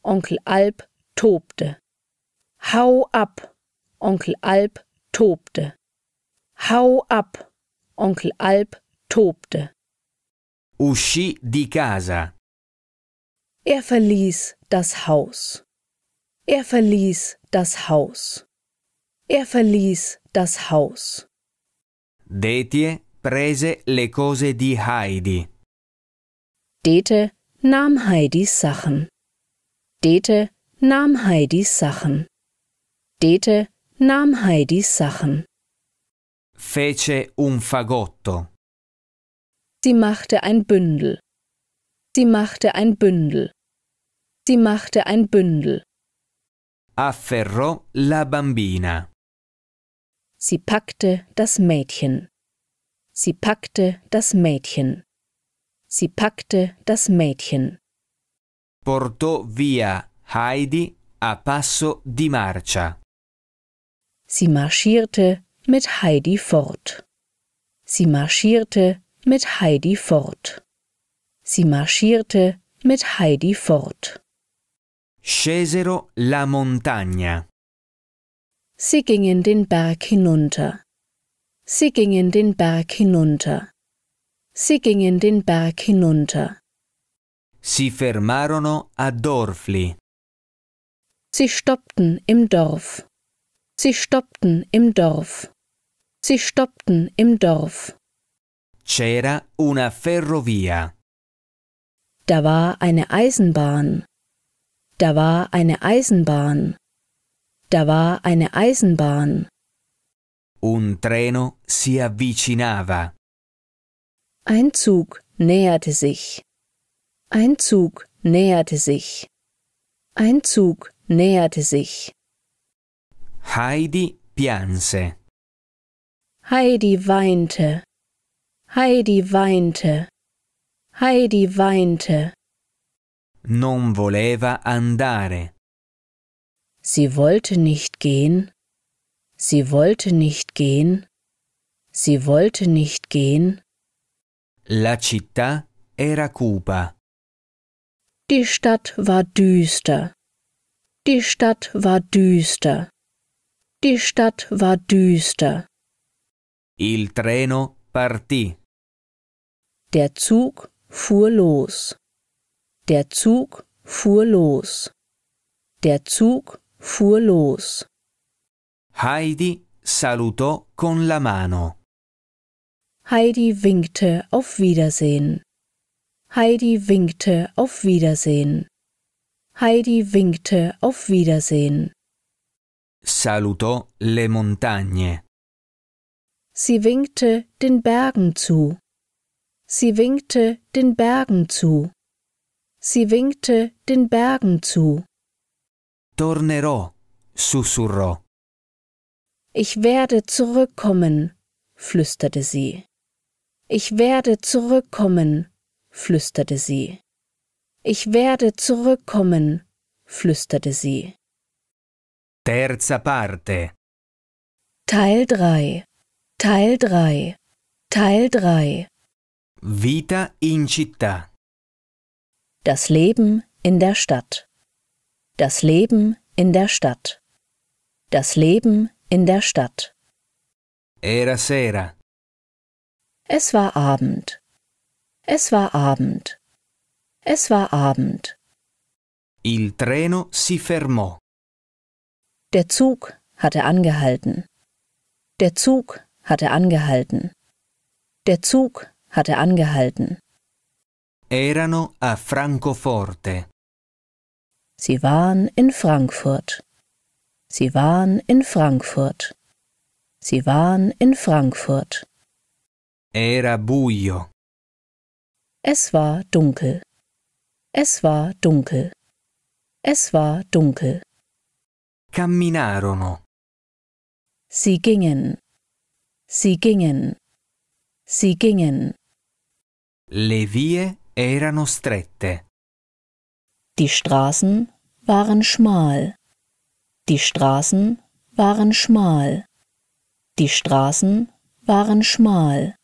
Onkel Alp tobte. Hau ab! Onkel Alp tobte. Hau ab! Onkel Alp tobte. Uscì di casa. Er verließ das Haus. Er verließ das Haus. Er verließ das Haus. Detje prese le cose di Heidi. Dete nahm Heidis Sachen. Dete nahm Heidis Sachen. Dete nahm Heidis Sachen. Fece un fagotto. Sie machte ein Bündel. Sie machte ein Bündel. Sie machte ein Bündel. Afferrò la bambina. Sie packte das Mädchen. Sie packte das Mädchen. Sie packte das Mädchen. Portò via Heidi a passo di marcia. Sie marschierte mit Heidi fort. Sie marschierte mit Heidi fort. Sie marschierte mit Heidi fort. Scesero la montagna. Sie gingen den Berg hinunter. Sie gingen den Berg hinunter. Sie gingen den Berg hinunter. Si fermarono a Dorfli. Sie stoppten im Dorf. Sie stoppten im Dorf. Sie stoppten im Dorf. C'era una ferrovia. Da war eine Eisenbahn. Da war eine Eisenbahn. Da war eine Eisenbahn. Un treno si avvicinava. Ein Zug näherte sich. Ein Zug näherte sich. Ein Zug näherte sich. Heidi pianse. Heidi weinte. Heidi weinte. Heidi weinte. Non voleva andare. Sie wollte nicht gehen, sie wollte nicht gehen, sie wollte nicht gehen. La città era cupa. Die Stadt war düster. Die Stadt war düster. Die Stadt war düster. Il treno partì. Der Zug fuhr los. Der Zug fuhr los. Der Zug fuhr los. Heidi salutò con la mano. Heidi winkte auf Wiedersehen. Heidi winkte auf Wiedersehen. Heidi winkte auf Wiedersehen. Salutò le montagne. Sie winkte den Bergen zu. Sie winkte den Bergen zu. Sie winkte den Bergen zu. Tornerò, sussurrò. Ich werde zurückkommen, flüsterte sie. Ich werde zurückkommen, flüsterte sie. Ich werde zurückkommen, flüsterte sie. Terza parte. Teil 3. Teil 3. Teil 3. Vita in città. Das Leben in der Stadt. Das Leben in der Stadt. Das Leben in der Stadt. Era sera. Es war Abend. Es war Abend. Es war Abend. Il treno si fermò. Der Zug hatte angehalten. Der Zug hatte angehalten. Der Zug hatte angehalten. Erano a Francoforte. Sie waren in Frankfurt. Sie waren in Frankfurt. Sie waren in Frankfurt. Era buio. Es war dunkel. Es war dunkel. Es war dunkel. Camminarono. Sie gingen. Sie gingen. Sie gingen. Le vie erano strette. Die Straßen waren schmal. Die Straßen waren schmal. Die Straßen waren schmal.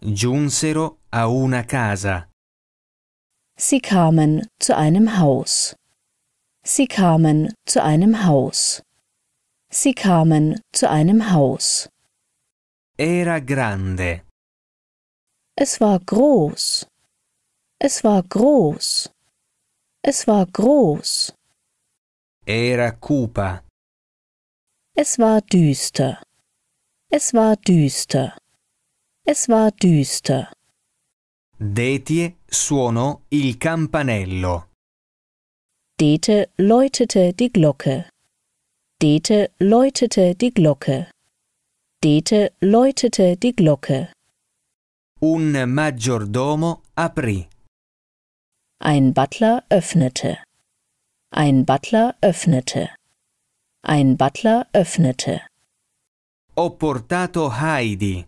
Giunsero a una casa. Sie kamen zu einem Haus. Sie kamen zu einem Haus. Sie kamen zu einem Haus. Era grande. Es war groß. Es war groß. Es war groß. Era cupa. Es war düster. Es war düster. Es war düster. Detie suonò il campanello. Dete läutete die Glocke. Dete läutete die Glocke. Dete läutete die Glocke. Un maggiordomo aprì. Ein Butler öffnete. Ein Butler öffnete. Ein Butler öffnete. Ho portato Heidi.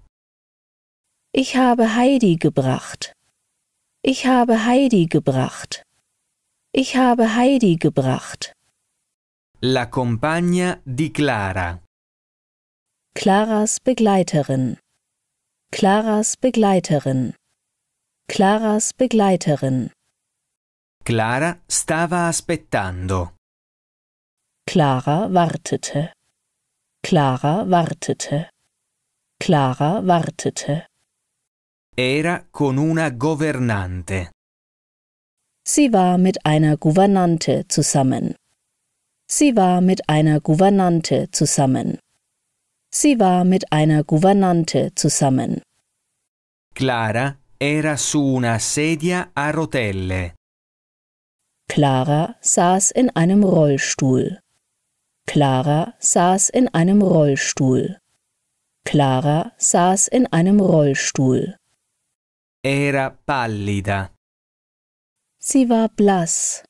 Ich habe Heidi gebracht. Ich habe Heidi gebracht. Ich habe Heidi gebracht. La compagna di Clara. Claras Begleiterin. Claras Begleiterin. Claras Begleiterin. Clara stava aspettando. Clara wartete. Clara wartete. Clara wartete. Era con una governante. Sie war mit einer Gouvernante zusammen. Sie war mit einer Gouvernante zusammen. Sie war mit einer Gouvernante zusammen. Clara era su una sedia a rotelle. Clara saß in einem Rollstuhl. Clara saß in einem Rollstuhl. Clara saß in einem Rollstuhl. Era pallida. Sie war blass.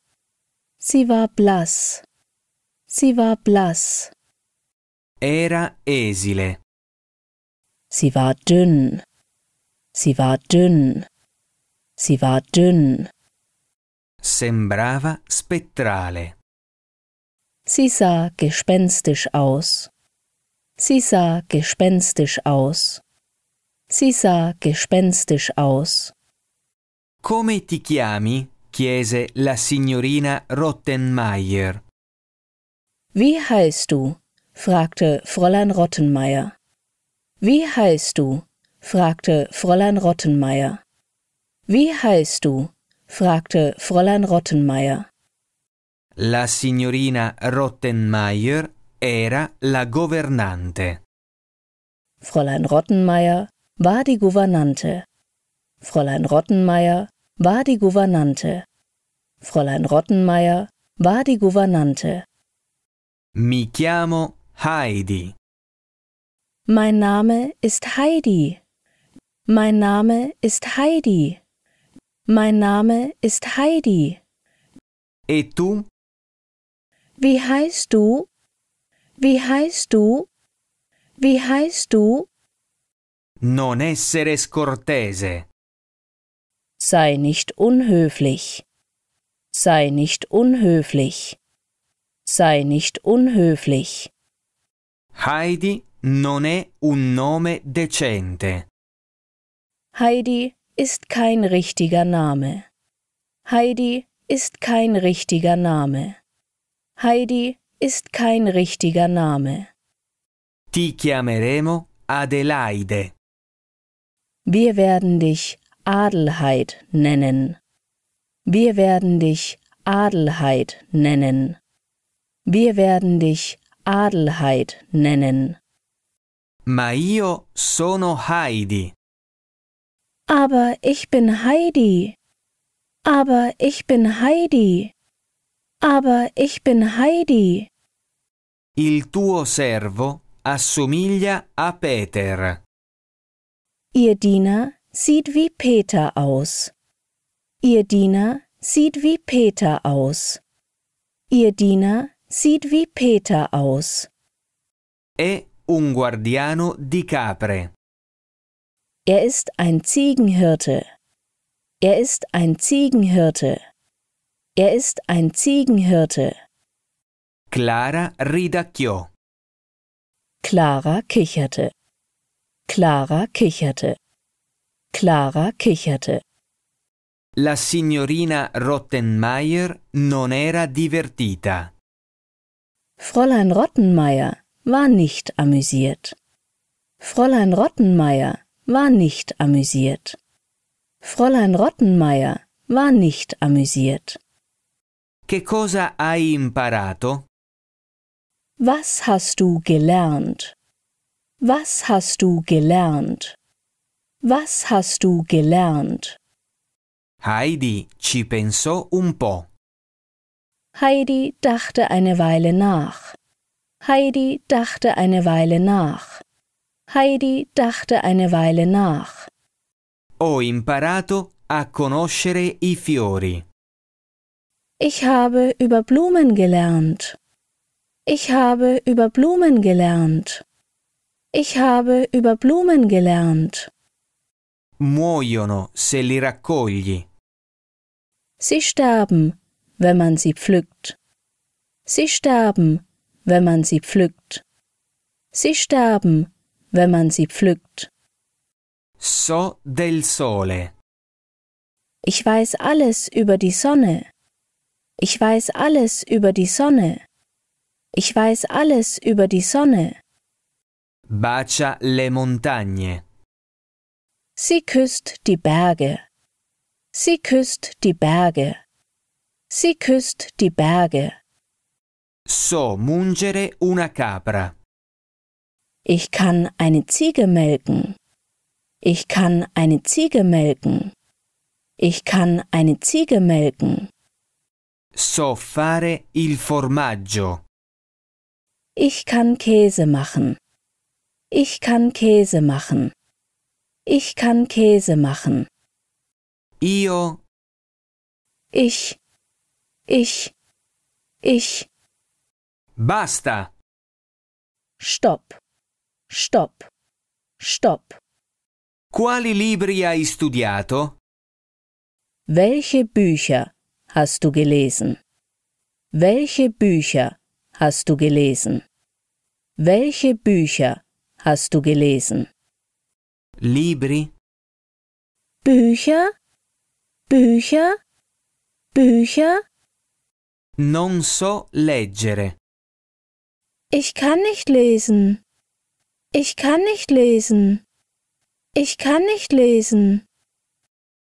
Sie war blass. Sie war blass. Era esile. Sie war dünn. Sie war dünn. Sie war dünn sembrava spettrale. Sie sah gespenstisch aus. Sie sah gespenstisch aus. Sie sah gespenstisch aus. Come ti chiami? chiese la signorina Rottenmeier. Wie heißt du? fragte Fräulein Rottenmeier. Wie heißt du? fragte Fräulein Rottenmeier. Wie heißt du? fragte Fräulein Rottenmeier. La signorina Rottenmeier era la governante. Fräulein Rottenmeier war die Gouvernante. Fräulein Rottenmeier war die Gouvernante. Fräulein Rottenmeier war die Gouvernante. Mi chiamo Heidi. Mein Name ist Heidi. Mein Name ist Heidi. Mein Name ist Heidi. E tu? Wie heißt du? Wie heißt du? Wie heißt du? Non essere scortese. Sei nicht unhöflich. Sei nicht unhöflich. Sei nicht unhöflich. Heidi non è un nome decente. Heidi ist kein richtiger Name. Heidi ist kein richtiger Name. Heidi ist kein richtiger Name. Ti chiameremo Adelaide. Wir werden dich Adelheid nennen. Wir werden dich Adelheid nennen. Wir werden dich Adelheid nennen. Ma io sono Heidi. Aber ich bin Heidi. Aber ich bin Heidi. Aber ich bin Heidi. Il tuo servo assomiglia a Peter. Ihr Diener sieht wie Peter aus. Ihr Diener sieht wie Peter aus. Ihr Diener sieht wie Peter aus. È un guardiano di capre. Er ist ein Ziegenhirte. Er ist ein Ziegenhirte. Er ist ein Ziegenhirte. Clara ridacchiò. Clara kicherte. Clara kicherte. Clara kicherte. La signorina Rottenmeier non era divertita. Fräulein Rottenmeier war nicht amüsiert. Fräulein Rottenmeier war nicht amüsiert. Fräulein Rottenmeier war nicht amüsiert. Che cosa hai imparato? Was hast du gelernt? Was hast du gelernt? Was hast du gelernt? Heidi ci pensò un po'. Heidi dachte eine Weile nach. Heidi dachte eine Weile nach. Heidi dachte eine Weile nach. Ho imparato a conoscere i fiori. Ich habe über Blumen gelernt. Ich habe über Blumen gelernt. Ich habe über Blumen gelernt. Muoiono se li raccogli. Sie sterben, wenn man sie pflückt. Sie sterben, wenn man sie pflückt. Sie sterben, wenn man sie pflückt wenn man sie pflückt. So del sole. Ich weiß alles über die Sonne. Ich weiß alles über die Sonne. Ich weiß alles über die Sonne. Bacia le montagne. Sie küsst die Berge. Sie küsst die Berge. Sie küsst die Berge. So mungere una capra. Ich kann eine Ziege melken. Ich kann eine Ziege melken. Ich kann eine Ziege melken. So fare il formaggio. Ich kann Käse machen. Ich kann Käse machen. Ich kann Käse machen. Io. Ich. Ich. Ich. Basta. Stopp. Stopp. Stop. Quali libri hai studiato? Welche Bücher hast du gelesen? Welche Bücher hast du gelesen? Welche Bücher hast du gelesen? Libri. Bücher? Bücher? Bücher? Non so leggere. Ich kann nicht lesen. Ich kann nicht lesen. Ich kann nicht lesen.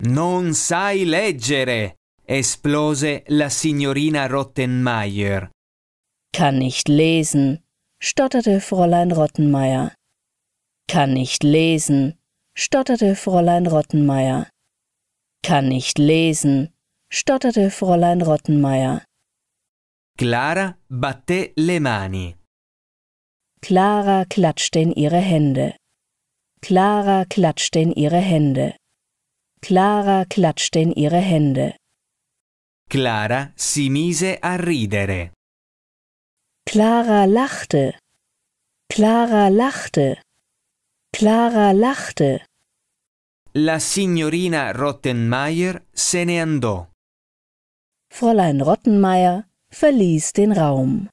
Non sai leggere, esplose la signorina Rottenmeier. Kann nicht lesen, stotterte Fräulein Rottenmeier. Kann nicht lesen, stotterte Fräulein Rottenmeier. Kann nicht lesen, stotterte Fräulein Rottenmeier. Clara batté le mani. Clara klatschte in ihre Hände. Clara klatschte in ihre Hände. Clara klatschte in ihre Hände. Clara si mise a ridere. Clara lachte. Clara lachte. Clara lachte. La signorina Rottenmeier se ne andò. Fräulein Rottenmeier verließ den Raum.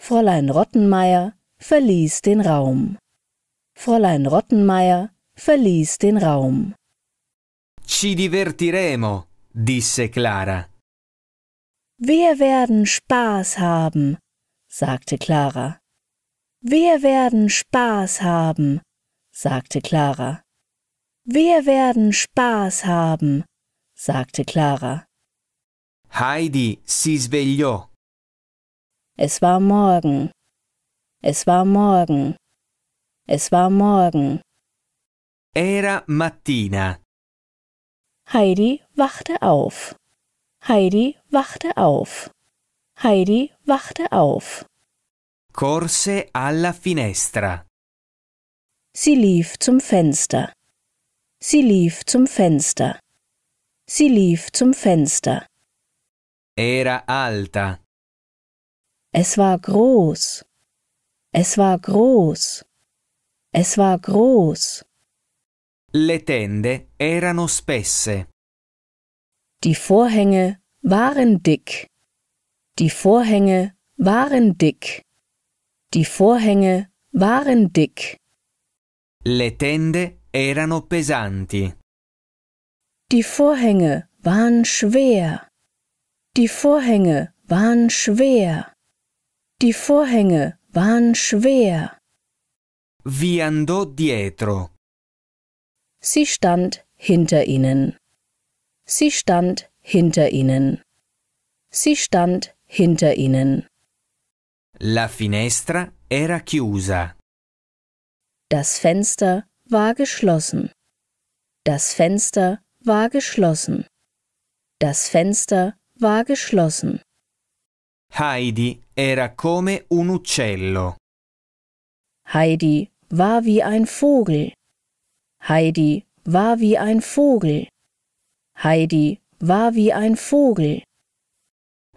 Fräulein Rottenmeier verließ den Raum. Fräulein Rottenmeier verließ den Raum. Ci divertiremo, disse Clara. Wir werden Spaß haben, sagte Clara. Wir werden Spaß haben, sagte Clara. Wir werden Spaß haben, sagte Clara. Heidi si svegliò. Es war Morgen. Es war morgen. Es war morgen. Era mattina. Heidi wachte auf. Heidi wachte auf. Heidi wachte auf. Corse alla finestra. Sie lief zum Fenster. Sie lief zum Fenster. Sie lief zum Fenster. Era alta. Es war groß. Es war groß. Es war groß. Le tende erano spesse. Die Vorhänge waren dick. Die Vorhänge waren dick. Die Vorhänge waren dick. Le tende erano pesanti. Die Vorhänge waren schwer. Die Vorhänge waren schwer. Die Vorhänge waren schwer. Vi andò dietro. Sie stand hinter ihnen. Sie stand hinter ihnen. Sie stand hinter ihnen. La finestra era chiusa. Das Fenster war geschlossen. Das Fenster war geschlossen. Das Fenster war geschlossen. Heidi era come un uccello. Heidi war wie ein Vogel. Heidi war wie ein Vogel. Heidi war wie ein Vogel.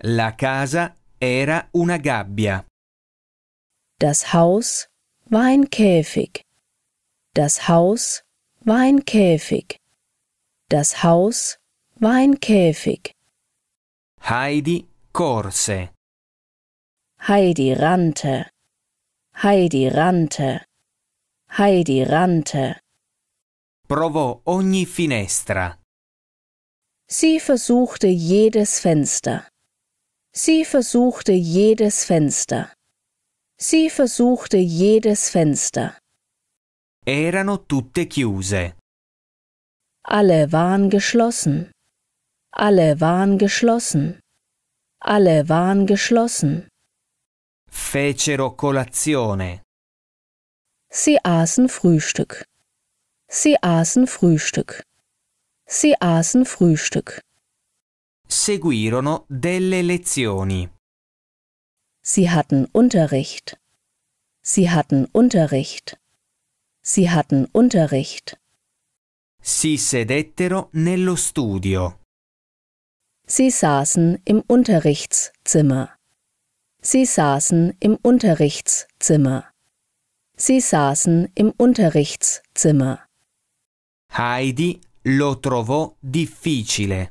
La casa era una gabbia. Das Haus war ein Käfig. Das Haus war ein Käfig. Das Haus war ein Käfig. Heidi corse. Heidi rannte, Heidi rannte, Heidi rannte. Provò ogni finestra. Sie versuchte jedes Fenster. Sie versuchte jedes Fenster. Sie versuchte jedes Fenster. Erano tutte chiuse. Alle waren geschlossen. Alle waren geschlossen. Alle waren geschlossen. Fecero colazione. Sie aßen Frühstück. Sie aßen Frühstück. Sie aßen Frühstück. Seguirono delle lezioni. Sie hatten Unterricht. Sie hatten Unterricht. Sie hatten Unterricht. Si sedettero nello studio. Sie saßen im Unterrichtszimmer. Sie saßen im Unterrichtszimmer. Sie saßen im Unterrichtszimmer. Heidi lo trovò difficile.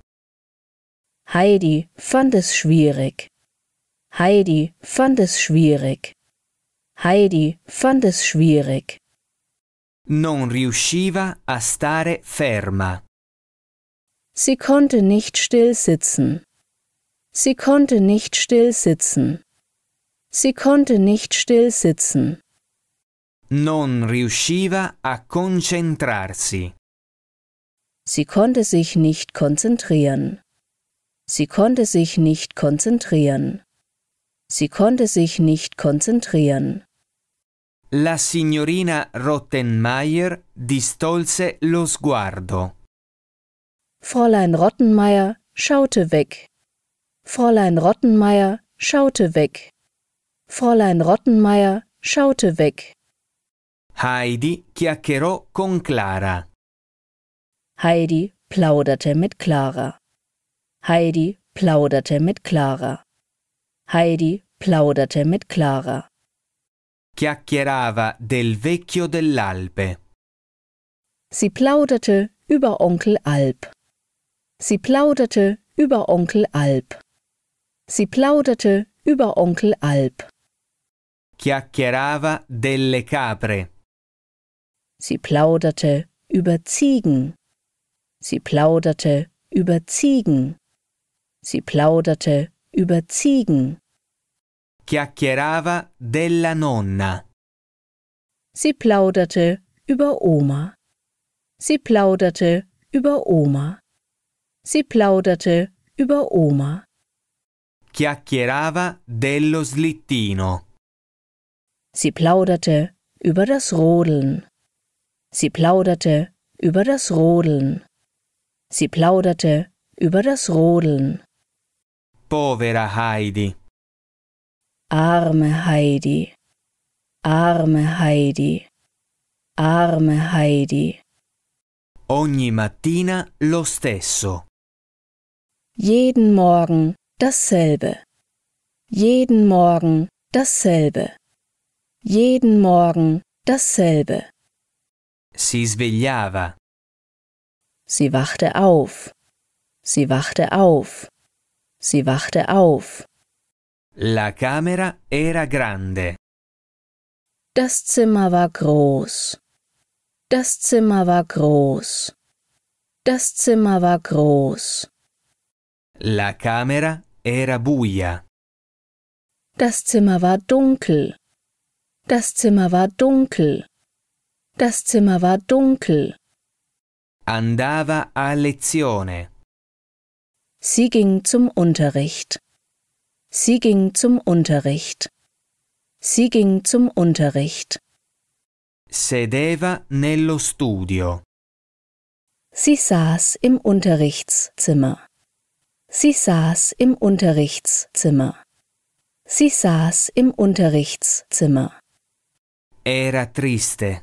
Heidi fand es schwierig. Heidi fand es schwierig. Heidi fand es schwierig. Non riusciva a stare ferma. Sie konnte nicht still sitzen. Sie konnte nicht still sitzen. Sie konnte nicht still sitzen. Non riusciva a concentrarsi. Sie konnte sich nicht konzentrieren. Sie konnte sich nicht konzentrieren. Sie konnte sich nicht konzentrieren. La signorina Rottenmeier distolse lo sguardo. Fräulein Rottenmeier schaute weg. Fräulein Rottenmeier schaute weg. Fräulein Rottenmeier schaute weg. Heidi chiacchierò con Clara. Heidi plauderte mit Clara. Heidi plauderte mit Clara. Heidi plauderte mit Clara. Chiacchierava del vecchio dell'Alpe. Sie plauderte über Onkel Alp. Sie plauderte über Onkel Alp. Sie plauderte über Onkel Alp chiacchierava delle capre. Sie plauderte über Ziegen. Sie plauderte über Ziegen. Sie plauderte über Ziegen. Chiacchierava della nonna. Sie plauderte über Oma. Sie plauderte über Oma. Sie plauderte über Oma. Chiacchierava dello slittino. Sie plauderte über das Rodeln. Sie plauderte über das Rodeln. Sie plauderte über das Rodeln. Povera Heidi. Arme Heidi. Arme Heidi. Arme Heidi. Ogni mattina lo stesso. Jeden Morgen dasselbe. Jeden Morgen dasselbe. Jeden Morgen dasselbe. Si svegliava. Sie wachte auf. Sie wachte auf. Sie wachte auf. La camera era grande. Das Zimmer war groß. Das Zimmer war groß. Das Zimmer war groß. La camera era buia. Das Zimmer war dunkel. Das Zimmer war dunkel. Das Zimmer war dunkel. Andava a lezione. Sie ging zum Unterricht. Sie ging zum Unterricht. Sie ging zum Unterricht. Sedeva nello studio. Sie saß im Unterrichtszimmer. Sie saß im Unterrichtszimmer. Sie saß im Unterrichtszimmer. Era triste.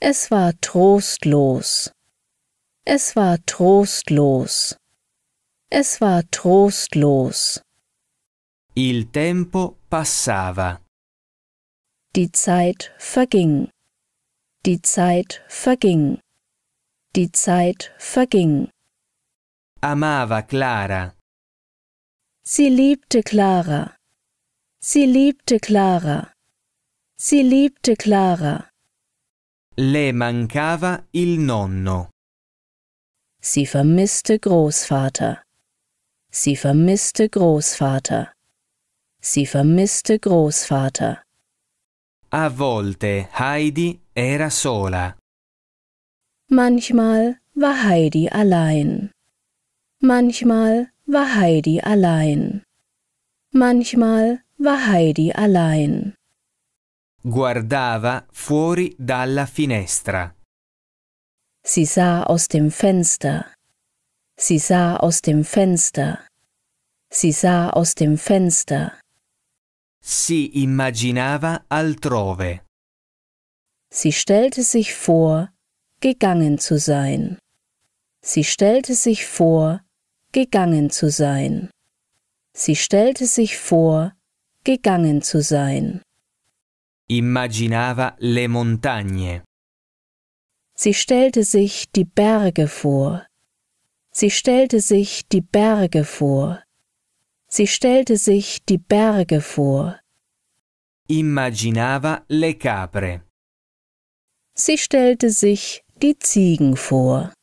Es war trostlos. Es war trostlos. Es war trostlos. Il tempo passava. Die Zeit verging. Die Zeit verging. Die Zeit verging. Amava Clara. Sie liebte Clara. Sie liebte Clara. Sie liebte Clara. Le mancava il nonno. Sie vermisste Großvater. Sie vermisste Großvater. Sie vermisste Großvater. A volte Heidi era sola. Manchmal war Heidi allein. Manchmal war Heidi allein. Manchmal war Heidi allein guardava fuori dalla finestra. Sie sah aus dem Fenster. Sie sah aus dem Fenster. Sie sah aus dem Fenster. Si immaginava altrove. Sie stellte sich vor, gegangen zu sein. Sie stellte sich vor, gegangen zu sein. Sie stellte sich vor, gegangen zu sein. Immaginava le montagne. Sie stellte sich die Berge vor. Sie stellte sich die Berge vor. Sie stellte sich die Berge vor. Immaginava le capre. Sie stellte sich die Ziegen vor.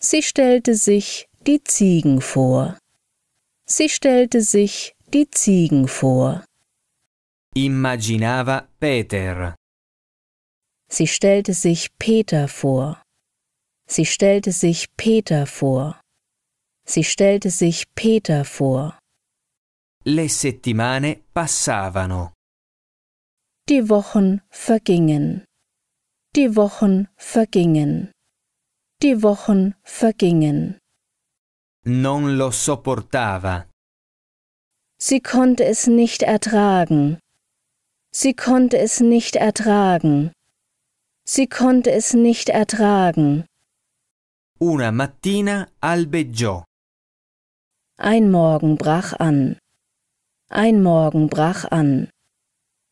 Sie stellte sich die Ziegen vor. Sie stellte sich die Ziegen vor. Immaginava Peter. Sie stellte sich Peter vor. Sie stellte sich Peter vor. Sie stellte sich Peter vor. Le settimane passavano. Die Wochen vergingen. Die Wochen vergingen. Die Wochen vergingen. Non lo sopportava. Sie konnte es nicht ertragen. Sie konnte es nicht ertragen. Sie konnte es nicht ertragen. Una mattina albeggiò. Ein Morgen brach an. Ein Morgen brach an.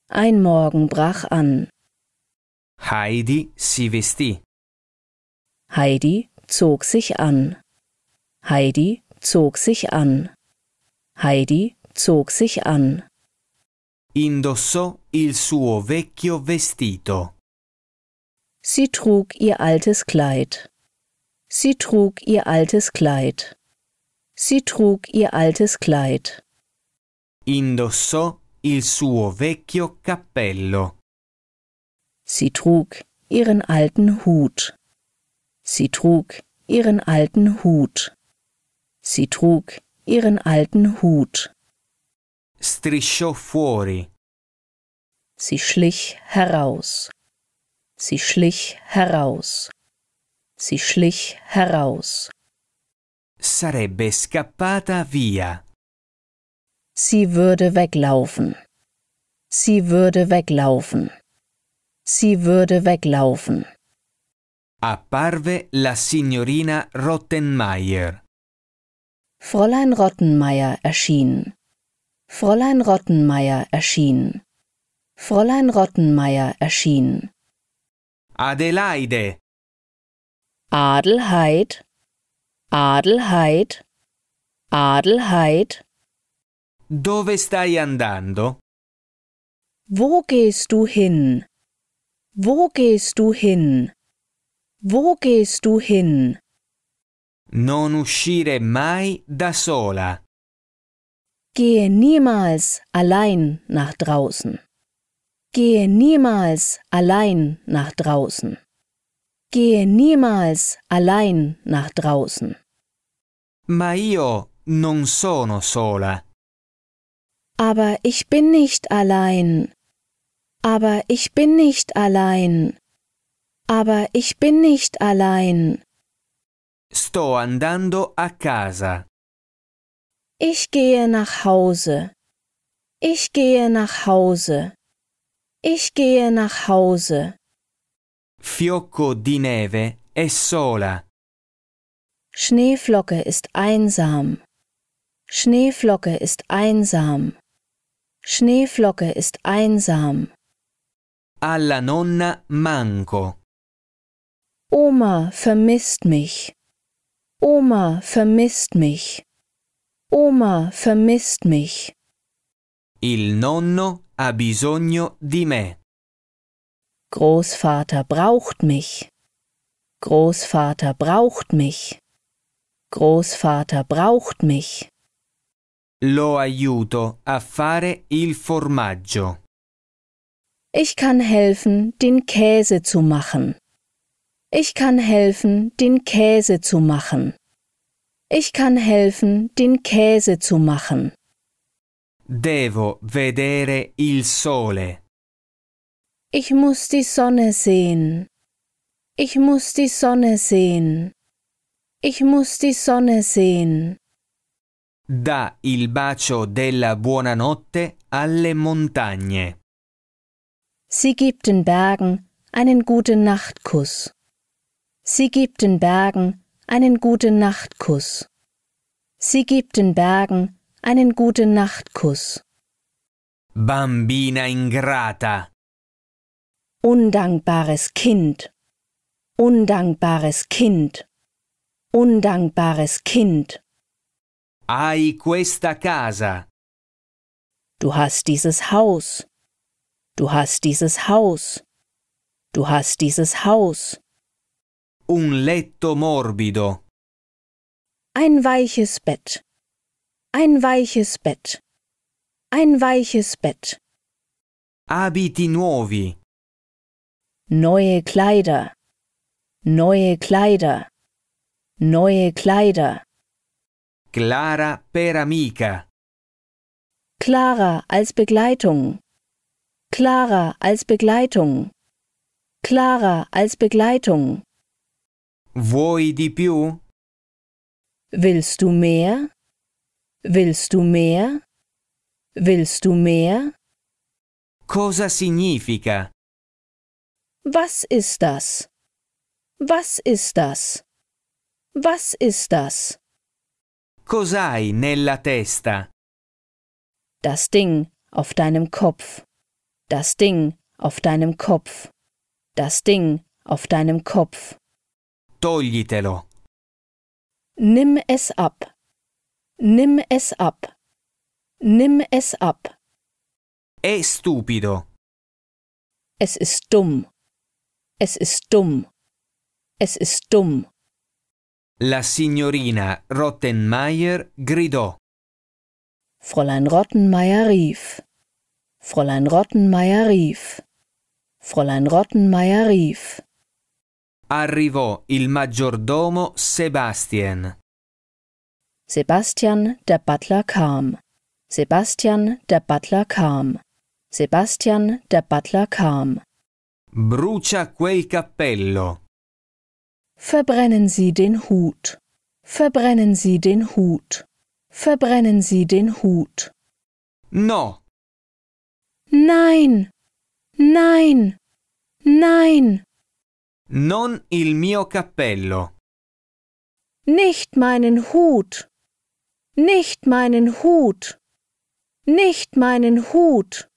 Ein Morgen brach an. Heidi si vestì. Heidi zog sich an. Heidi zog sich an. Heidi zog sich an. Indossò il suo vecchio vestito. Sie trug ihr altes Kleid. Sie trug ihr altes Kleid. Sie trug ihr altes Kleid. Indossò il suo vecchio cappello. Sie trug ihren alten Hut. Sie trug ihren alten Hut. Sie trug ihren alten Hut. Strisciò fuori Sie schlich heraus. Sie schlich heraus. Sie schlich heraus. Sarebbe scappata via. Sie würde weglaufen. Sie würde weglaufen. Sie würde weglaufen. Apparve la signorina Rottenmeier. Fräulein Rottenmeier erschien. Fräulein Rottenmeier erschien. Fräulein Rottenmeier erschien. Adelaide. Adelheid. Adelheid. Adelheid. Dove stai andando? Wo gehst du hin? Wo gehst du hin? Wo gehst du hin? Non uscire mai da sola. Gehe niemals allein nach draußen. Gehe niemals allein nach draußen. Gehe niemals allein nach draußen. Ma io non sono sola. Aber ich bin nicht allein. Aber ich bin nicht allein. Aber ich bin nicht allein. Sto andando a casa. Ich gehe nach Hause. Ich gehe nach Hause. Ich gehe nach Hause. Fiocco di neve è sola. Schneeflocke ist einsam. Schneeflocke ist einsam. Schneeflocke ist einsam. Alla nonna manco. Oma vermisst mich. Oma vermisst mich. Oma vermisst mich. Il nonno ha bisogno di me. Großvater braucht mich. Großvater braucht mich. Großvater braucht mich. Lo aiuto a fare il formaggio. Ich kann helfen, den Käse zu machen. Ich kann helfen, den Käse zu machen. Ich kann helfen, den Käse zu machen. Devo vedere il sole. Ich muss die Sonne sehen. Ich muss die Sonne sehen. Ich muss die Sonne sehen. Da il bacio della buonanotte alle montagne. Sie gibt den Bergen einen guten Nachtkuss. Sie gibt den Bergen einen guten Nachtkuss. Sie gibt den Bergen einen guten Nachtkuss. Bambina ingrata. Undankbares Kind. Undankbares Kind. Undankbares Kind. Hai questa casa. Du hast dieses Haus. Du hast dieses Haus. Du hast dieses Haus. Un letto morbido. Ein weiches Bett. Ein weiches Bett. Ein weiches Bett. Abiti nuovi. Neue Kleider. Neue Kleider. Neue Kleider. Clara per amica. Clara als Begleitung. Clara als Begleitung. Clara als Begleitung. Vuoi di più? Willst du mehr? Willst du mehr? Willst du mehr? Cosa significa? Was ist das? Was ist das? Was ist das? Cos'hai nella testa? Das Ding auf deinem Kopf. Das Ding auf deinem Kopf. Das Ding auf deinem Kopf. Toglitelo. Nimm es ab. Nimm es ab. Nimm es ab. È stupido. Es ist dumm. Es ist dumm. Es ist dumm. La signorina Rottenmeier gridò. Fräulein Rottenmeier rief. Fräulein Rottenmeier rief. Fräulein Rottenmeier rief. Arrivò il maggiordomo Sebastian. Sebastian der Butler kam. Sebastian der Butler kam. Sebastian der Butler kam. Brucia quel cappello. Verbrennen Sie den Hut. Verbrennen Sie den Hut. Verbrennen Sie den Hut. No. Nein. Nein. Nein. Non il mio cappello. Nicht meinen Hut. Nicht meinen Hut. Nicht meinen Hut.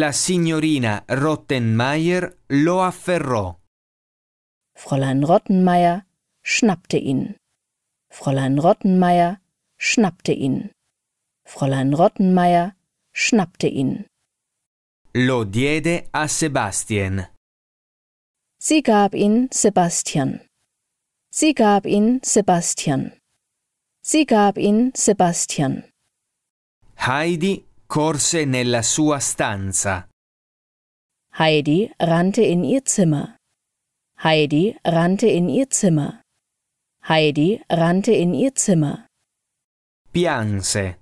La signorina Rottenmeier lo afferrò. Fräulein Rottenmeier schnappte ihn. Fräulein Rottenmeier schnappte ihn. Fräulein Rottenmeier schnappte ihn. Lo diede a Sebastian. Sie gab ihn Sebastian. Sie gab ihn Sebastian. Sie gab ihn Sebastian. Heidi corse nella sua stanza. Heidi rannte in ihr Zimmer. Heidi rannte in ihr Zimmer. Heidi rannte in ihr Zimmer. Pianse.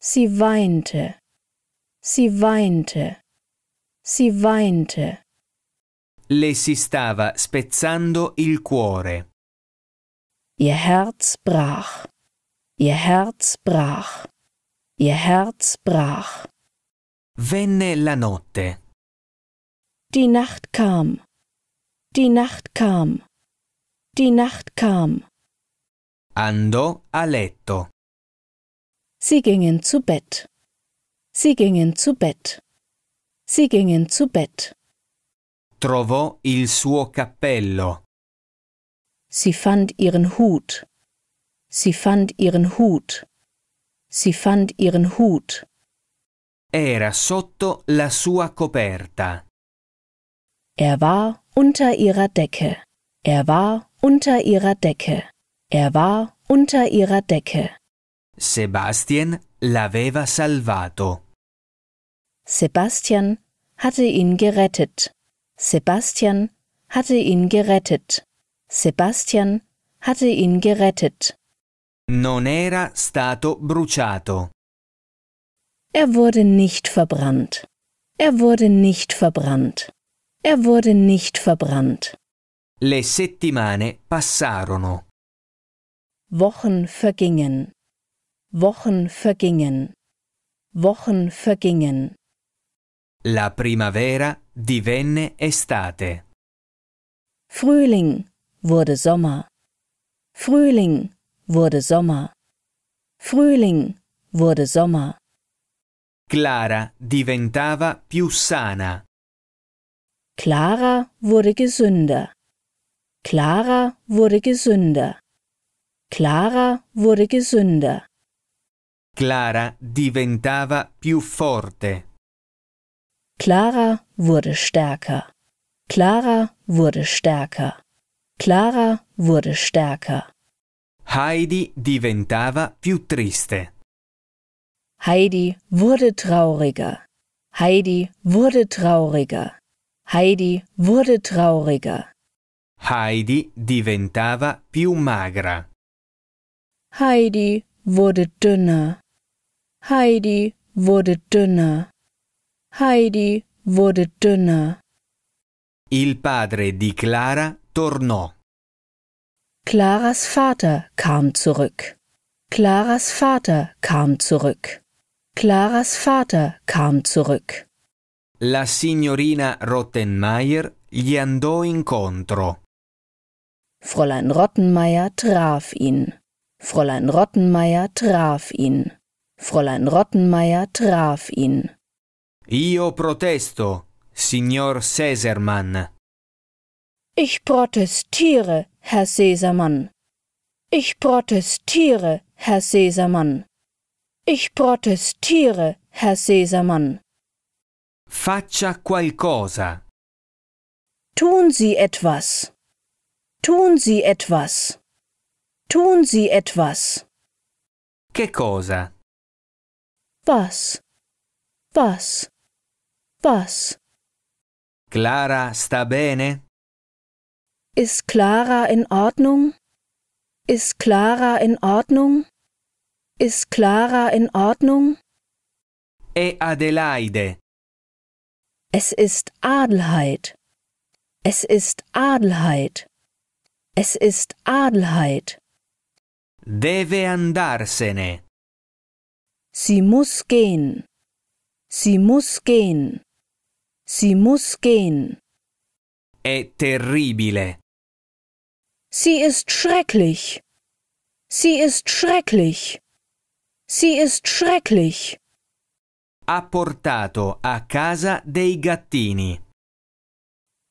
Sie weinte. Sie weinte. Si weinte. Le si stava spezzando il cuore. Ihr Herz brach. Ihr Herz brach. Ihr Herz brach. Venne la notte. Die Nacht kam. Die Nacht kam. Die Nacht kam. Andò a letto. Sie gingen zu Bett. Sie gingen zu Bett. Sie gingen zu Bett. Trovò il suo cappello. Sie fand ihren Hut. Sie fand ihren Hut. Sie fand ihren Hut. Era sotto la sua coperta. Er war unter ihrer Decke. Er war unter ihrer Decke. Er war unter ihrer Decke. Sebastian l'aveva salvato. Sebastian hatte ihn gerettet. Sebastian hatte ihn gerettet. Sebastian hatte ihn gerettet. Non era stato bruciato. Er wurde nicht verbrannt. Er wurde nicht verbrannt. Er wurde nicht verbrannt. Le settimane passarono. Wochen vergingen. Wochen vergingen. Wochen vergingen. La primavera divenne estate. Frühling wurde Sommer. Frühling wurde Sommer. Frühling wurde Sommer. Clara diventava più sana. Clara wurde gesünder. Clara wurde gesünder. Clara wurde gesünder. Clara diventava più forte. Clara wurde stärker. Clara wurde stärker. Clara wurde stärker. Heidi diventava più triste. Heidi wurde trauriger. Heidi wurde trauriger. Heidi wurde trauriger. Heidi diventava più magra. Heidi wurde dünner. Heidi wurde dünner. Heidi wurde dünner. Il padre di Clara Tornò. Claras Vater kam zurück. Claras Vater kam zurück. Claras Vater kam zurück. La signorina Rottenmeier gli andò incontro. Fräulein Rottenmeier traf ihn. Fräulein Rottenmeier traf ihn. Fräulein Rottenmeier traf ihn. Io protesto, signor Sesermann. Ich protestiere, Herr Sesermann. Ich protestiere, Herr Sesermann. Ich protestiere, Herr Sesermann. Faccia qualcosa. Tun Sie etwas. Tun Sie etwas. Tun Sie etwas. Che cosa? Was? Was? Was? Clara sta bene? Ist Clara in Ordnung? Ist Clara in Ordnung? Ist Clara in Ordnung? È Adelaide. Es ist Adelheid. Es ist Adelheid. Es ist Adelheid. Deve andarsene. Sie muss gehen. Sie muss gehen. Sie muss gehen. È terribile. Sie ist schrecklich. Sie ist schrecklich. Sie ist schrecklich. Ha portato a casa dei gattini.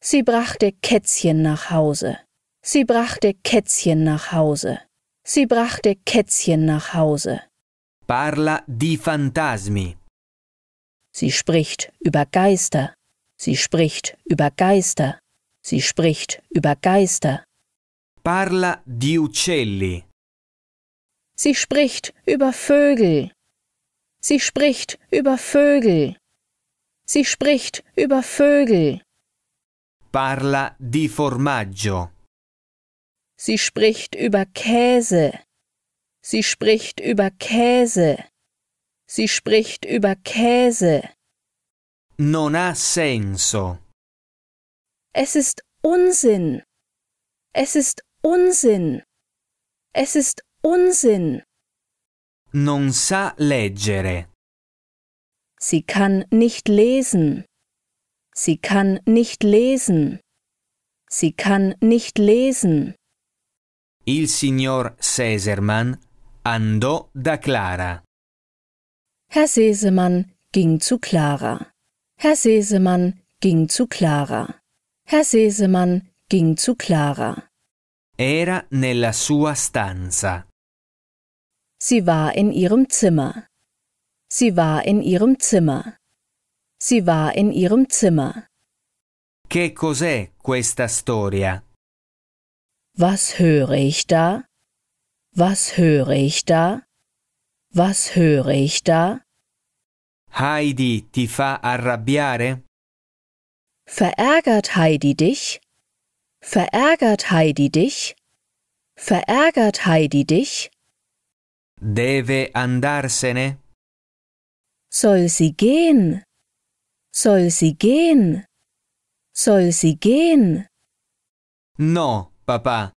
Sie brachte Kätzchen nach Hause. Sie brachte Kätzchen nach Hause. Sie brachte Kätzchen nach Hause. Parla di fantasmi. Sie spricht über Geister. Sie spricht über Geister. Sie spricht über Geister. Parla di uccelli. Sie spricht über Vögel. Sie spricht über Vögel. Sie spricht über Vögel. Parla di formaggio. Sie spricht über Käse. Sie spricht über Käse. Sie spricht über Käse. Non ha senso. Es ist Unsinn. Es ist Unsinn. Es ist Unsinn. Non sa leggere. Sie kann nicht lesen. Sie kann nicht lesen. Sie kann nicht lesen. Il signor Sesermann andò da Clara. Herr Sesemann ging zu Clara. Herr Sesemann ging zu Clara. Herr Sesemann ging zu Clara. Era nella sua stanza. Sie war in ihrem Zimmer. Sie war in ihrem Zimmer. Sie war in ihrem Zimmer. Che cos'è questa storia? Was höre ich da? Was höre ich da? Was höre ich da? Heidi ti fa arrabbiare? Verärgert Heidi dich? Verärgert Heidi dich? Verärgert Heidi dich? Deve andarsene. Soll sie gehen? Soll sie gehen? Soll sie gehen? No, Papa.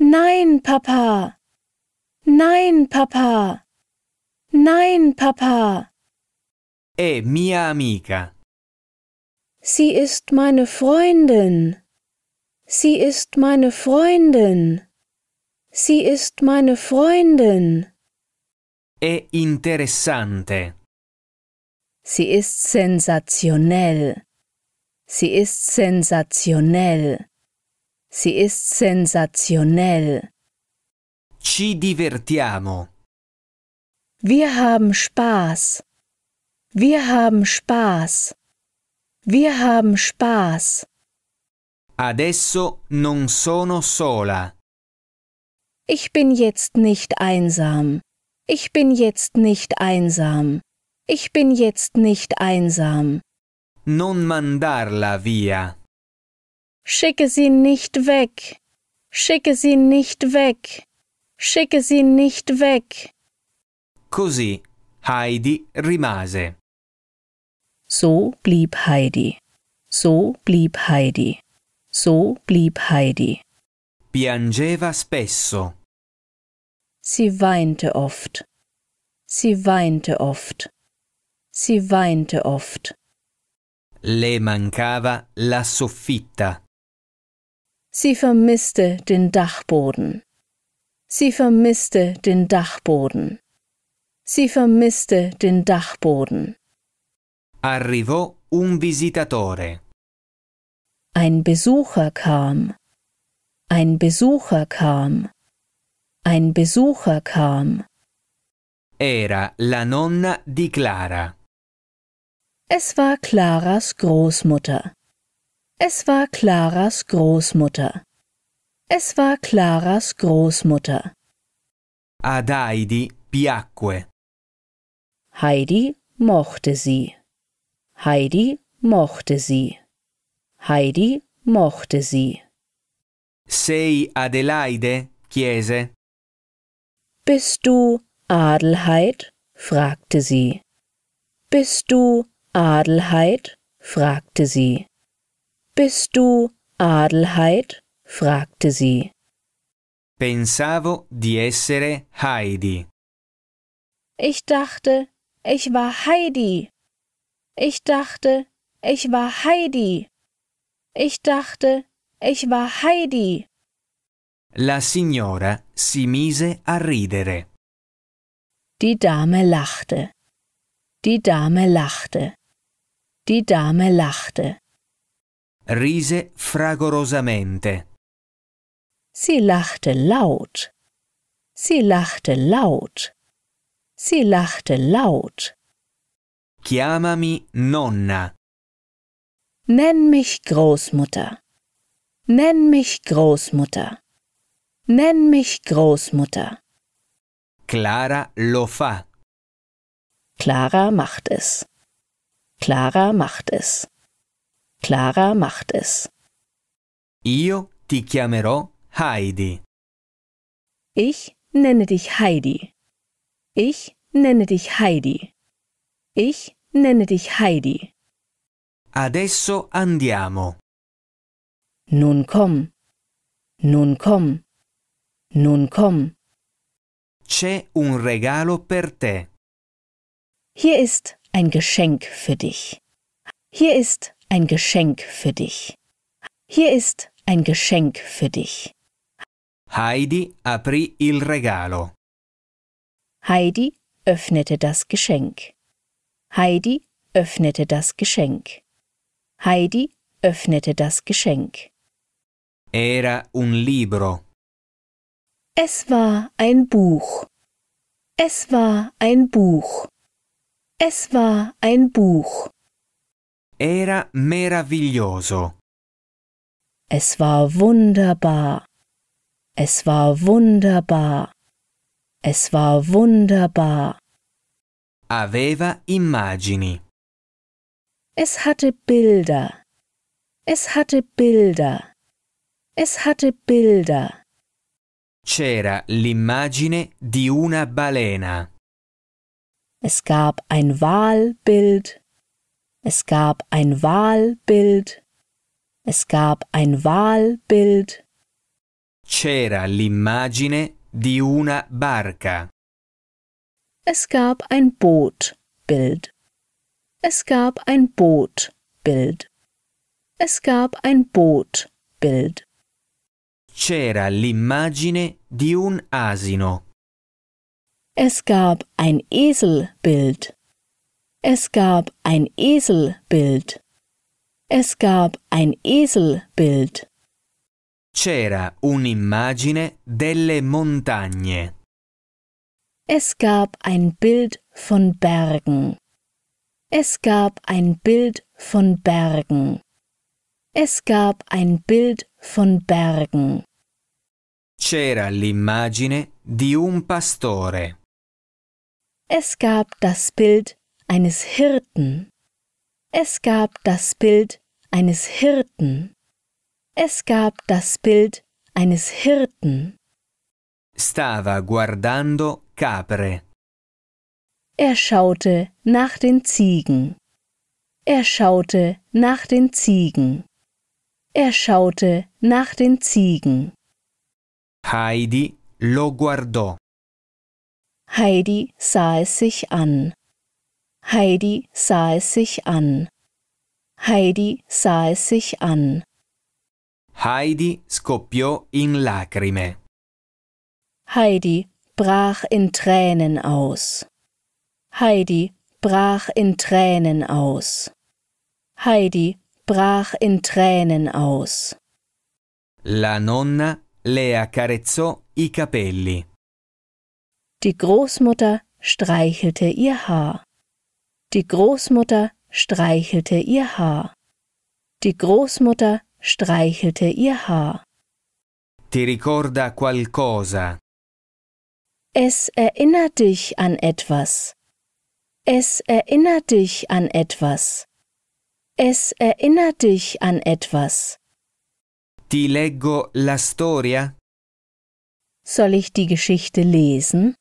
Nein, Papa. Nein, Papa. Nein, Papa. È mia amica. Sie ist meine Freundin. Sie ist meine Freundin. Sie ist meine Freundin. È interessante. Sie ist sensationell. Sie ist sensationell. Sie ist sensationell. Ci divertiamo. Wir haben Spaß. Wir haben Spaß. Wir haben Spaß. Adesso non sono sola. Ich bin jetzt nicht einsam. Ich bin jetzt nicht einsam. Ich bin jetzt nicht einsam. Non mandarla via. Schicke sie nicht weg. Schicke sie nicht weg. Schicke sie nicht weg. Così Heidi rimase. So blieb Heidi. So blieb Heidi. So blieb Heidi. Piangeva spesso. Sie weinte oft. Sie weinte oft. Sie weinte oft. Le mancava la soffitta. Sie vermisste den Dachboden. Sie vermisste den Dachboden. Sie vermisste den Dachboden. Arrivò un visitatore. Ein Besucher kam. Ein Besucher kam. Ein Besucher kam. Era la nonna di Clara. Es war Claras Großmutter. Es war Claras Großmutter. Es war Claras Großmutter. Ad Heidi piacque. Heidi mochte sie. Heidi mochte sie. Heidi mochte sie. Sei Adelaide? chiese. Bist du Adelheid? fragte sie. Bist du Adelheid? fragte sie. Bist du Adelheid? fragte sie. Pensavo di essere Heidi. Ich dachte, ich war Heidi. Ich dachte, ich war Heidi. Ich dachte, ich war Heidi. La signora si mise a ridere. Die Dame lachte. Die Dame lachte. Die Dame lachte. Rise fragorosamente. Sie lachte laut. Sie lachte laut. Sie lachte laut. Chiamami nonna. Nenn mich Großmutter. Nenn mich Großmutter. Nenn mich Großmutter. Clara lo fa. Clara macht es. Clara macht es. Clara macht es. Io ti chiamerò Heidi. Ich nenne dich Heidi. Ich nenne dich Heidi. Ich nenne dich Heidi. Adesso andiamo. Nun komm. Nun komm. Nun komm. C'è un regalo per te. Hier ist ein Geschenk für dich. Hier ist ein Geschenk für dich. Hier ist ein Geschenk für dich. Heidi aprì il regalo. Heidi öffnete das Geschenk. Heidi öffnete das Geschenk. Heidi öffnete das Geschenk. Era un libro. Es war ein Buch. Es war ein Buch. Es war ein Buch. Era meraviglioso. Es war wunderbar. Es war wunderbar. Es war wunderbar. Aveva immagini. Es hatte Bilder. Es hatte Bilder. Es hatte Bilder. C'era l'immagine di una balena. Es gab ein Wahlbild. Es gab ein Wahlbild. Es gab ein Wahlbild. C'era l'immagine di una barca. Es gab ein Bootbild. Es gab ein Boot, Bild. Es gab ein Boot, Bild. C'era l'immagine di un asino. Es gab ein Eselbild. Es gab ein Eselbild. Es gab ein Eselbild. C'era un'immagine delle montagne. Es gab ein Bild von Bergen. Es gab ein Bild von Bergen. Es gab ein Bild von Bergen. C'era l'immagine di un pastore. Es gab das Bild eines Hirten. Es gab das Bild eines Hirten. Es gab das Bild eines Hirten. Stava guardando capre. Er schaute nach den Ziegen. Er schaute nach den Ziegen. Er schaute nach den Ziegen. Heidi lo guardò. Heidi sah es sich an. Heidi sah es sich an. Heidi sah es sich an. Heidi scoppiò in lacrime. Heidi brach in Tränen aus. Heidi brach in Tränen aus. Heidi brach in Tränen aus. La nonna le accarezzò i capelli. Die Großmutter streichelte ihr Haar. Die Großmutter streichelte ihr Haar. Die Großmutter streichelte ihr Haar. Ti ricorda qualcosa. Es erinnert dich an etwas. Es erinnert dich an etwas. Es erinnert dich an etwas. Ti leggo la storia? Soll ich die Geschichte lesen?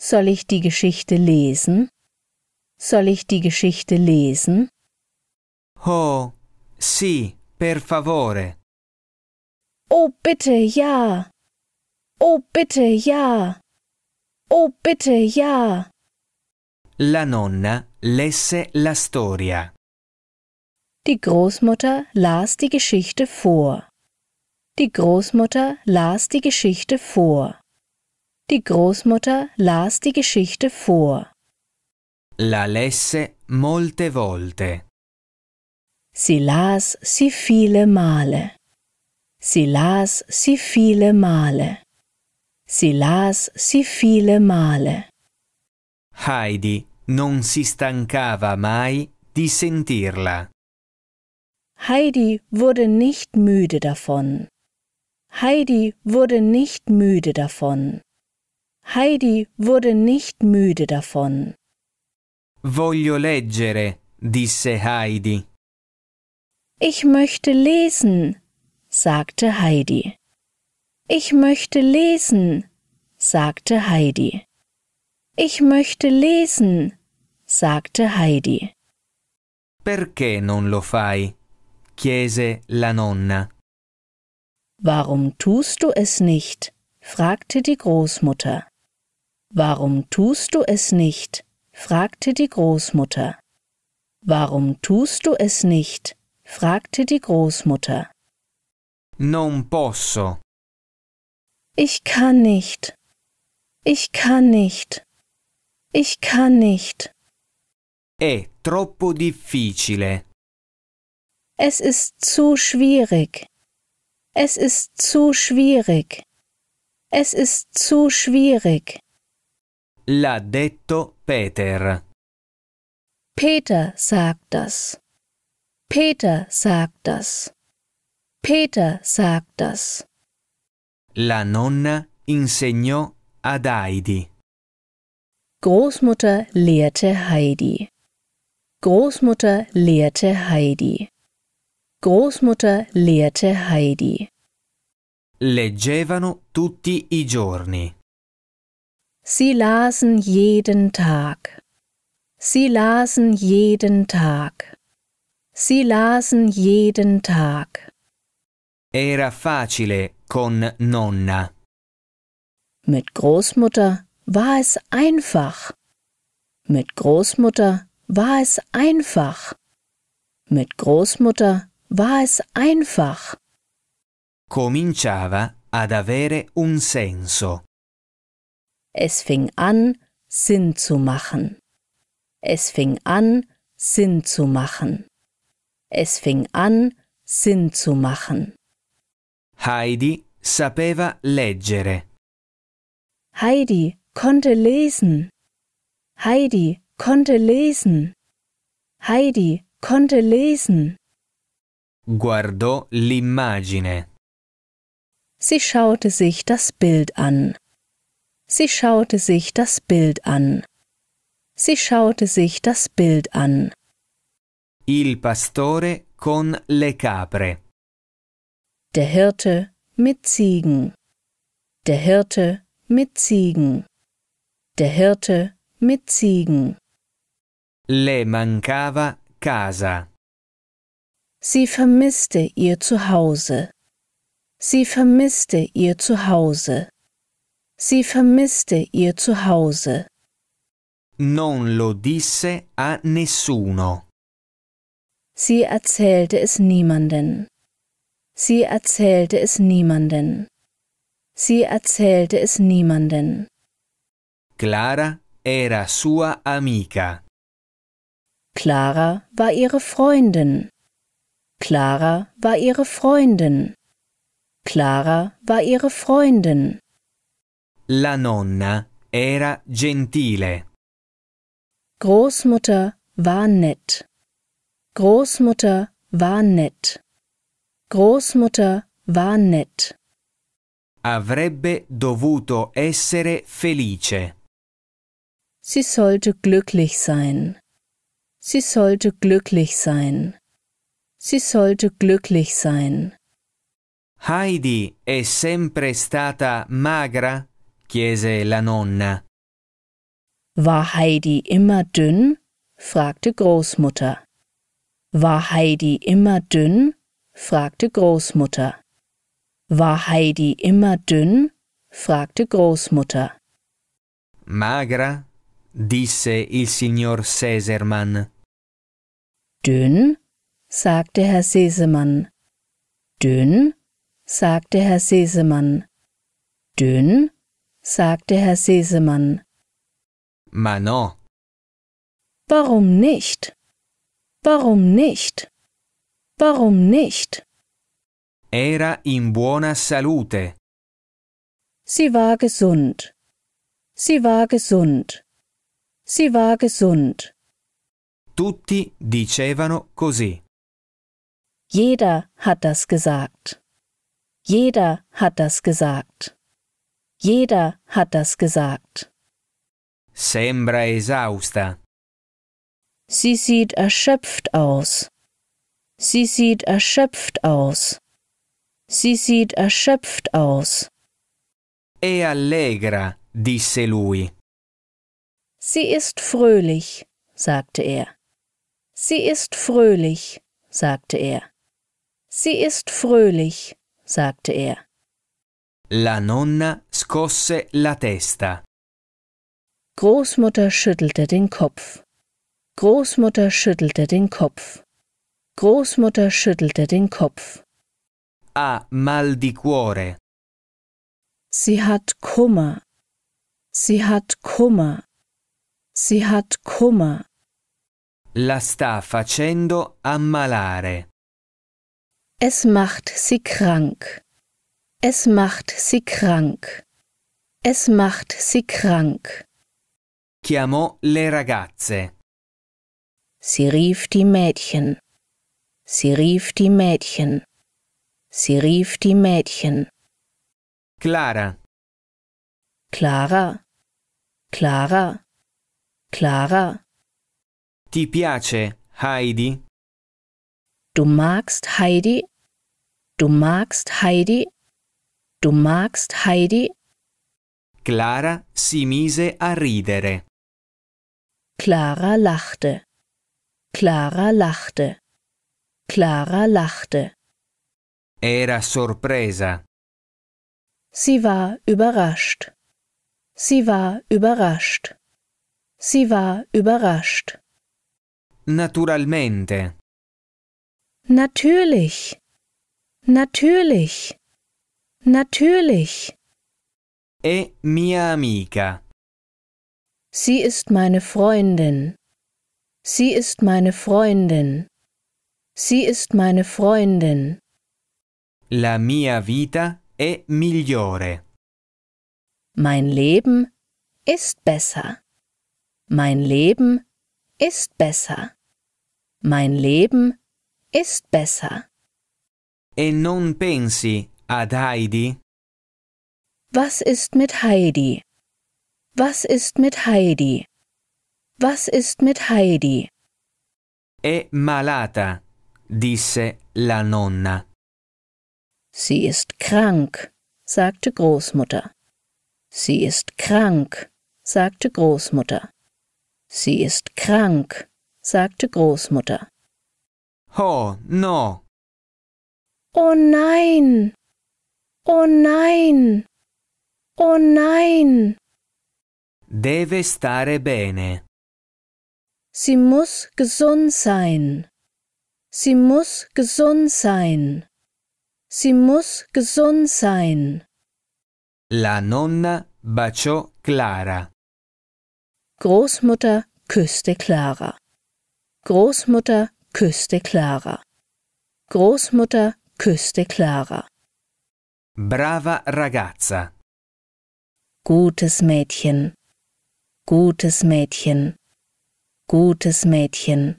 Soll ich die Geschichte lesen? Soll ich die Geschichte lesen? Oh, sì, per favore. Oh bitte ja. Oh bitte ja. Oh bitte ja la nonna lesse la storia. Die Großmutter las die Geschichte vor. Die Großmutter las die Geschichte vor. Die Großmutter las die Geschichte vor. La lesse molte volte. Sie las sie viele Male. Sie las sie viele Male. Sie las sie viele Male. Heidi non si stancava mai di sentirla. Heidi wurde nicht müde davon. Heidi wurde nicht müde davon. Heidi wurde nicht müde davon. Voglio leggere, disse Heidi. Ich möchte lesen, sagte Heidi. Ich möchte lesen, sagte Heidi. Ich möchte lesen, sagte Heidi. Perché non lo fai? chiese la nonna. Warum tust du es nicht? fragte die Großmutter. Warum tust du es nicht? fragte die Großmutter. Warum tust du es nicht? fragte die Großmutter. Non posso. Ich kann nicht. Ich kann nicht. Ich kann nicht. È troppo difficile. Es ist zu schwierig. Es ist zu schwierig. Es ist zu schwierig. L'ha detto Peter. Peter sagt das. Peter sagt das. Peter sagt das. La nonna insegnò ad Heidi. Großmutter lehrte Heidi. Großmutter lehrte Heidi. Großmutter lehrte Heidi. Leggevano tutti i giorni. Sie lasen jeden Tag. Sie lasen jeden Tag. Sie lasen jeden Tag. Era facile con nonna. Mit Großmutter war es einfach. Mit Großmutter war es einfach. Mit Großmutter war es einfach. Cominciava ad avere un senso. Es fing an, Sinn zu machen. Es fing an, Sinn zu machen. Es fing an, Sinn zu machen. Heidi sapeva leggere. Heidi konnte lesen. Heidi konnte lesen. Heidi konnte lesen. Guardò l'immagine. Sie schaute sich das Bild an. Sie schaute sich das Bild an. Sie schaute sich das Bild an. Il pastore con le capre. Der Hirte mit Ziegen. Der Hirte mit Ziegen der Hirte mit Ziegen. Le mancava casa. Sie vermisste ihr Zuhause. Sie vermisste ihr Zuhause. Sie vermisste ihr Zuhause. Non lo disse a nessuno. Sie erzählte es niemanden. Sie erzählte es niemanden. Sie erzählte es niemanden. Clara era sua amica. Clara war ihre Freundin. Clara war ihre Freundin. Clara war ihre Freundin. La nonna era gentile. Großmutter war nett. Großmutter war nett. Großmutter war nett. Avrebbe dovuto essere felice. Sie sollte glücklich sein. Sie sollte glücklich sein. Sie sollte glücklich sein. Heidi è sempre stata magra? chiese la nonna. War Heidi immer dünn? fragte Großmutter. War Heidi immer dünn? fragte Großmutter. War Heidi immer dünn? fragte Großmutter. Magra disse il signor Sesermann. Dünn, sagte Herr Sesemann. Dünn, sagte Herr Sesemann. Dünn, sagte Herr Sesemann. Ma no. Warum nicht? Warum nicht? Warum nicht? Era in buona salute. Sie war gesund. Sie war gesund. Sie war gesund. Tutti dicevano così. Jeder hat das gesagt. Jeder hat das gesagt. Jeder hat das gesagt. Sembra esausta. Sie sieht erschöpft aus. Sie sieht erschöpft aus. Sie sieht erschöpft aus. E allegra, disse lui. Sie ist fröhlich, sagte er. Sie ist fröhlich, sagte er. Sie ist fröhlich, sagte er. La nonna scosse la testa. Großmutter schüttelte den Kopf. Großmutter schüttelte den Kopf. Großmutter schüttelte den Kopf. Ha mal di cuore. Sie hat Kummer. Sie hat Kummer. Sie hat Kummer. La sta facendo ammalare. Es macht sie krank. Es macht sie krank. Es macht sie krank. Chiamò le ragazze. Sie rief die Mädchen. Sie rief die Mädchen. Sie rief die Mädchen. Clara. Clara. Clara. Clara. Ti piace, Heidi? Du magst Heidi? Du magst Heidi? Du magst Heidi? Clara si mise a ridere. Clara lachte. Clara lachte. Clara lachte. Era sorpresa. Sie war überrascht. Sie war überrascht. Sie war überrascht. Naturalmente. Natürlich. Natürlich. Natürlich. e mia amica. Sie ist meine Freundin. Sie ist meine Freundin. Sie ist meine Freundin. La mia vita è migliore. Mein Leben ist besser. Mein Leben ist besser. Mein Leben ist besser. E non pensi ad Heidi? Was ist mit Heidi? Was ist mit Heidi? Was ist mit Heidi? È malata, disse la nonna. Sie ist krank, sagte Großmutter. Sie ist krank, sagte Großmutter. Sie ist krank, sagte Großmutter. Oh, no. Oh nein. Oh nein. Oh nein. Deve stare bene. Sie muss gesund sein. Sie muss gesund sein. Sie muss gesund sein. La nonna baciò Clara. Großmutter küsste Clara. Großmutter küsste Clara. Großmutter küsste Clara. Brava ragazza. Gutes Mädchen. Gutes Mädchen. Gutes Mädchen.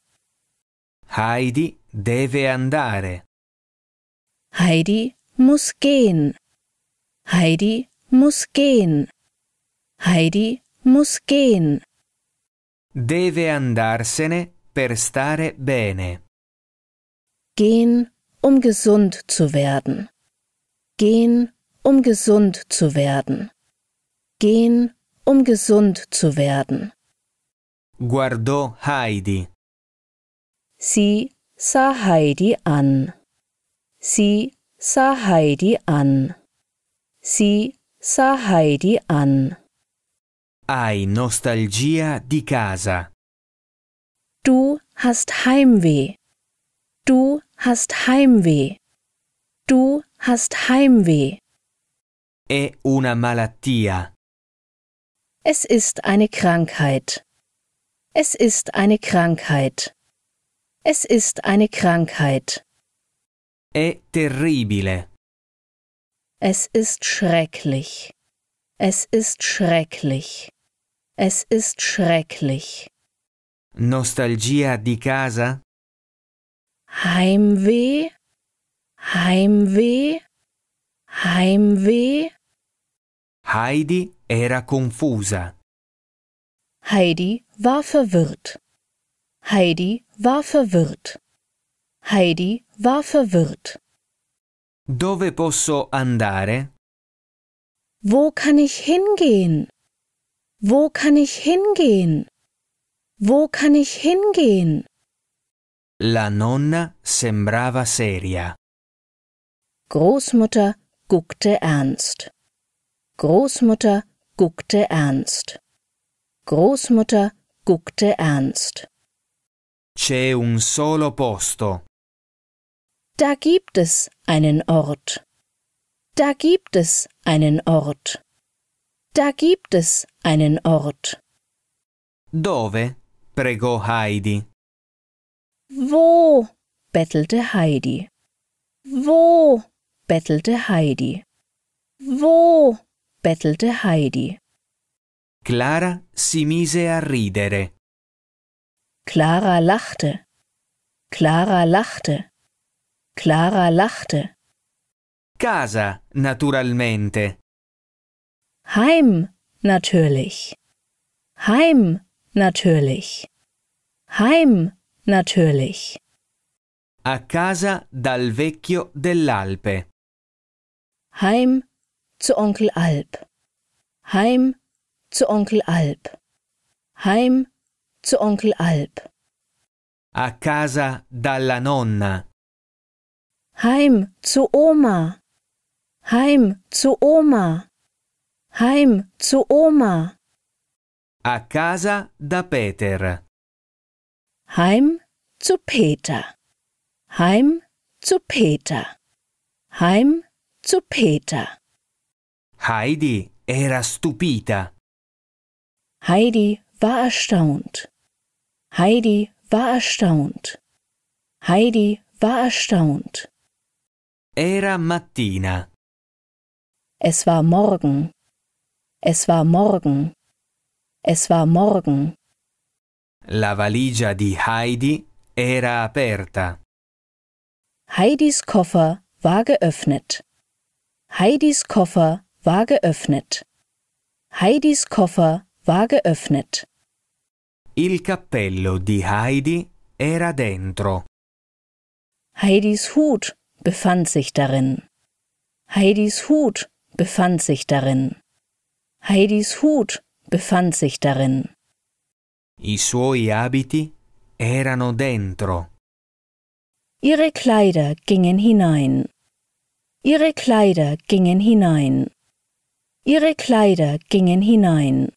Heidi deve andare. Heidi muss gehen. Heidi muss gehen. Heidi muss gehen. Deve andarsene per stare bene. Gehen, um gesund zu werden. Gehen, um gesund zu werden. Gehen, um gesund zu werden. Guardò Heidi. Sie sah Heidi an. Sie sah Heidi an. Sie sah Heidi an. Hai nostalgia di casa. Du hast Heimweh. Du hast Heimweh. Du hast Heimweh. È una malattia. Es ist eine Krankheit. Es ist eine Krankheit. Es ist eine Krankheit. È terribile. Es ist schrecklich. Es ist schrecklich. Es ist schrecklich. Nostalgia di casa? Heimweh, Heimweh, Heimweh. Heidi era confusa. Heidi war verwirrt. Heidi war verwirrt. Heidi war verwirrt. Dove posso andare? Wo kann ich hingehen? Wo kann ich hingehen? Wo kann ich hingehen? La nonna sembrava seria. Großmutter guckte ernst. Großmutter guckte ernst. Großmutter guckte ernst. C'è un solo posto. Da gibt es einen Ort. Da gibt es einen Ort. Da gibt es einen Ort. Dove? pregò Heidi. Wo? bettelte Heidi. Wo? bettelte Heidi. Wo? bettelte Heidi. Clara si mise a ridere. Clara lachte. Clara lachte. Clara lachte. Casa, naturalmente. Heim natürlich. Heim natürlich. Heim natürlich. A casa dal vecchio dell'Alpe. Heim zu Onkel Alp. Heim zu Onkel Alp. Heim zu Onkel Alp. A casa dalla nonna. Heim zu Oma. Heim zu Oma. Heim zu Oma. A casa da Peter. Heim zu Peter. Heim zu Peter. Heim zu Peter. Heidi era stupita. Heidi war erstaunt. Heidi war erstaunt. Heidi war erstaunt. Era mattina. Es war morgen. Es war morgen. Es war morgen. La valigia di Heidi era aperta. Heidis Koffer war geöffnet. Heidis Koffer war geöffnet. Heidis Koffer war geöffnet. Il cappello di Heidi era dentro. Heidis Hut befand sich darin. Heidis Hut befand sich darin. Heidis Hut befand sich darin. I suoi abiti erano dentro. Ihre Kleider gingen hinein. Ihre Kleider gingen hinein. Ihre Kleider gingen hinein.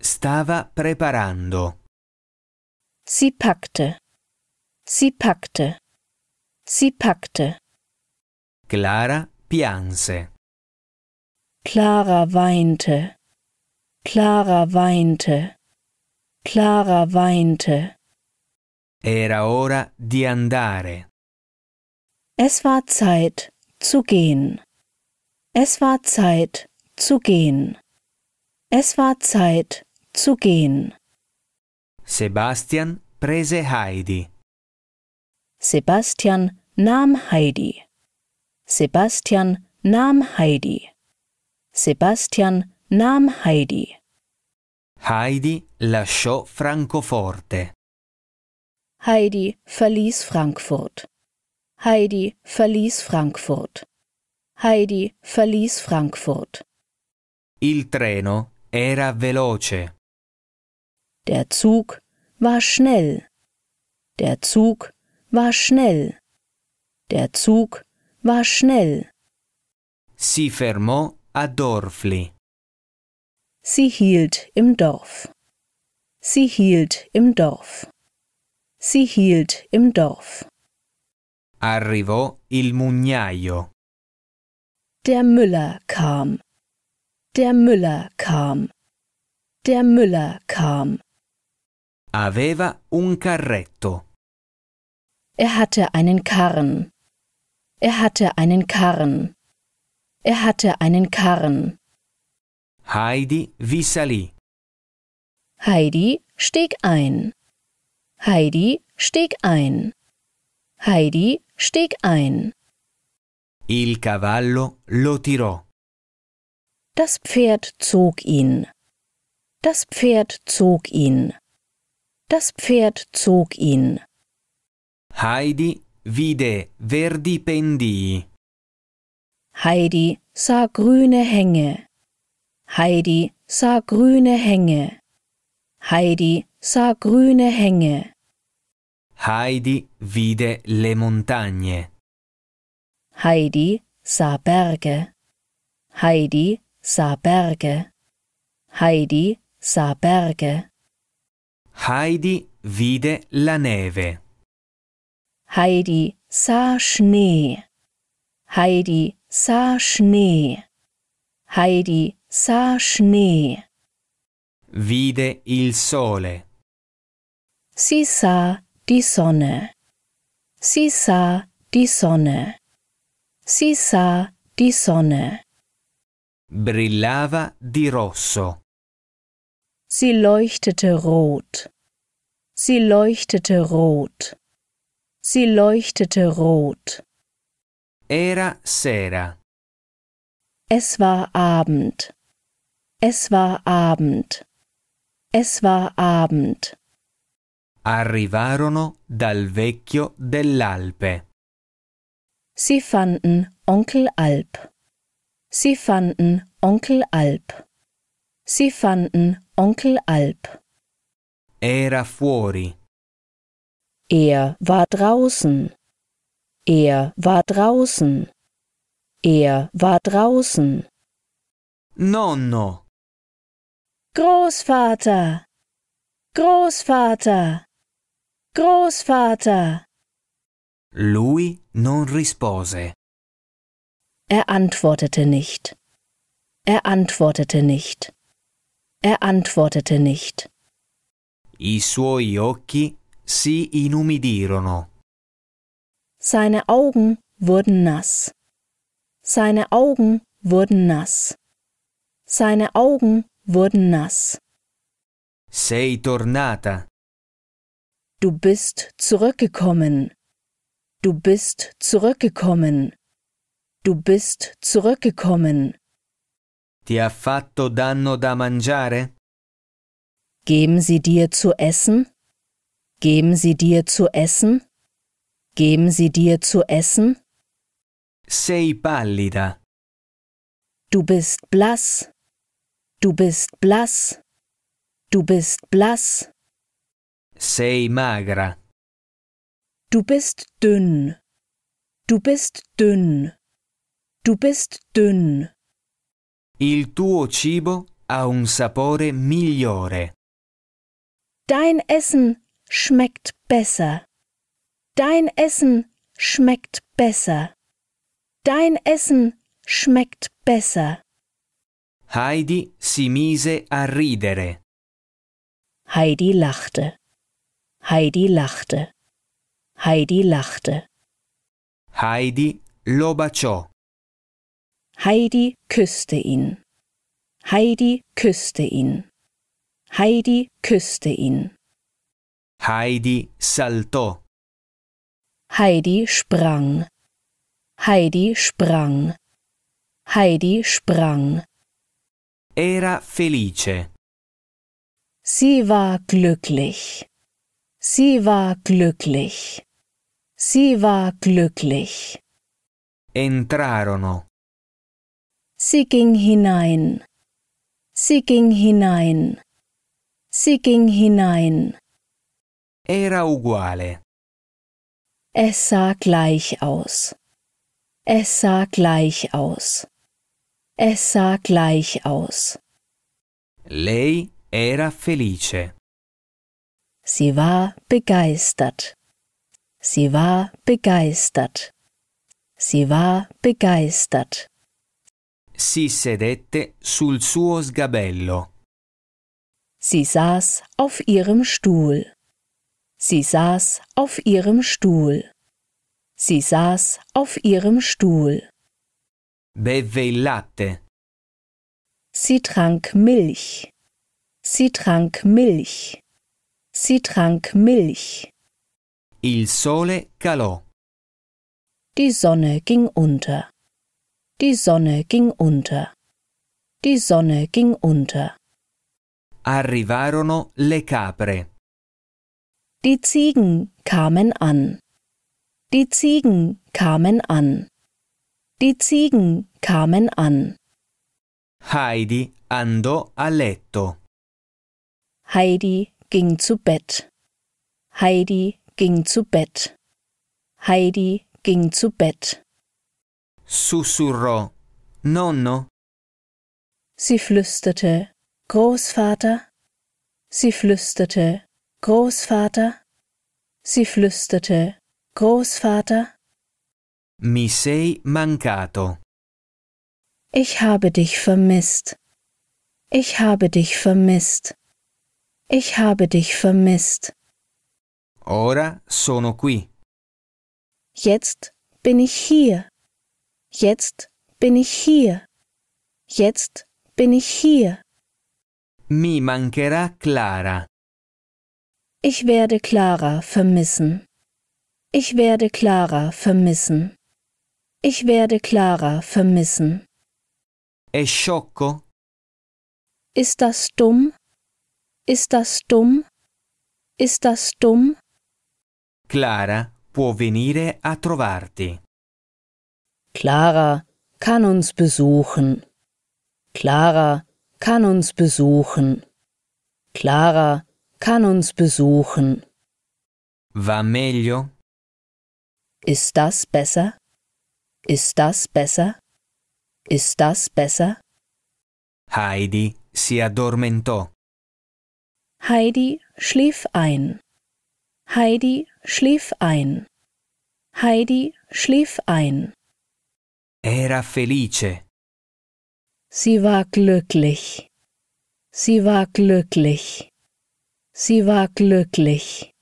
Stava preparando. Sie packte. Sie packte. Sie packte. Clara pianse. Clara weinte. Clara weinte. Clara weinte. Era ora di andare. Es war Zeit zu gehen. Es war Zeit zu gehen. Es war Zeit zu gehen. Sebastian prese Heidi. Sebastian nahm Heidi. Sebastian nahm Heidi. Sebastian nahm Heidi. Heidi lasciò Francoforte. Heidi verließ Frankfurt. Heidi verließ Frankfurt. Heidi verließ Frankfurt. Il treno era veloce. Der Zug war schnell. Der Zug war schnell. Der Zug war schnell. Si fermò Adorfli. Sie hielt im Dorf. Sie hielt im Dorf. Sie hielt im Dorf. Arrivò il mugnaio. Der Müller kam. Der Müller kam. Der Müller kam. Aveva un carretto. Er hatte einen Karren. Er hatte einen Karren. Er hatte einen Karren. Heidi Visali. Heidi stieg ein. Heidi stieg ein. Heidi stieg ein. Il cavallo lo tirò. Das Pferd zog ihn. Das Pferd zog ihn. Das Pferd zog ihn. Heidi vide verdi pendii. Heidi sah grüne Hänge. Heidi sah grüne Hänge. Heidi sah grüne Hänge. Heidi vide le montagne. Heidi sah Berge. Heidi sah Berge. Heidi sah Berge. Heidi vide la neve. Heidi sah Schnee. Heidi sah Schnee. Heidi sah Schnee. Vide il sole. Sie sah die Sonne. Sie sah die Sonne. Sie sah die Sonne. Brillava di rosso. Sie leuchtete rot. Sie leuchtete rot. Sie leuchtete rot. Era sera. Es war Abend. Es war Abend. Es war Abend. Arrivarono dal vecchio dell'Alpe. Sie fanden Onkel Alp. Sie fanden Onkel Alp. Sie fanden Onkel Alp. Era fuori. Er war draußen. Er war draußen. Er war draußen. Nonno. Großvater. Großvater. Großvater. Lui non rispose. Er antwortete nicht. Er antwortete nicht. Er antwortete nicht. I suoi occhi si inumidirono. Seine Augen wurden nass. Seine Augen wurden nass. Seine Augen wurden nass. Sei tornata. Du bist zurückgekommen. Du bist zurückgekommen. Du bist zurückgekommen. Ti ha fatto danno da mangiare? Geben sie dir zu essen? Geben sie dir zu essen? Geben sie dir zu essen? Sei pallida. Du bist blass. Du bist blass. Du bist blass. Sei magra. Du bist dünn. Du bist dünn. Du bist dünn. Il tuo cibo ha un sapore migliore. Dein Essen schmeckt besser. Dein Essen schmeckt besser. Dein Essen schmeckt besser. Heidi si mise a ridere. Heidi lachte. Heidi lachte. Heidi lachte. Heidi lo baciò. Heidi küsste ihn. Heidi küsste ihn. Heidi küsste ihn. Heidi saltò. Heidi sprang. Heidi sprang. Heidi sprang. Era felice. Sie war glücklich. Sie war glücklich. Sie war glücklich. Entrarono. Sie ging hinein. Sie ging hinein. Sie ging hinein. Era uguale. Es sah gleich aus. Es sah gleich aus. Es sah gleich aus. Lei era felice. Sie war begeistert. Sie war begeistert. Sie war begeistert. Si sedette sul suo sgabello. Sie saß auf ihrem Stuhl. Sie saß auf ihrem Stuhl. Sie saß auf ihrem Stuhl. Beve il latte. Sie trank Milch. Sie trank Milch. Sie trank Milch. Il sole calò. Die Sonne ging unter. Die Sonne ging unter. Die Sonne ging unter. Arrivarono le capre. Die Ziegen kamen an. Die Ziegen kamen an. Die Ziegen kamen an. Heidi andò a letto. Heidi ging zu Bett. Heidi ging zu Bett. Heidi ging zu Bett. Sussurrò Nonno. Sie flüsterte Großvater. Sie flüsterte Großvater. Sie flüsterte Großvater. Mi sei mancato. Ich habe dich vermisst. Ich habe dich vermisst. Ich habe dich vermisst. Ora sono qui. Jetzt bin ich hier. Jetzt bin ich hier. Jetzt bin ich hier. Mi mancherà Clara. Ich werde Clara vermissen. Ich werde Clara vermissen. Ich werde Clara vermissen. È sciocco? Ist das dumm? Ist das dumm? Ist das dumm? Clara può venire a trovarti. Clara kann uns besuchen. Clara kann uns besuchen. Clara kann uns besuchen. Va meglio? Ist das besser? Ist das besser? Ist das besser? Heidi si addormentò. Heidi schlief ein. Heidi schlief ein. Heidi schlief ein. Era felice. Sie war glücklich. Sie war glücklich. Sie war glücklich.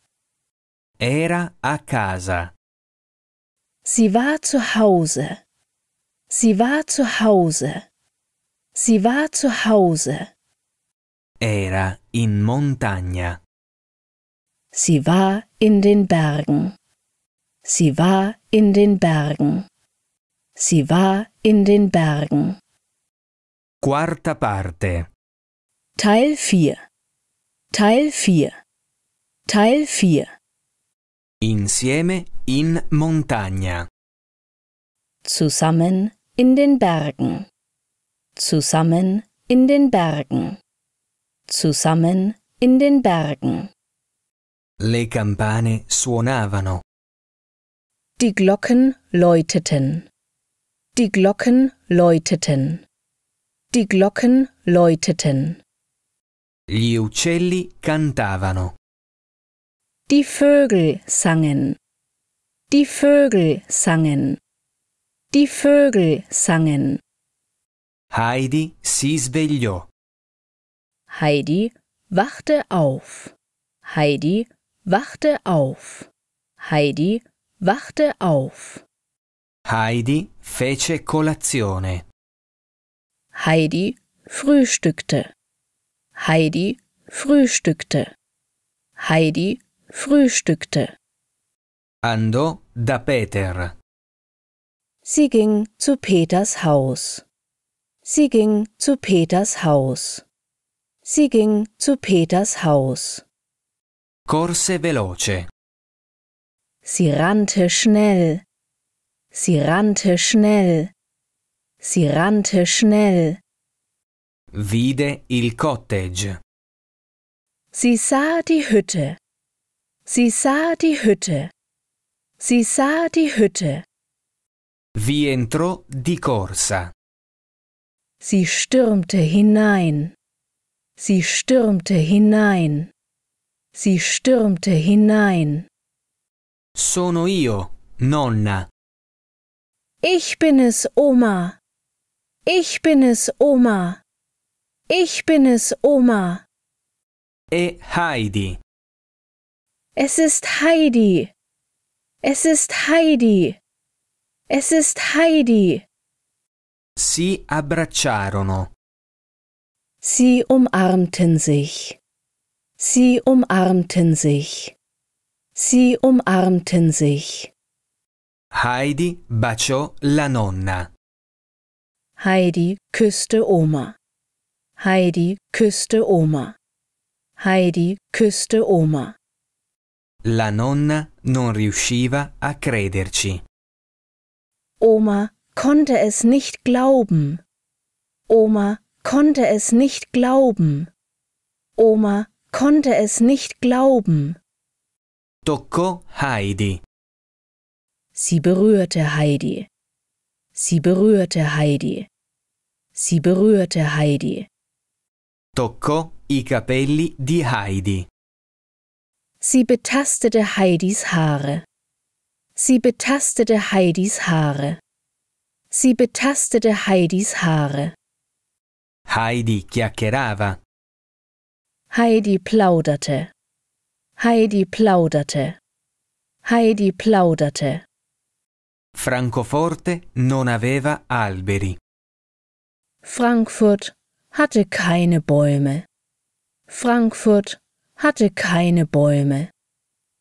Era a casa. Sie war zu Hause. Sie war zu Hause. Sie war zu Hause. Era in montagna. Sie war in den Bergen. Sie war in den Bergen. Sie war in den Bergen. Quarta parte. Teil 4 Teil 4 Teil 4 Insieme in montagna Zusammen in den Bergen Zusammen in den Bergen Zusammen in den Bergen Le campane suonavano Die Glocken läuteten Die Glocken läuteten Die Glocken läuteten Gli uccelli cantavano. Die Vögel sangen. Die Vögel sangen. Die Vögel sangen. Heidi si svegliò. Heidi wachte auf. Heidi wachte auf. Heidi wachte auf. Heidi fece colazione. Heidi frühstückte. Heidi frühstückte. Heidi frühstückte. Andò da Peter. Sie ging zu Peters Haus. Sie ging zu Peters Haus. Sie ging zu Peters Haus. Corse veloce. Sie rannte schnell. Sie rannte schnell. Sie rannte schnell vide il cottage. Sie sah die Hütte. Sie sah die Hütte. Sie sah die Hütte. Vi entrò di corsa. Sie stürmte hinein. Sie stürmte hinein. Sie stürmte hinein. Sono io, nonna. Ich bin es, Oma. Ich bin es, Oma. Ich bin es, Oma. E Heidi. Es ist Heidi. Es ist Heidi. Es ist Heidi. Si abbracciarono. Sie umarmten sich. Sie umarmten sich. Sie umarmten sich. Heidi baciò la nonna. Heidi küsste Oma. Heidi küsste Oma. Heidi küsste Oma. La nonna non riusciva a crederci. Oma konnte es nicht glauben. Oma konnte es nicht glauben. Oma konnte es nicht glauben. Toccò Heidi. Sie berührte Heidi. Sie berührte Heidi. Sie berührte Heidi toccò i capelli di Heidi. Sie betastete Heidis Haare. Sie betastete Heidis Haare. Sie betastete Heidis Haare. Heidi chiacchierava. Heidi plauderte. Heidi plauderte. Heidi plauderte. Francoforte non aveva alberi. Frankfurt hatte keine Bäume. Frankfurt hatte keine Bäume.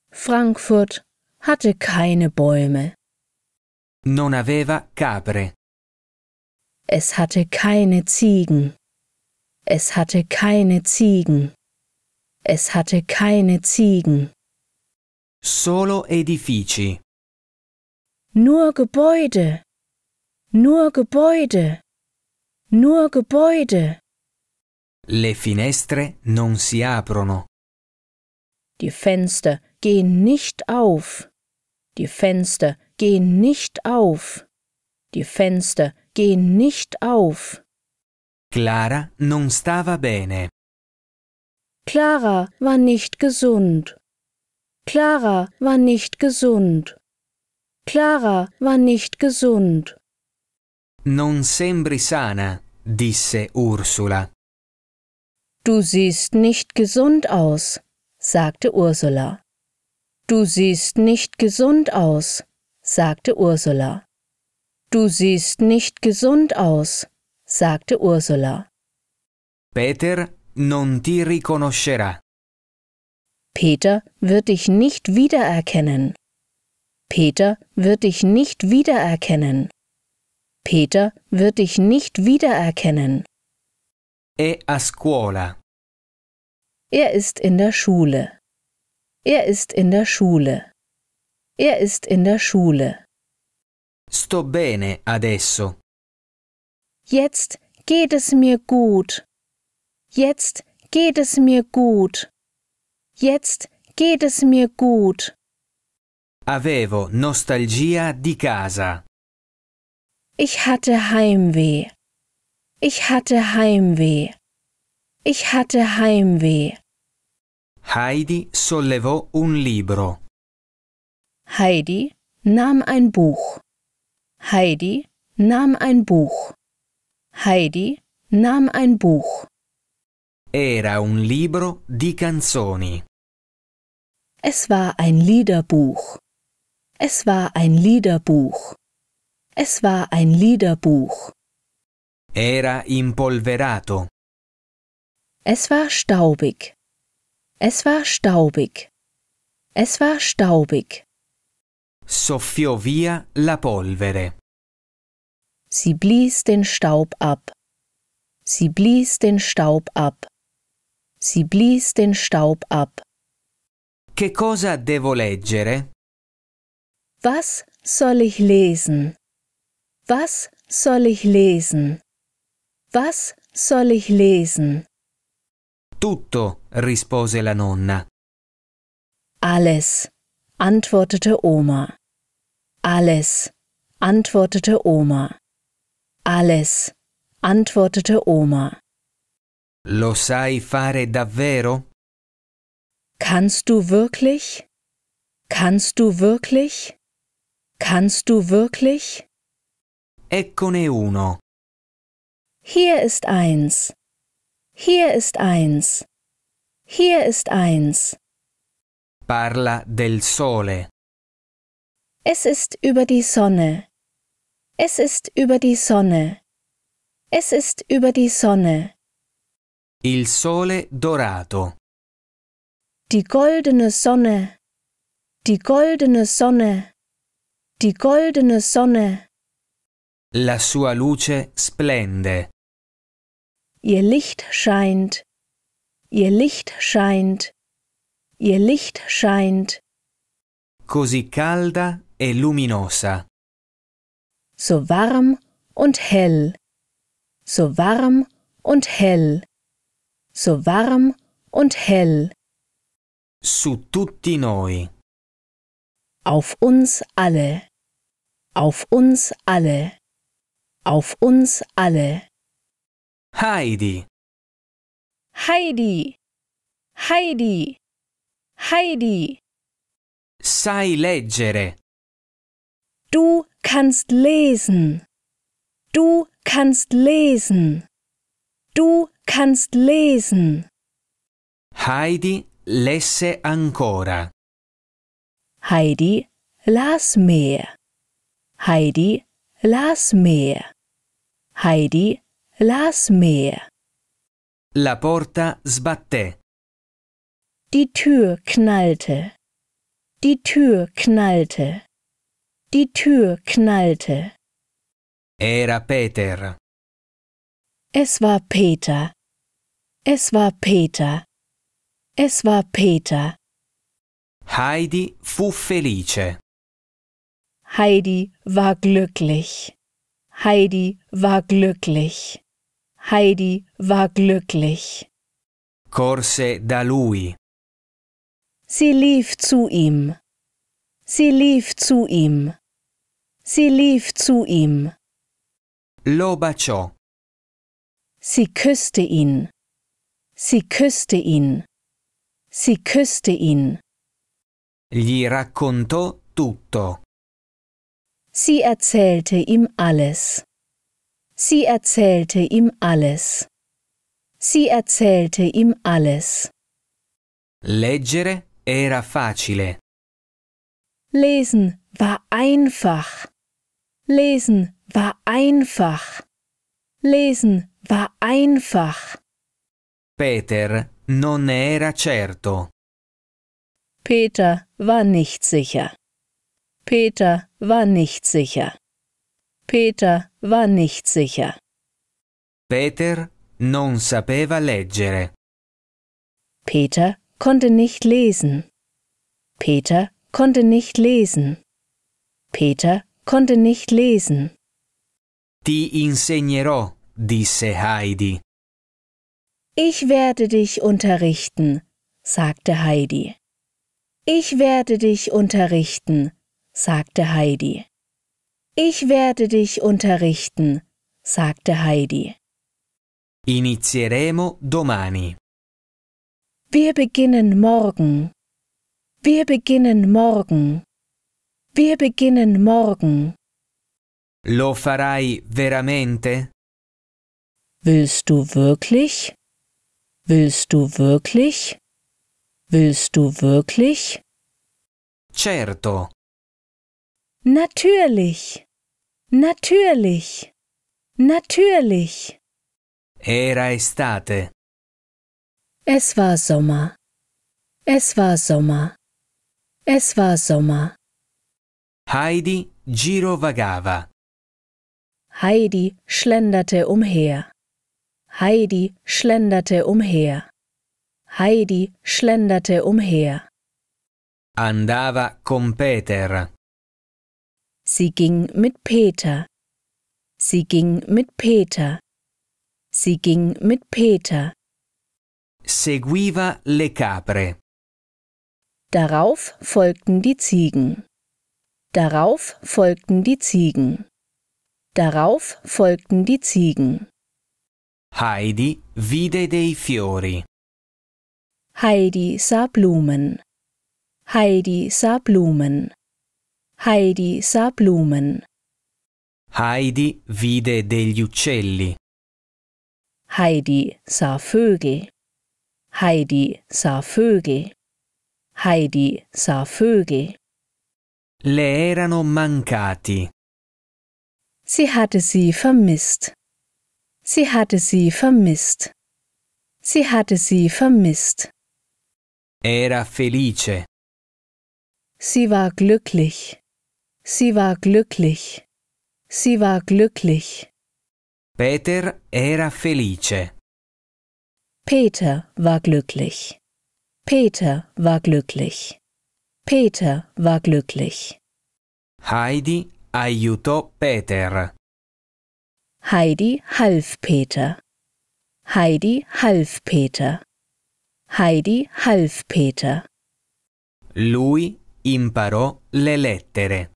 Frankfurt hatte keine Bäume. Non aveva capre. Es hatte keine Ziegen. Es hatte keine Ziegen. Es hatte keine Ziegen. Solo edifici. Nur Gebäude. Nur Gebäude. Nur Gebäude. Le finestre non si aprono. Die Fenster gehen nicht auf. Die Fenster gehen nicht auf. Die Fenster gehen nicht auf. Clara non stava bene. Clara war nicht gesund. Clara war nicht gesund. Clara war nicht gesund. Non sembri sana, disse Ursula. Du siehst nicht gesund aus, sagte Ursula. Du siehst nicht gesund aus, sagte Ursula. Du siehst nicht gesund aus, sagte Ursula. Peter non ti riconoscerà. Peter wird dich nicht wiedererkennen. Peter wird dich nicht wiedererkennen. Peter wird dich nicht wiedererkennen. È a scuola. Er ist in der Schule. Er ist in der Schule. Er ist in der Schule. Sto bene adesso. Jetzt geht es mir gut. Jetzt geht es mir gut. Jetzt geht es mir gut. Avevo nostalgia di casa. Ich hatte Heimweh. Ich hatte Heimweh. Ich hatte Heimweh. Heidi sollevò un libro. Heidi nahm ein Buch. Heidi nahm ein Buch. Heidi nahm ein Buch. Era un libro di canzoni. Es war ein Liederbuch. Es war ein Liederbuch. Es war ein Liederbuch. Era impolverato. Es war staubig. Es war staubig. Es war staubig. Soffiò via la polvere. Sie blies den Staub ab. Sie blies den Staub ab. Sie blies den Staub ab. Che cosa devo leggere? Was soll ich lesen? Was soll ich lesen? Was soll ich lesen? Tutto, rispose la nonna. Alles, antwortete Oma. Alles, antwortete Oma. Alles, antwortete Oma. Lo sai fare davvero? Kannst du wirklich? Kannst du wirklich? Kannst du wirklich? Eccone uno. Hier ist eins. Hier ist eins. Hier ist eins. Parla del sole. Es ist über die Sonne. Es ist über die Sonne. Es ist über die Sonne. Il sole dorato. Die goldene Sonne. Die goldene Sonne. Die goldene Sonne. La sua luce splende. Ihr Licht scheint, ihr Licht scheint, ihr Licht scheint. Così calda e luminosa. So warm und hell, so warm und hell, so warm und hell. Su tutti noi. Auf uns alle, auf uns alle, auf uns alle. Heidi. Heidi. Heidi. Heidi. Sai leggere. Du kannst lesen. Du kannst lesen. Du kannst lesen. Heidi lesse ancora. Heidi las mehr. Heidi las mehr. Heidi Las mehr. La porta sbatté. Die Tür knallte. Die Tür knallte. Die Tür knallte. Era Peter. Es war Peter. Es war Peter. Es war Peter. Heidi fu felice. Heidi war glücklich. Heidi war glücklich. Heidi war glücklich. Corse da lui. Sie lief zu ihm. Sie lief zu ihm. Sie lief zu ihm. Lo baciò. Sie küsste ihn. Sie küsste ihn. Sie küsste ihn. Gli raccontò tutto. Sie erzählte ihm alles. Sie erzählte ihm alles. Sie erzählte ihm alles. Leggere era facile. Lesen war einfach. Lesen war einfach. Lesen war einfach. Peter non era certo. Peter war nicht sicher. Peter war nicht sicher. Peter war nicht sicher. Peter non sapeva leggere. Peter konnte nicht lesen. Peter konnte nicht lesen. Peter konnte nicht lesen. Ti insegnerò, disse Heidi. Ich werde dich unterrichten, sagte Heidi. Ich werde dich unterrichten, sagte Heidi. Ich werde dich unterrichten, sagte Heidi. Inizieremo domani. Wir beginnen morgen. Wir beginnen morgen. Wir beginnen morgen. Lo farai veramente? Willst du wirklich? Willst du wirklich? Willst du wirklich? Certo. Natürlich. Natürlich. Natürlich. Era estate. Es war Sommer. Es war Sommer. Es war Sommer. Heidi girovagava. Heidi schlenderte umher. Heidi schlenderte umher. Heidi schlenderte umher. Andava con Peter. Sie ging mit Peter. Sie ging mit Peter. Sie ging mit Peter. Seguiva le capre. Darauf folgten die Ziegen. Darauf folgten die Ziegen. Darauf folgten die Ziegen. Heidi vide dei fiori. Heidi sah Blumen. Heidi sah Blumen. Heidi sah Blumen. Heidi vide degli uccelli. Heidi sah Vögel. Heidi sah Vögel. Heidi sah Vögel. Le erano mancati. Sie hatte sie vermisst. Sie hatte sie vermisst. Sie hatte sie vermisst. Era felice. Sie war glücklich. Sie war glücklich. Sie war glücklich. Peter era felice. Peter war glücklich. Peter war glücklich. Peter war glücklich. Heidi aiutò Peter. Heidi half Peter. Heidi half Peter. Heidi half Peter. Lui imparò le lettere.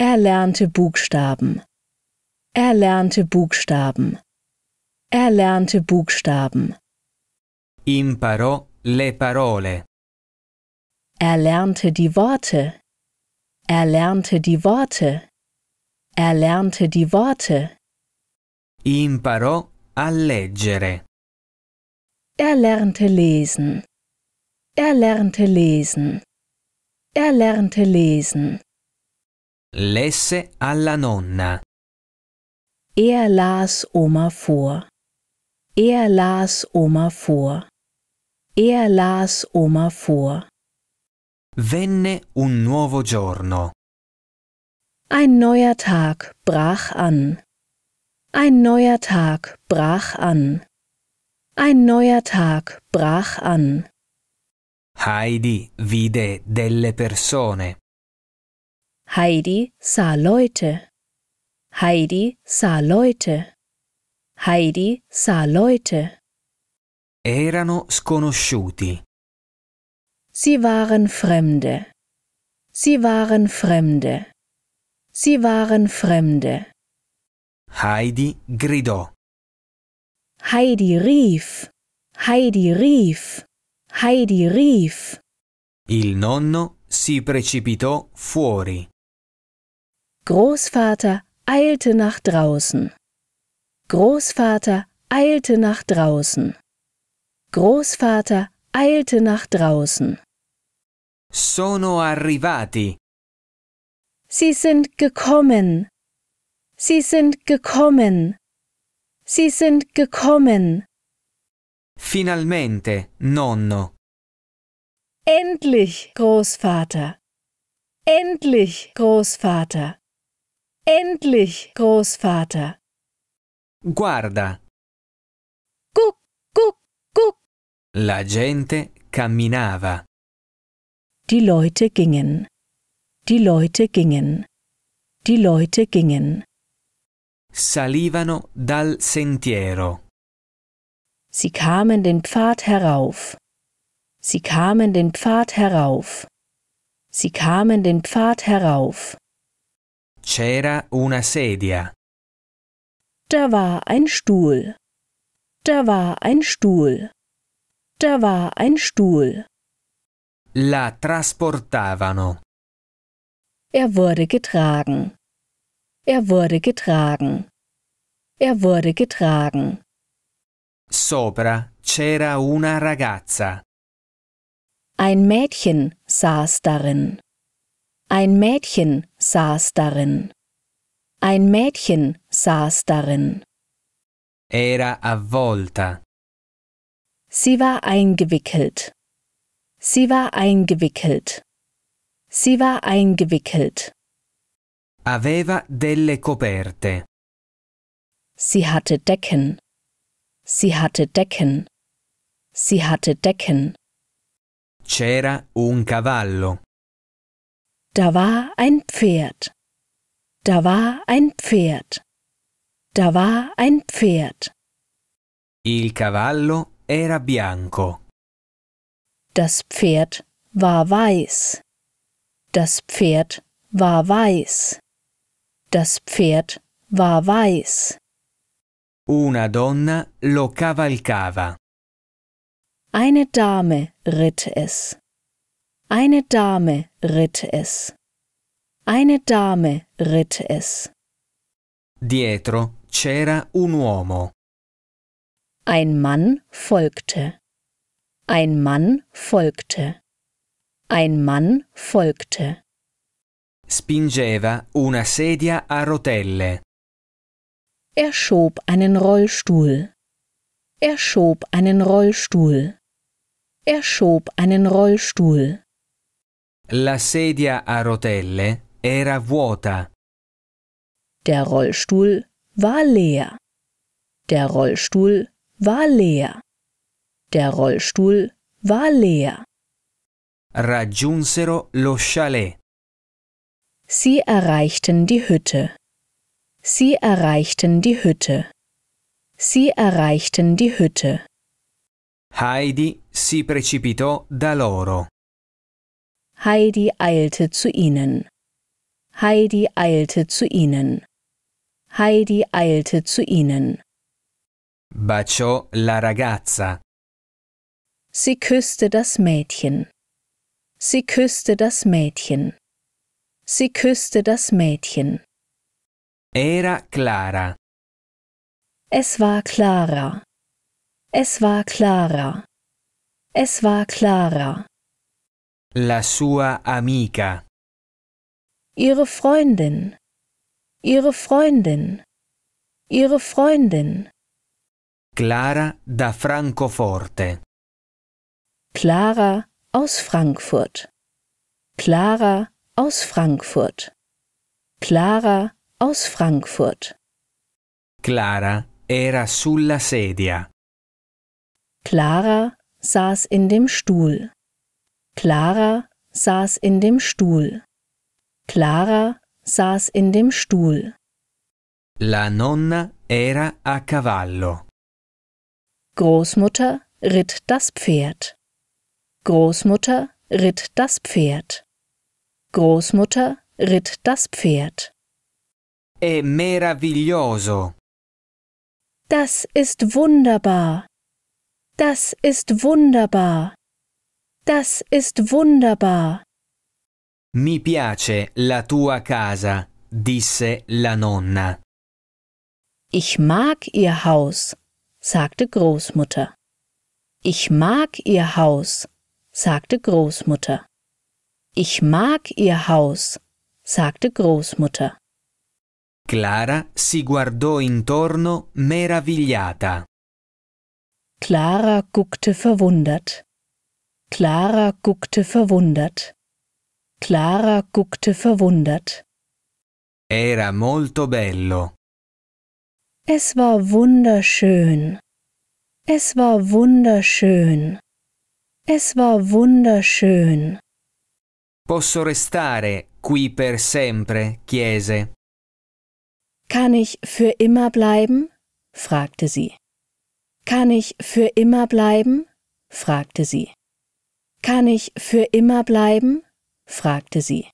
Er lernte Buchstaben. Er lernte Buchstaben. Er lernte Buchstaben. Imparò le parole. Er lernte die Worte. Er lernte die Worte. Er lernte die Worte. Imparò a leggere. Er lernte lesen. Er lernte lesen. Er lernte lesen. Lesse alla nonna. Er las Oma vor. Er las Oma vor. Er las Oma vor. Venne un nuovo giorno. Ein neuer Tag brach an. Ein neuer Tag brach an. Ein neuer Tag brach an. Heidi vide delle persone. Heidi sah Leute. Heidi sah Leute. Heidi sah Leute. Erano sconosciuti. Sie waren Fremde. Sie waren Fremde. Sie waren Fremde. Heidi gridò. Heidi rief. Heidi rief. Heidi rief. Il nonno si precipitò fuori. Großvater eilte nach draußen. Großvater eilte nach draußen. Großvater eilte nach draußen. Sono arrivati. Sie sind gekommen. Sie sind gekommen. Sie sind gekommen. Finalmente, nonno. Endlich, Großvater. Endlich, Großvater. Endlich, Großvater. Guarda. Guck, guck, guck. La gente camminava. Die Leute gingen. Die Leute gingen. Die Leute gingen. Salivano dal sentiero. Sie kamen den Pfad herauf. Sie kamen den Pfad herauf. Sie kamen den Pfad herauf. C'era una sedia. Da war ein Stuhl. Da war ein Stuhl. Da war ein Stuhl. La trasportavano. Er wurde getragen. Er wurde getragen. Er wurde getragen. Sopra c'era una ragazza. Ein Mädchen saß darin. Ein Mädchen saß darin. Ein Mädchen saß darin. Era avvolta. Sie war eingewickelt. Sie war eingewickelt. Sie war eingewickelt. Aveva delle coperte. Sie hatte Decken. Sie hatte Decken. Sie hatte Decken. C'era un cavallo. Da war ein Pferd. Da war ein Pferd. Da war ein Pferd. Il cavallo era bianco. Das Pferd war weiß. Das Pferd war weiß. Das Pferd war weiß. Una donna lo cavalcava. Eine Dame ritt es. Eine Dame ritt es. Eine Dame ritt es. Dietro c'era un uomo. Ein Mann folgte. Ein Mann folgte. Ein Mann folgte. Spingeva una sedia a rotelle. Er schob einen Rollstuhl. Er schob einen Rollstuhl. Er schob einen Rollstuhl. La sedia a rotelle era vuota. Der Rollstuhl war leer. Der Rollstuhl war leer. Der Rollstuhl war leer. Raggiunsero lo chalet. Sie erreichten die Hütte. Sie erreichten die Hütte. Sie erreichten die Hütte. Heidi si precipitò da loro. Heidi eilte zu ihnen. Heidi eilte zu ihnen. Heidi eilte zu ihnen. Baciò la ragazza. Sie küsste das Mädchen. Sie küsste das Mädchen. Sie küsste das Mädchen. Era Clara. Es war Clara. Es war Clara. Es war Clara. La sua amica. Ihre Freundin. Ihre Freundin. Ihre Freundin. Clara da Francoforte. Clara aus Frankfurt. Clara aus Frankfurt. Clara aus Frankfurt. Clara era sulla sedia. Clara saß in dem Stuhl. Clara saß in dem Stuhl. Clara saß in dem Stuhl. La nonna era a cavallo. Großmutter ritt das Pferd. Großmutter ritt das Pferd. Großmutter ritt das Pferd. È meraviglioso. Das ist wunderbar. Das ist wunderbar. Das ist wunderbar. Mi piace la tua casa, disse la nonna. Ich mag ihr Haus, sagte Großmutter. Ich mag ihr Haus, sagte Großmutter. Ich mag ihr Haus, sagte Großmutter. Clara si guardò intorno meravigliata. Clara guckte verwundert. Clara guckte verwundert. Clara guckte verwundert. Era molto bello. Es war wunderschön. Es war wunderschön. Es war wunderschön. Posso restare qui per sempre, chiese. Kann ich für immer bleiben? fragte sie. Kann ich für immer bleiben? fragte sie. Kann ich für immer bleiben? fragte sie.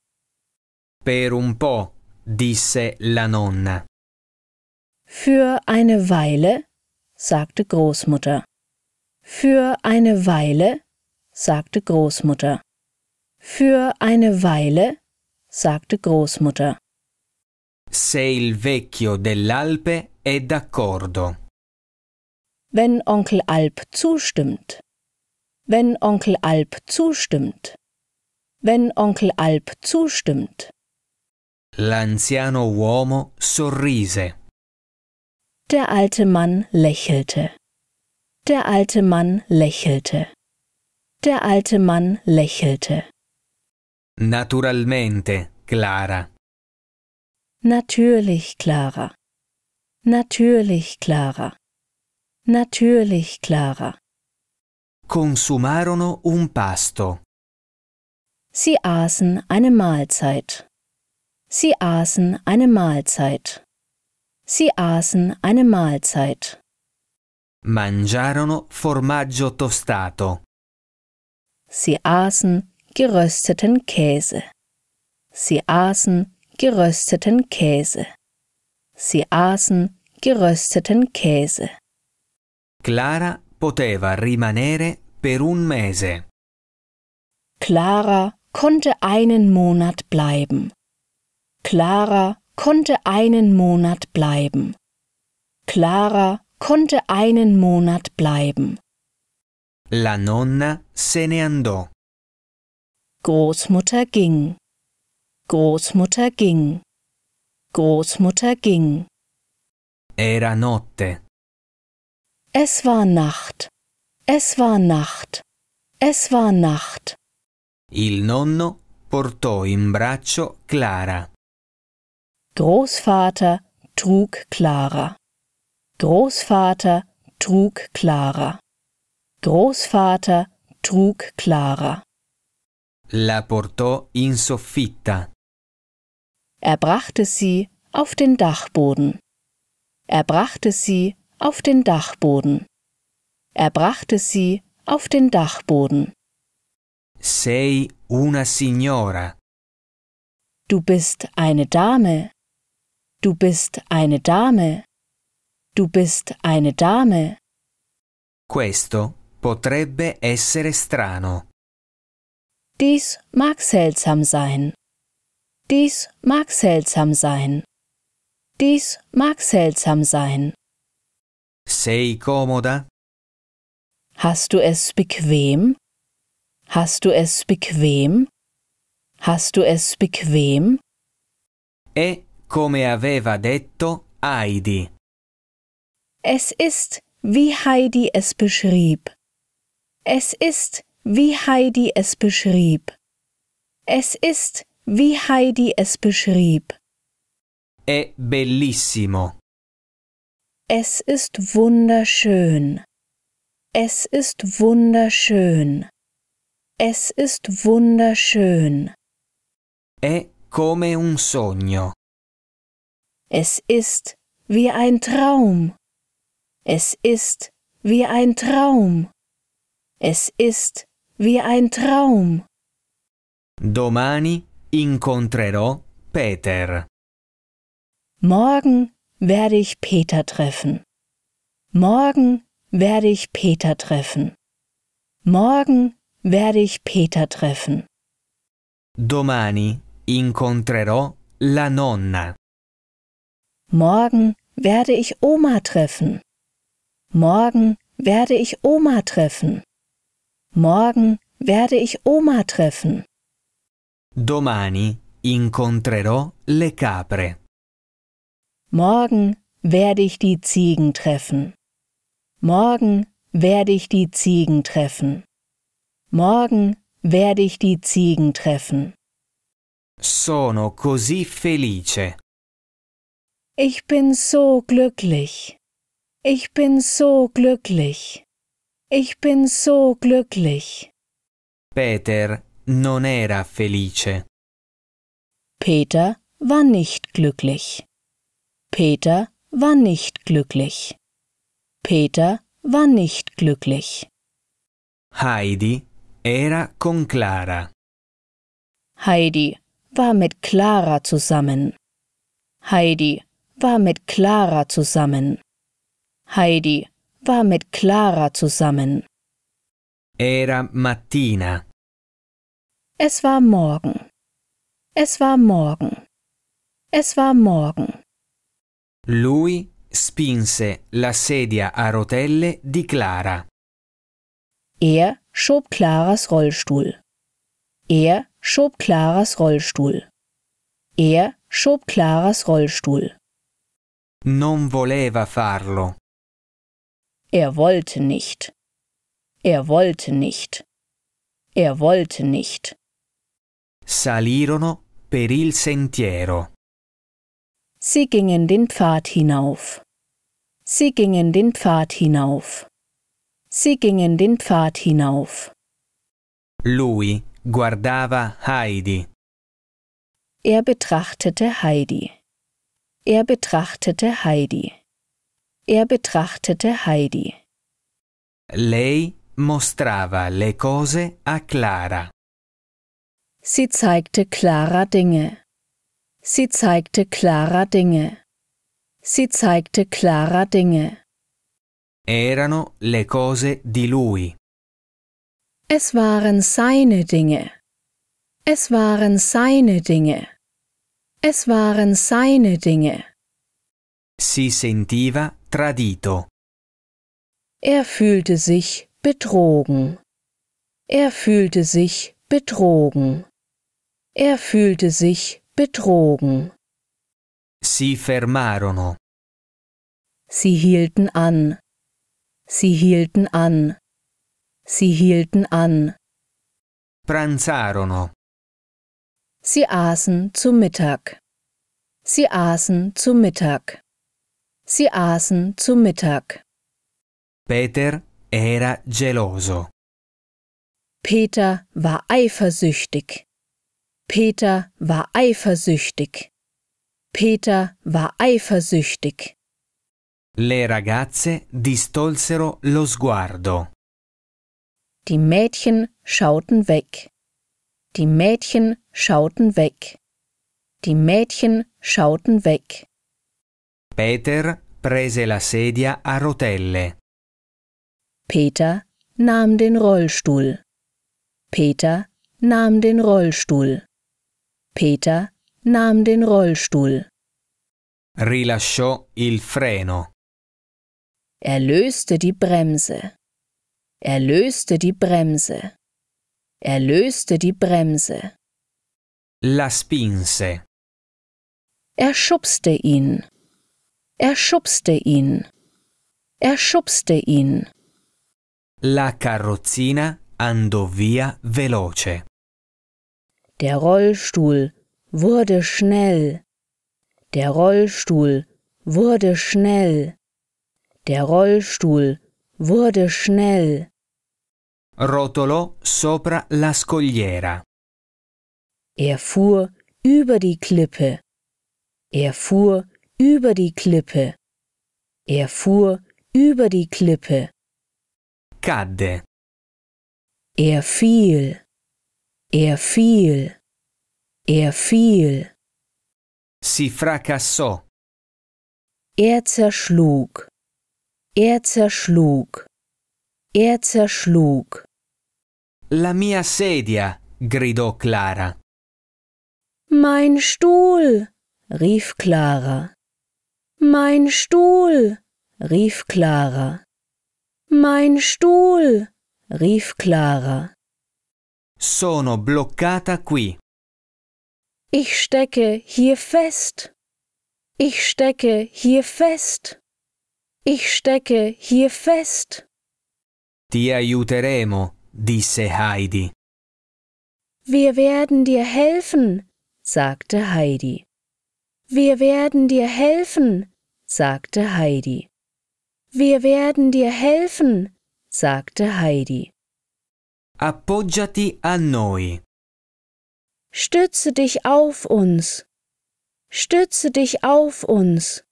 Per un po, disse la nonna. Für eine Weile, sagte Großmutter. Für eine Weile, sagte Großmutter. Für eine Weile, sagte Großmutter. Se il vecchio dell'Alpe è d'accordo. Wenn Onkel Alp zustimmt. Wenn Onkel Alp zustimmt. Wenn Onkel Alp zustimmt. L'anziano uomo sorrise. Der alte Mann lächelte. Der alte Mann lächelte. Der alte Mann lächelte. Naturalmente, Clara. Natürlich, Clara. Natürlich, Clara. Natürlich, Clara. Consumarono un pasto. Sie aßen eine Mahlzeit. Sie aßen eine Mahlzeit. Sie aßen eine Mahlzeit. Mangiarono formaggio tostato. Sie aßen gerösteten Käse. Sie aßen gerösteten Käse. Sie aßen gerösteten Käse. Clara poteva rimanere per un mese. Clara konnte einen Monat bleiben. Clara konnte einen Monat bleiben. Clara konnte einen Monat bleiben. La nonna se ne andò. Großmutter ging. Großmutter ging. Großmutter ging. Era notte. Es war Nacht. Es war Nacht. Es war Nacht. Il nonno portò in braccio Clara. Großvater trug Clara. Großvater trug Clara. Großvater trug Clara. La portò in soffitta. Er brachte sie auf den Dachboden. Er brachte sie auf den Dachboden. Er brachte sie auf den Dachboden. Sei una signora. Du bist eine Dame. Du bist eine Dame. Du bist eine Dame. Questo potrebbe essere strano. Dies mag seltsam sein. Dies mag seltsam sein. Dies mag seltsam sein. Sei comoda? Hast du es bequem? Hast du es bequem? Hast du es bequem? E come aveva detto Heidi. Es ist, wie Heidi es beschrieb. Es ist, wie Heidi es beschrieb. Es ist, wie Heidi es beschrieb. È bellissimo. Es ist wunderschön. Es ist wunderschön. Es ist wunderschön. È come un sogno. Es ist wie ein Traum. Es ist wie ein Traum. Es ist wie ein Traum. Domani incontrerò Peter. Morgen werde ich Peter treffen. Morgen werde ich Peter treffen. Morgen werde ich Peter treffen. Domani incontrerò la nonna. Morgen werde ich Oma treffen. Morgen werde ich Oma treffen. Morgen werde ich Oma treffen. Domani incontrerò le capre. Morgen werde ich die Ziegen treffen. Morgen werde ich die Ziegen treffen. Morgen werde ich die Ziegen treffen. Sono così felice. Ich bin so glücklich. Ich bin so glücklich. Ich bin so glücklich. Peter non era felice. Peter war nicht glücklich. Peter war nicht glücklich. Peter war nicht glücklich. Heidi era con Clara. Heidi war mit Clara zusammen. Heidi war mit Clara zusammen. Heidi war mit Clara zusammen. Era mattina. Es war morgen. Es war morgen. Es war morgen. Lui spinse la sedia a rotelle di Clara. Er schob Claras Rollstuhl. Er schob Claras Rollstuhl. Er schob Claras Rollstuhl. Non voleva farlo. Er wollte nicht. Er wollte nicht. Er wollte nicht. Salirono per il sentiero. Sie gingen den Pfad hinauf. Sie gingen den Pfad hinauf. Sie gingen den Pfad hinauf. Lui guardava Heidi. Er betrachtete Heidi. Er betrachtete Heidi. Er betrachtete Heidi. Lei mostrava le cose a Clara. Sie zeigte Clara Dinge. Sie zeigte klarer Dinge. Sie zeigte klarer Dinge. Erano le cose di lui. Es waren seine Dinge. Es waren seine Dinge. Es waren seine Dinge. Si sentiva tradito. Er fühlte sich betrogen. Er fühlte sich betrogen. Er fühlte sich betrogen. Si fermarono. Sie hielten an. Sie hielten an. Sie hielten an. Pranzarono. Sie aßen zu Mittag. Sie aßen zu Mittag. Sie aßen zu Mittag. Peter era geloso. Peter war eifersüchtig. Peter war eifersüchtig. Peter war eifersüchtig. Le ragazze distolsero lo sguardo. Die Mädchen schauten weg. Die Mädchen schauten weg. Die Mädchen schauten weg. Peter prese la sedia a rotelle. Peter nahm den Rollstuhl. Peter nahm den Rollstuhl. Peter nahm den Rollstuhl. Rilasciò il freno. Er löste die Bremse. Er löste die Bremse. Er löste die Bremse. La spinse. Er schubste ihn. Er schubste ihn. Er schubste ihn. La carrozzina andò via veloce. Der Rollstuhl wurde schnell. Der Rollstuhl wurde schnell. Der Rollstuhl wurde schnell. Rotolò sopra la scogliera. Er fuhr über die Klippe. Er fuhr über die Klippe. Er fuhr über die Klippe. Cadde. Er fiel. Er fiel. Er fiel. Si fracassò. Er zerschlug. Er zerschlug. Er zerschlug. La mia sedia, gridò Clara. Mein Stuhl, rief Clara. Mein Stuhl, rief Clara. Mein Stuhl, rief Clara. Sono bloccata qui. Ich stecke hier fest. Ich stecke hier fest. Ich stecke hier fest. Ti aiuteremo, disse Heidi. Wir werden dir helfen, sagte Heidi. Wir werden dir helfen, sagte Heidi. Wir werden dir helfen, sagte Heidi. Appoggiati a noi. Stütze dich auf uns. Stütze dich auf uns.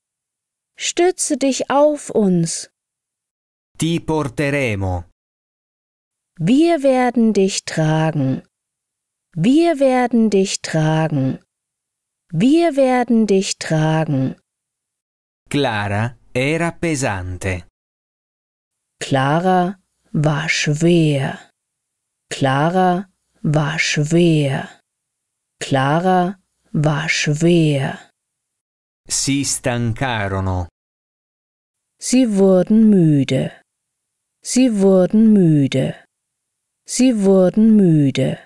Stütze dich auf uns. Ti porteremo. Wir werden dich tragen. Wir werden dich tragen. Wir werden dich tragen. Clara era pesante. Clara war schwer. Clara war schwer. Clara war schwer. Si stancarono. Sie wurden müde. Sie wurden müde. Sie wurden müde.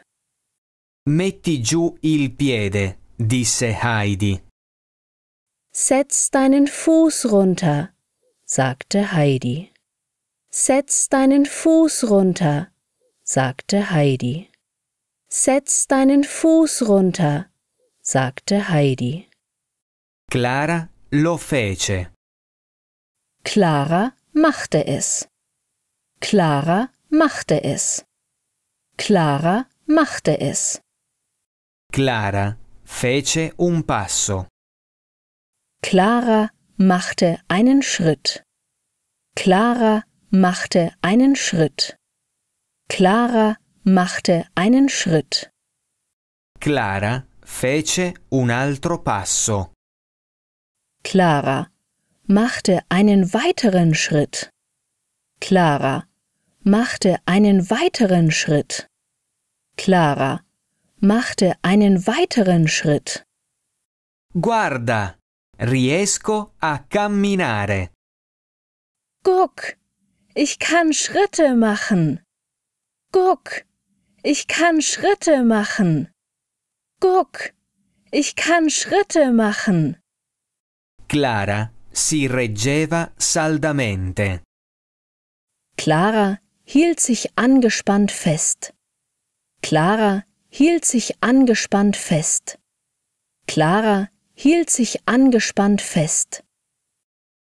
Metti giù il piede, disse Heidi. Setz deinen Fuß runter, sagte Heidi. Setz deinen Fuß runter, sagte Heidi. Setz deinen Fuß runter, sagte Heidi. Clara lo fece. Clara machte es. Clara machte es. Clara machte es. Clara fece un passo. Clara machte einen Schritt. Clara machte einen Schritt. Clara machte einen Schritt. Clara fece un altro passo. Clara machte einen weiteren Schritt. Clara machte einen weiteren Schritt. Clara machte einen weiteren Schritt. Guarda, riesco a camminare. Guck, ich kann Schritte machen. Guck, ich kann Schritte machen. Guck, ich kann Schritte machen. Clara si reggeva saldamente. Clara hielt sich angespannt fest. Clara hielt sich angespannt fest. Clara hielt sich angespannt fest.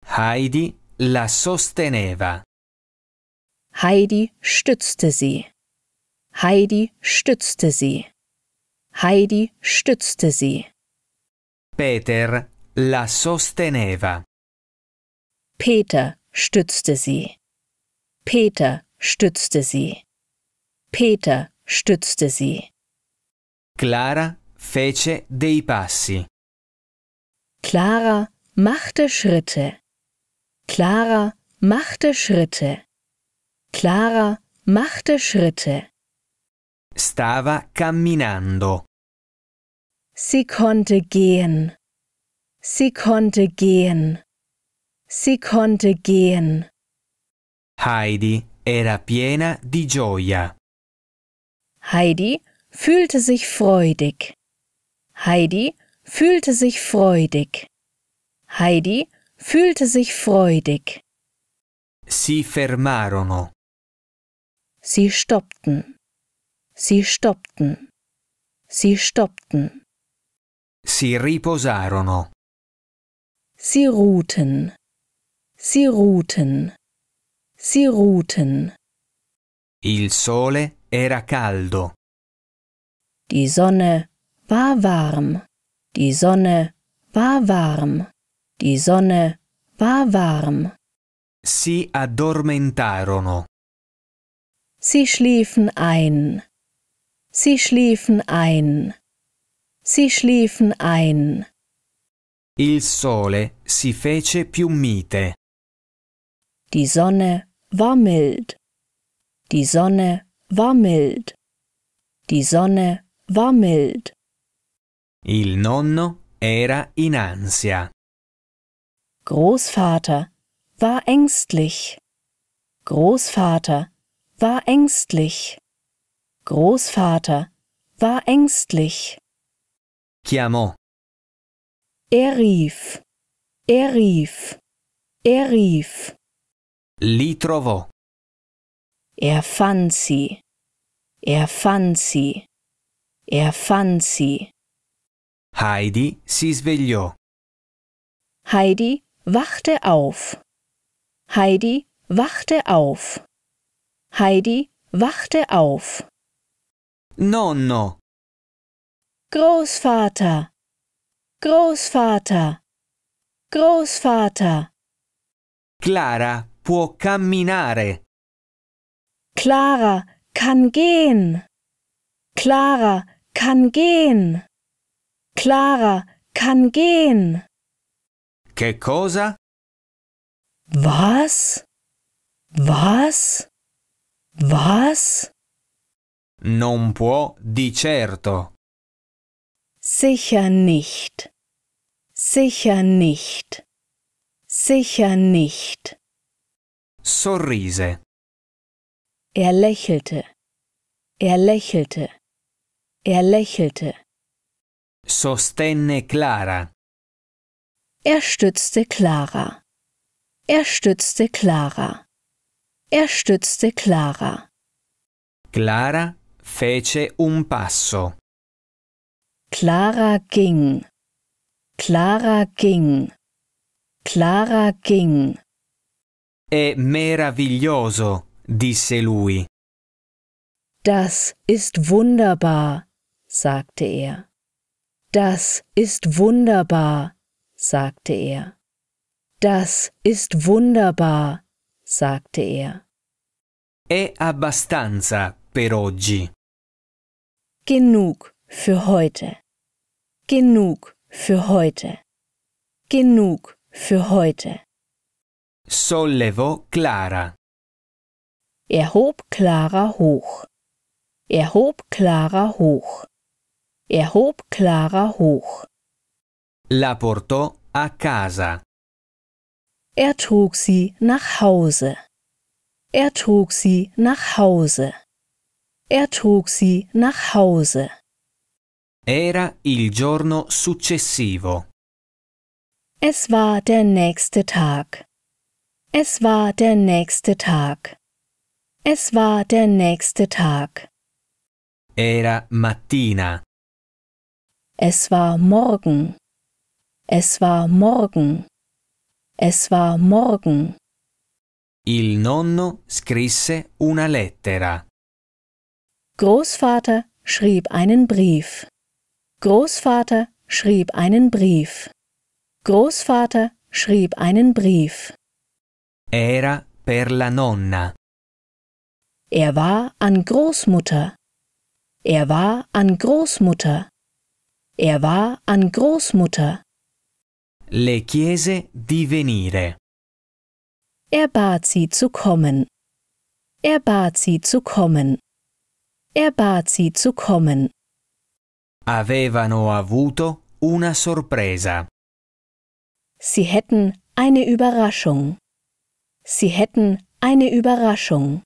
Heidi la sosteneva. Heidi stützte sie. Heidi stützte sie. Heidi stützte sie. Peter la sosteneva. Peter stützte sie. Peter stützte sie. Peter stützte sie. Clara fece dei passi. Clara machte Schritte. Clara machte Schritte. Clara machte Schritte. Stava camminando. Sie konnte gehen. Sie konnte gehen. Sie konnte gehen. Heidi era piena di gioia. Heidi fühlte sich freudig. Heidi fühlte sich freudig. Heidi fühlte sich freudig. Si fermarono. Sie stoppten. Sie stoppten. Sie stoppten. Si riposarono. Sie ruhten. Sie ruhten. Sie ruhten. Il sole era caldo. Die Sonne war warm. Die Sonne war warm. Die Sonne war warm. Si addormentarono. Sie schliefen ein. Sie schliefen ein. Sie schliefen ein. Il sole si fece più mite. Die Sonne war mild. Die Sonne war mild. Die Sonne war mild. Il nonno era in ansia. Großvater war ängstlich. Großvater war ängstlich. Großvater war ängstlich. Chiamò. Er rief. Er rief. Er rief. Li trovò. Er fand sie. Er fand sie. Er fand sie. Heidi si svegliò. Heidi wachte auf. Heidi wachte auf. Heidi wachte auf. Nonno. Großvater. Großvater. Großvater. Clara può camminare. Clara kann gehen. Clara kann gehen. Clara kann gehen. Che cosa? Was? Was? Was? Non può di certo. Sicher nicht. Sicher nicht. Sicher nicht. Sorrise. Er lächelte. Er lächelte. Er lächelte. Sostenne Clara. Er stützte Clara. Er stützte Clara. Er stützte Clara. Clara fece un passo. Clara ging. Clara ging. Clara ging. È meraviglioso, disse lui. Das ist wunderbar, sagte er. Das ist wunderbar, sagte er. Das ist wunderbar, sagte er. È abbastanza per oggi. Genug für heute. Genug für heute. Genug für heute. Sollevò Clara. Er hob Clara hoch. Er hob Clara hoch. Er hob Clara hoch. La portò a casa. Er trug sie nach Hause. Er trug sie nach Hause. Er trug sie nach Hause. Era il giorno successivo. Es war der nächste Tag. Es war der nächste Tag. Es war der nächste Tag. Era mattina. Es war morgen. Es war morgen. Es war morgen. Il nonno scrisse una lettera. Großvater schrieb einen Brief. Großvater schrieb einen Brief. Großvater schrieb einen Brief. Era per la nonna. Er war an Großmutter. Er war an Großmutter. Er war an Großmutter. Le chiese di venire. Er bat sie zu kommen. Er bat sie zu kommen. Er bat sie zu kommen. Avevano avuto una sorpresa. Sie hätten eine Überraschung. Sie hätten eine Überraschung.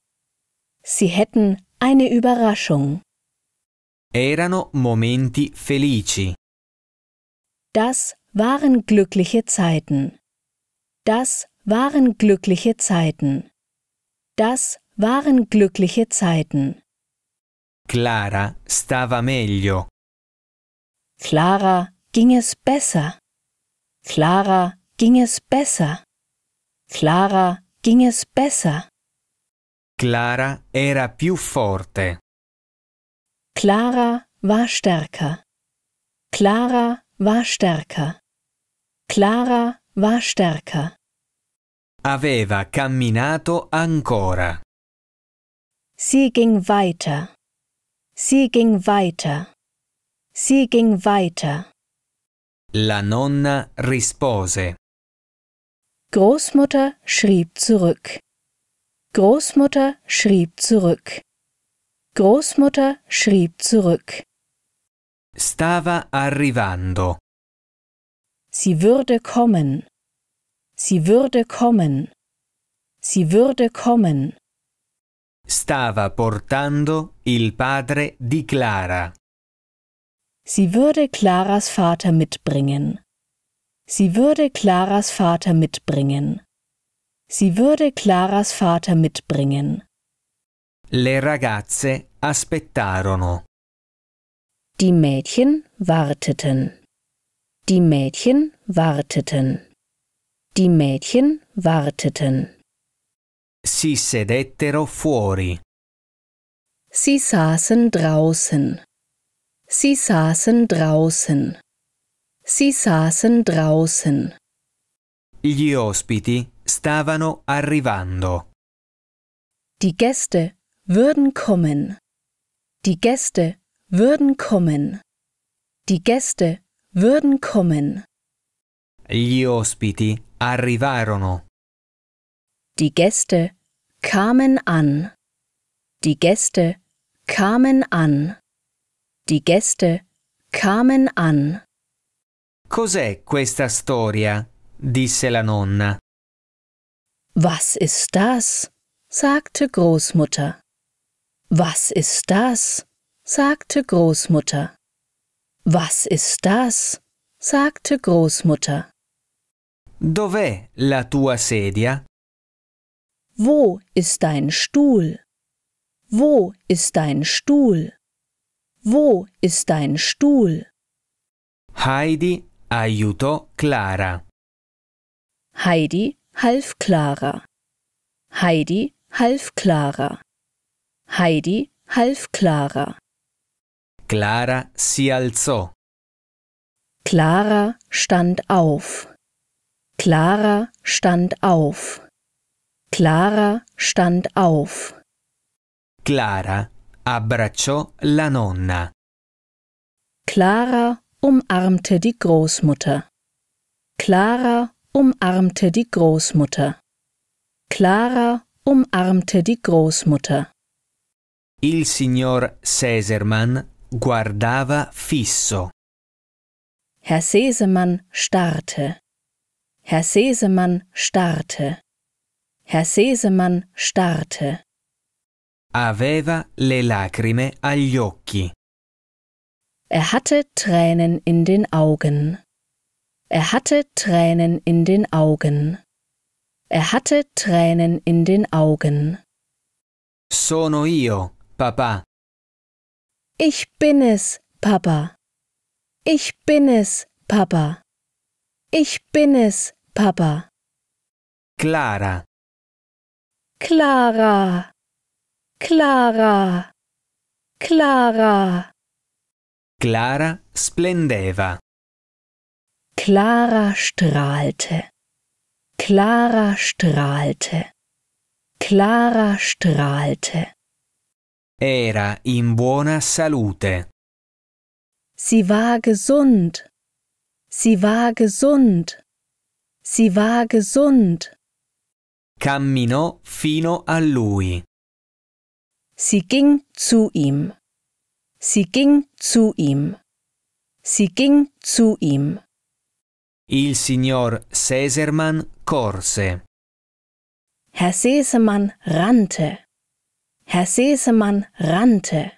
Sie hätten eine Überraschung. Erano momenti felici. Das waren glückliche Zeiten. Das waren glückliche Zeiten. Das waren glückliche Zeiten. Clara stava meglio. Clara ging es besser. Clara ging es besser. Clara ging es besser. Clara era più forte. Clara war stärker. Clara war stärker. Clara war stärker. Aveva camminato ancora. Sie ging weiter. Sie ging weiter. Sie ging weiter. La nonna rispose. Großmutter schrieb zurück. Großmutter schrieb zurück. Großmutter schrieb zurück. Stava arrivando. Sie würde kommen. Sie würde kommen. Sie würde kommen. Stava portando il padre di Clara. Sie würde Claras Vater mitbringen. Sie würde Claras Vater mitbringen. Sie würde Claras Vater mitbringen. Le ragazze aspettarono. Die Mädchen warteten. Die Mädchen warteten. Die Mädchen warteten. Si sedettero fuori. Si saßen draußen. Si saßen draußen. Si saßen draußen. Gli ospiti stavano arrivando. Die Gäste würden kommen. Die Gäste würden kommen. Die Gäste würden kommen. Gli ospiti arrivarono. Die Gäste kamen an. Die Gäste kamen an. Die Gäste kamen an. Cos'è questa storia? disse la nonna. Was ist das? sagte Großmutter. Was ist das? sagte Großmutter. Was ist das? sagte Großmutter. Dov'è la tua sedia? Wo ist dein Stuhl? Wo ist dein Stuhl? Wo ist dein Stuhl? Heidi aiutò Clara. Heidi half Clara. Heidi half Clara. Heidi half Clara. Clara si alzò. Clara stand auf. Clara stand auf. Clara stand auf. Clara abbracciò la nonna. Clara umarmte die Großmutter. Clara umarmte die Großmutter. Clara umarmte die Großmutter. Il signor Sesermann guardava fisso. Herr Sesemann starrte. Herr Sesemann starrte. Herr Sesemann starrte. Aveva le lacrime agli occhi. Er hatte Tränen in den Augen. Er hatte Tränen in den Augen. Er hatte Tränen in den Augen. Sono io, Papa. Ich bin es, Papa. Ich bin es, Papa. Ich bin es, Papa. Clara, Clara, Clara, Clara. Clara splendeva. Clara strahlte. Clara strahlte. Clara strahlte. Era in buona salute. Sie war gesund. Sie war gesund. Sie war gesund. Camminò fino a lui. Si ging zu ihm. Si ging zu ihm. Si ging zu ihm. Il signor Seserman corse. Herr Sesemann rannte. Herr Sesemann rannte.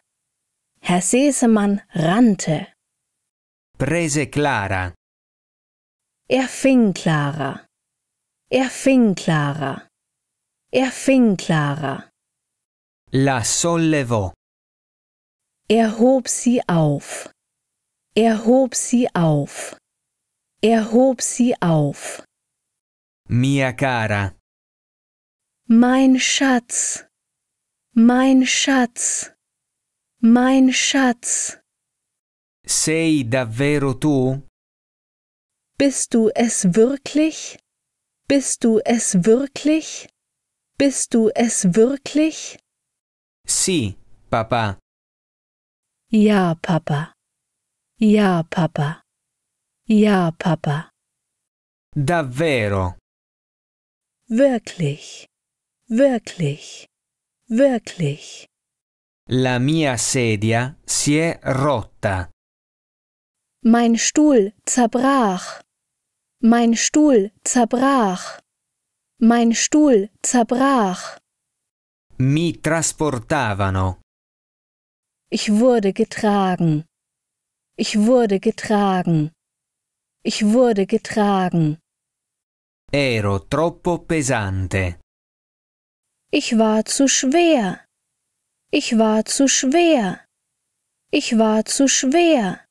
Herr Sesemann rannte. Prese Clara. Er fing Clara. Er fing Clara. Er fing Clara. La sollevò. Er hob sie auf. Er hob sie auf. Er hob sie auf. Mia cara. Mein Schatz. Mein Schatz. Mein Schatz. Sei davvero tu? Bist du es wirklich? Bist du es wirklich? Bist du es wirklich? Sí, Papa. Ja, Papa. Ja, Papa. Ja, Papa. Davvero. Wirklich. Wirklich. Wirklich. La mia sedia si è rotta. Mein Stuhl zerbrach. Mein Stuhl zerbrach. Mein Stuhl zerbrach. Mi trasportavano. Ich wurde getragen. Ich wurde getragen. Ich wurde getragen. Ero troppo pesante. Ich war zu schwer. Ich war zu schwer. Ich war zu schwer.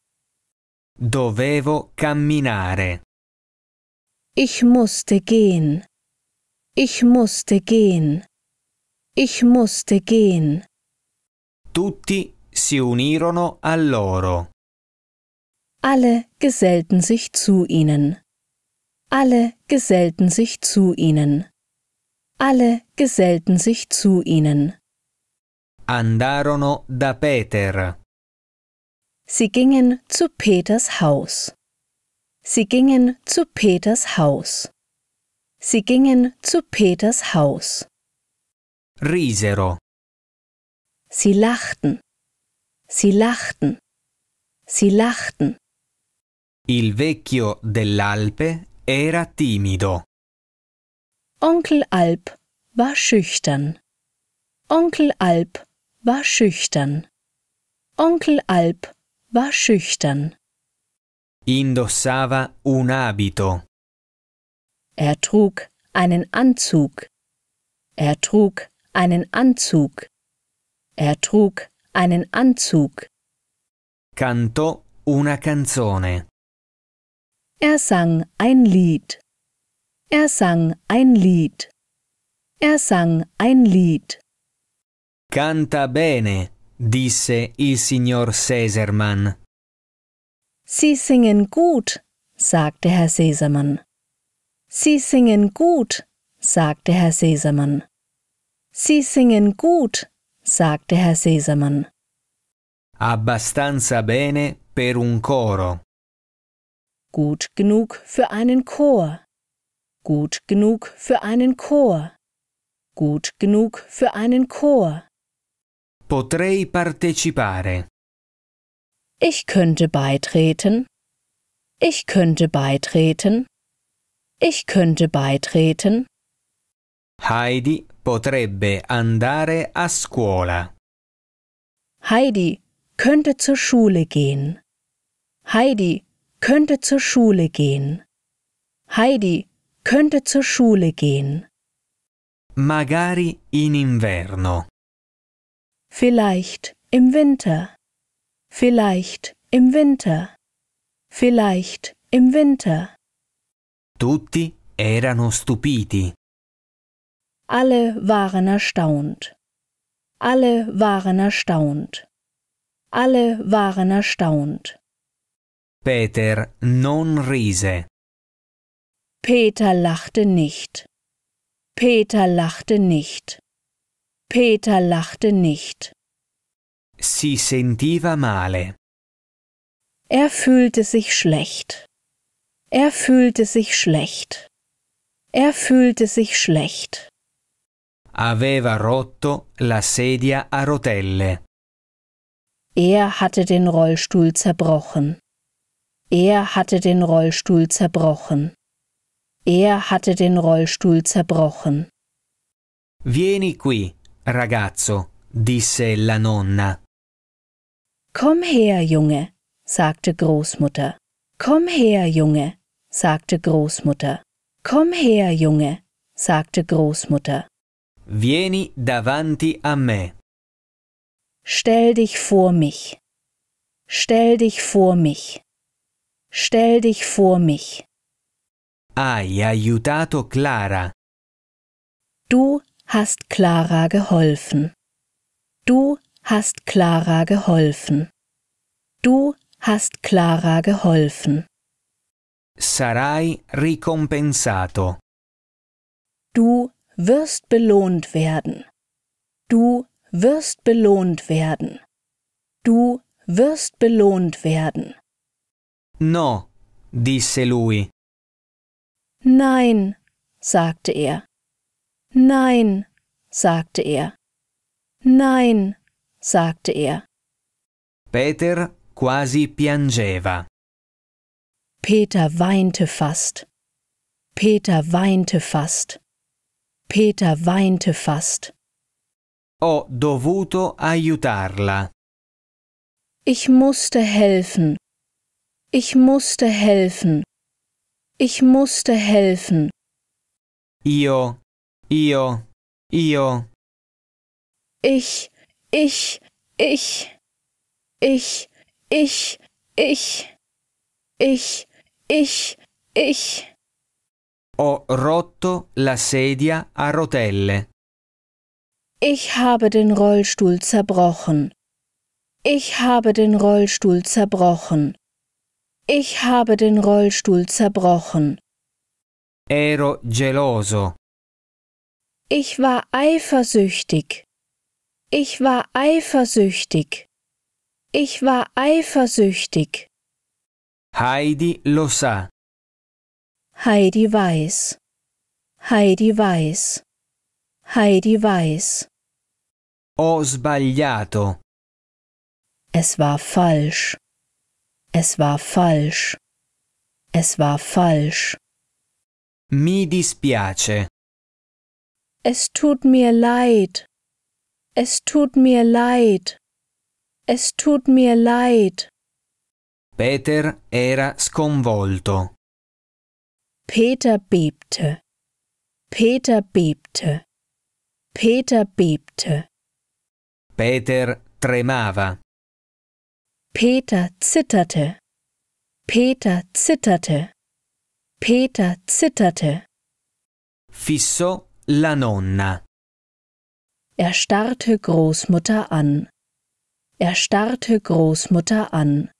Dovevo camminare. Ich musste gehen. Ich musste gehen. Ich musste gehen. Tutti si unirono a loro. Alle gesellten sich zu ihnen. Alle gesellten sich zu ihnen. Alle gesellten sich zu ihnen. Andarono da Peter. Sie gingen zu Peters Haus. Sie gingen zu Peters Haus. Sie gingen zu Peters Haus. Risero. Sie lachten. Sie lachten. Sie lachten. Il vecchio dell'Alpe era timido. Onkel Alp war schüchtern. Onkel Alp war schüchtern. Onkel Alp war schüchtern. Indossava un abito. Er trug einen Anzug. Er trug einen Anzug. Er trug einen Anzug. Cantò una canzone. Er sang ein Lied. Er sang ein Lied. Er sang ein Lied. Canta bene, disse il signor Sesermann. Sie singen gut, sagte Herr Sesermann. Sie singen gut, sagte Herr Sesemann. Sie singen gut, sagte Herr Sesemann. Abbastanza bene per un coro. Gut genug für einen Chor. Gut genug für einen Chor. Gut genug für einen Chor. Potrei partecipare. Ich könnte beitreten. Ich könnte beitreten. Ich könnte beitreten. Heidi potrebbe andare a scuola. Heidi könnte zur Schule gehen. Heidi könnte zur Schule gehen. Heidi könnte zur Schule gehen. Magari in inverno. Vielleicht im Winter. Vielleicht im Winter. Vielleicht im Winter. Tutti erano stupiti. Alle waren erstaunt. Alle waren erstaunt. Alle waren erstaunt. Peter non rise. Peter lachte nicht. Peter lachte nicht. Peter lachte nicht. Si sentiva male. Er fühlte sich schlecht. Er fühlte sich schlecht. Er fühlte sich schlecht. Aveva rotto la sedia a rotelle. Er hatte den Rollstuhl zerbrochen. Er hatte den Rollstuhl zerbrochen. Er hatte den Rollstuhl zerbrochen. Vieni qui, ragazzo, disse la nonna. Komm her, Junge, sagte Großmutter. Komm her, Junge sagte Großmutter. Komm her, Junge, sagte Großmutter. Vieni davanti a me. Stell dich vor mich. Stell dich vor mich. Stell dich vor mich. Hai aiutato Clara. Du hast Clara geholfen. Du hast Clara geholfen. Du hast Clara geholfen. sarai ricompensato. Du wirst belohnt werden. Du wirst belohnt werden. Du wirst belohnt werden. No, disse lui. Nein, sagte er. Nein, sagte er. Nein, sagte er. Peter quasi piangeva. Peter weinte fast. Peter weinte fast. Peter weinte fast. Ho dovuto aiutarla. Ich musste helfen. Ich musste helfen. Ich musste helfen. Io, io, io. Ich, ich, ich. Ich, ich, ich. Ich, ich, ich. Ho rotto la sedia a rotelle. Ich habe den Rollstuhl zerbrochen. Ich habe den Rollstuhl zerbrochen. Ich habe den Rollstuhl zerbrochen. Ero geloso. Ich war eifersüchtig. Ich war eifersüchtig. Ich war eifersüchtig. Heidi lo sa. Heidi weiß. Heidi weiß. Heidi weiß. Ho sbagliato. Es war falsch. Es war falsch. Es war falsch. Mi dispiace. Es tut mir leid. Es tut mir leid. Es tut mir leid. Peter era sconvolto. Peter bebte. Peter bebte. Peter bebte. Peter tremava. Peter zitterte. Peter zitterte. Peter zitterte. Fissò la nonna. Er starrte Großmutter an. Er starrte Großmutter an.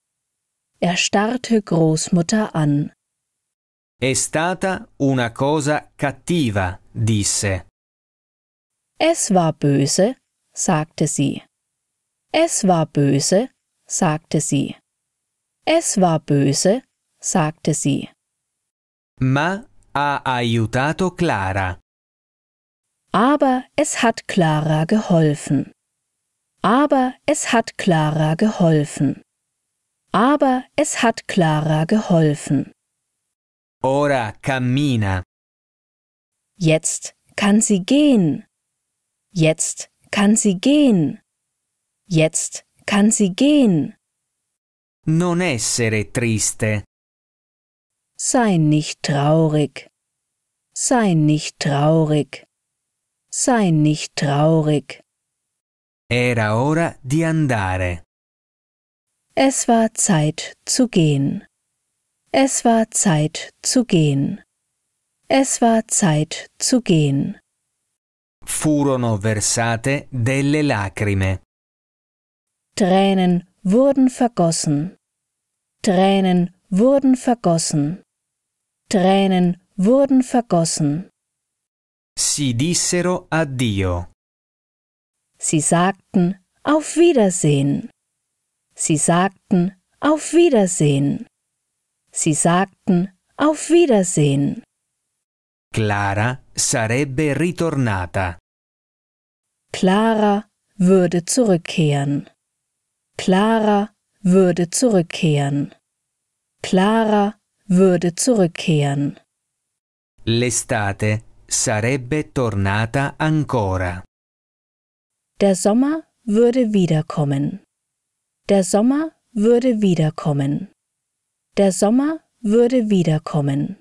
Er starrte Großmutter an. È stata una cosa cattiva, disse. Es war böse, sagte sie. Es war böse, sagte sie. Es war böse, sagte sie. Ma ha aiutato Clara. Aber es hat Clara geholfen. Aber es hat Clara geholfen. Aber es hat Clara geholfen. Ora cammina. Jetzt kann sie gehen. Jetzt kann sie gehen. Jetzt kann sie gehen. Non essere triste. Sei nicht traurig. Sei nicht traurig. Sei nicht traurig. Era ora di andare. Es war Zeit zu gehen. Es war Zeit zu gehen. Es war Zeit zu gehen. Furono versate delle lacrime. Tränen wurden vergossen. Tränen wurden vergossen. Tränen wurden vergossen. Si dissero addio. Sie sagten auf Wiedersehen. Sie sagten Auf Wiedersehen. Sie sagten Auf Wiedersehen. Clara sarebbe ritornata. Clara würde zurückkehren. Clara würde zurückkehren. Clara würde zurückkehren. L'estate sarebbe tornata ancora. Der Sommer würde wiederkommen. Der Sommer würde wiederkommen. Der Sommer würde wiederkommen.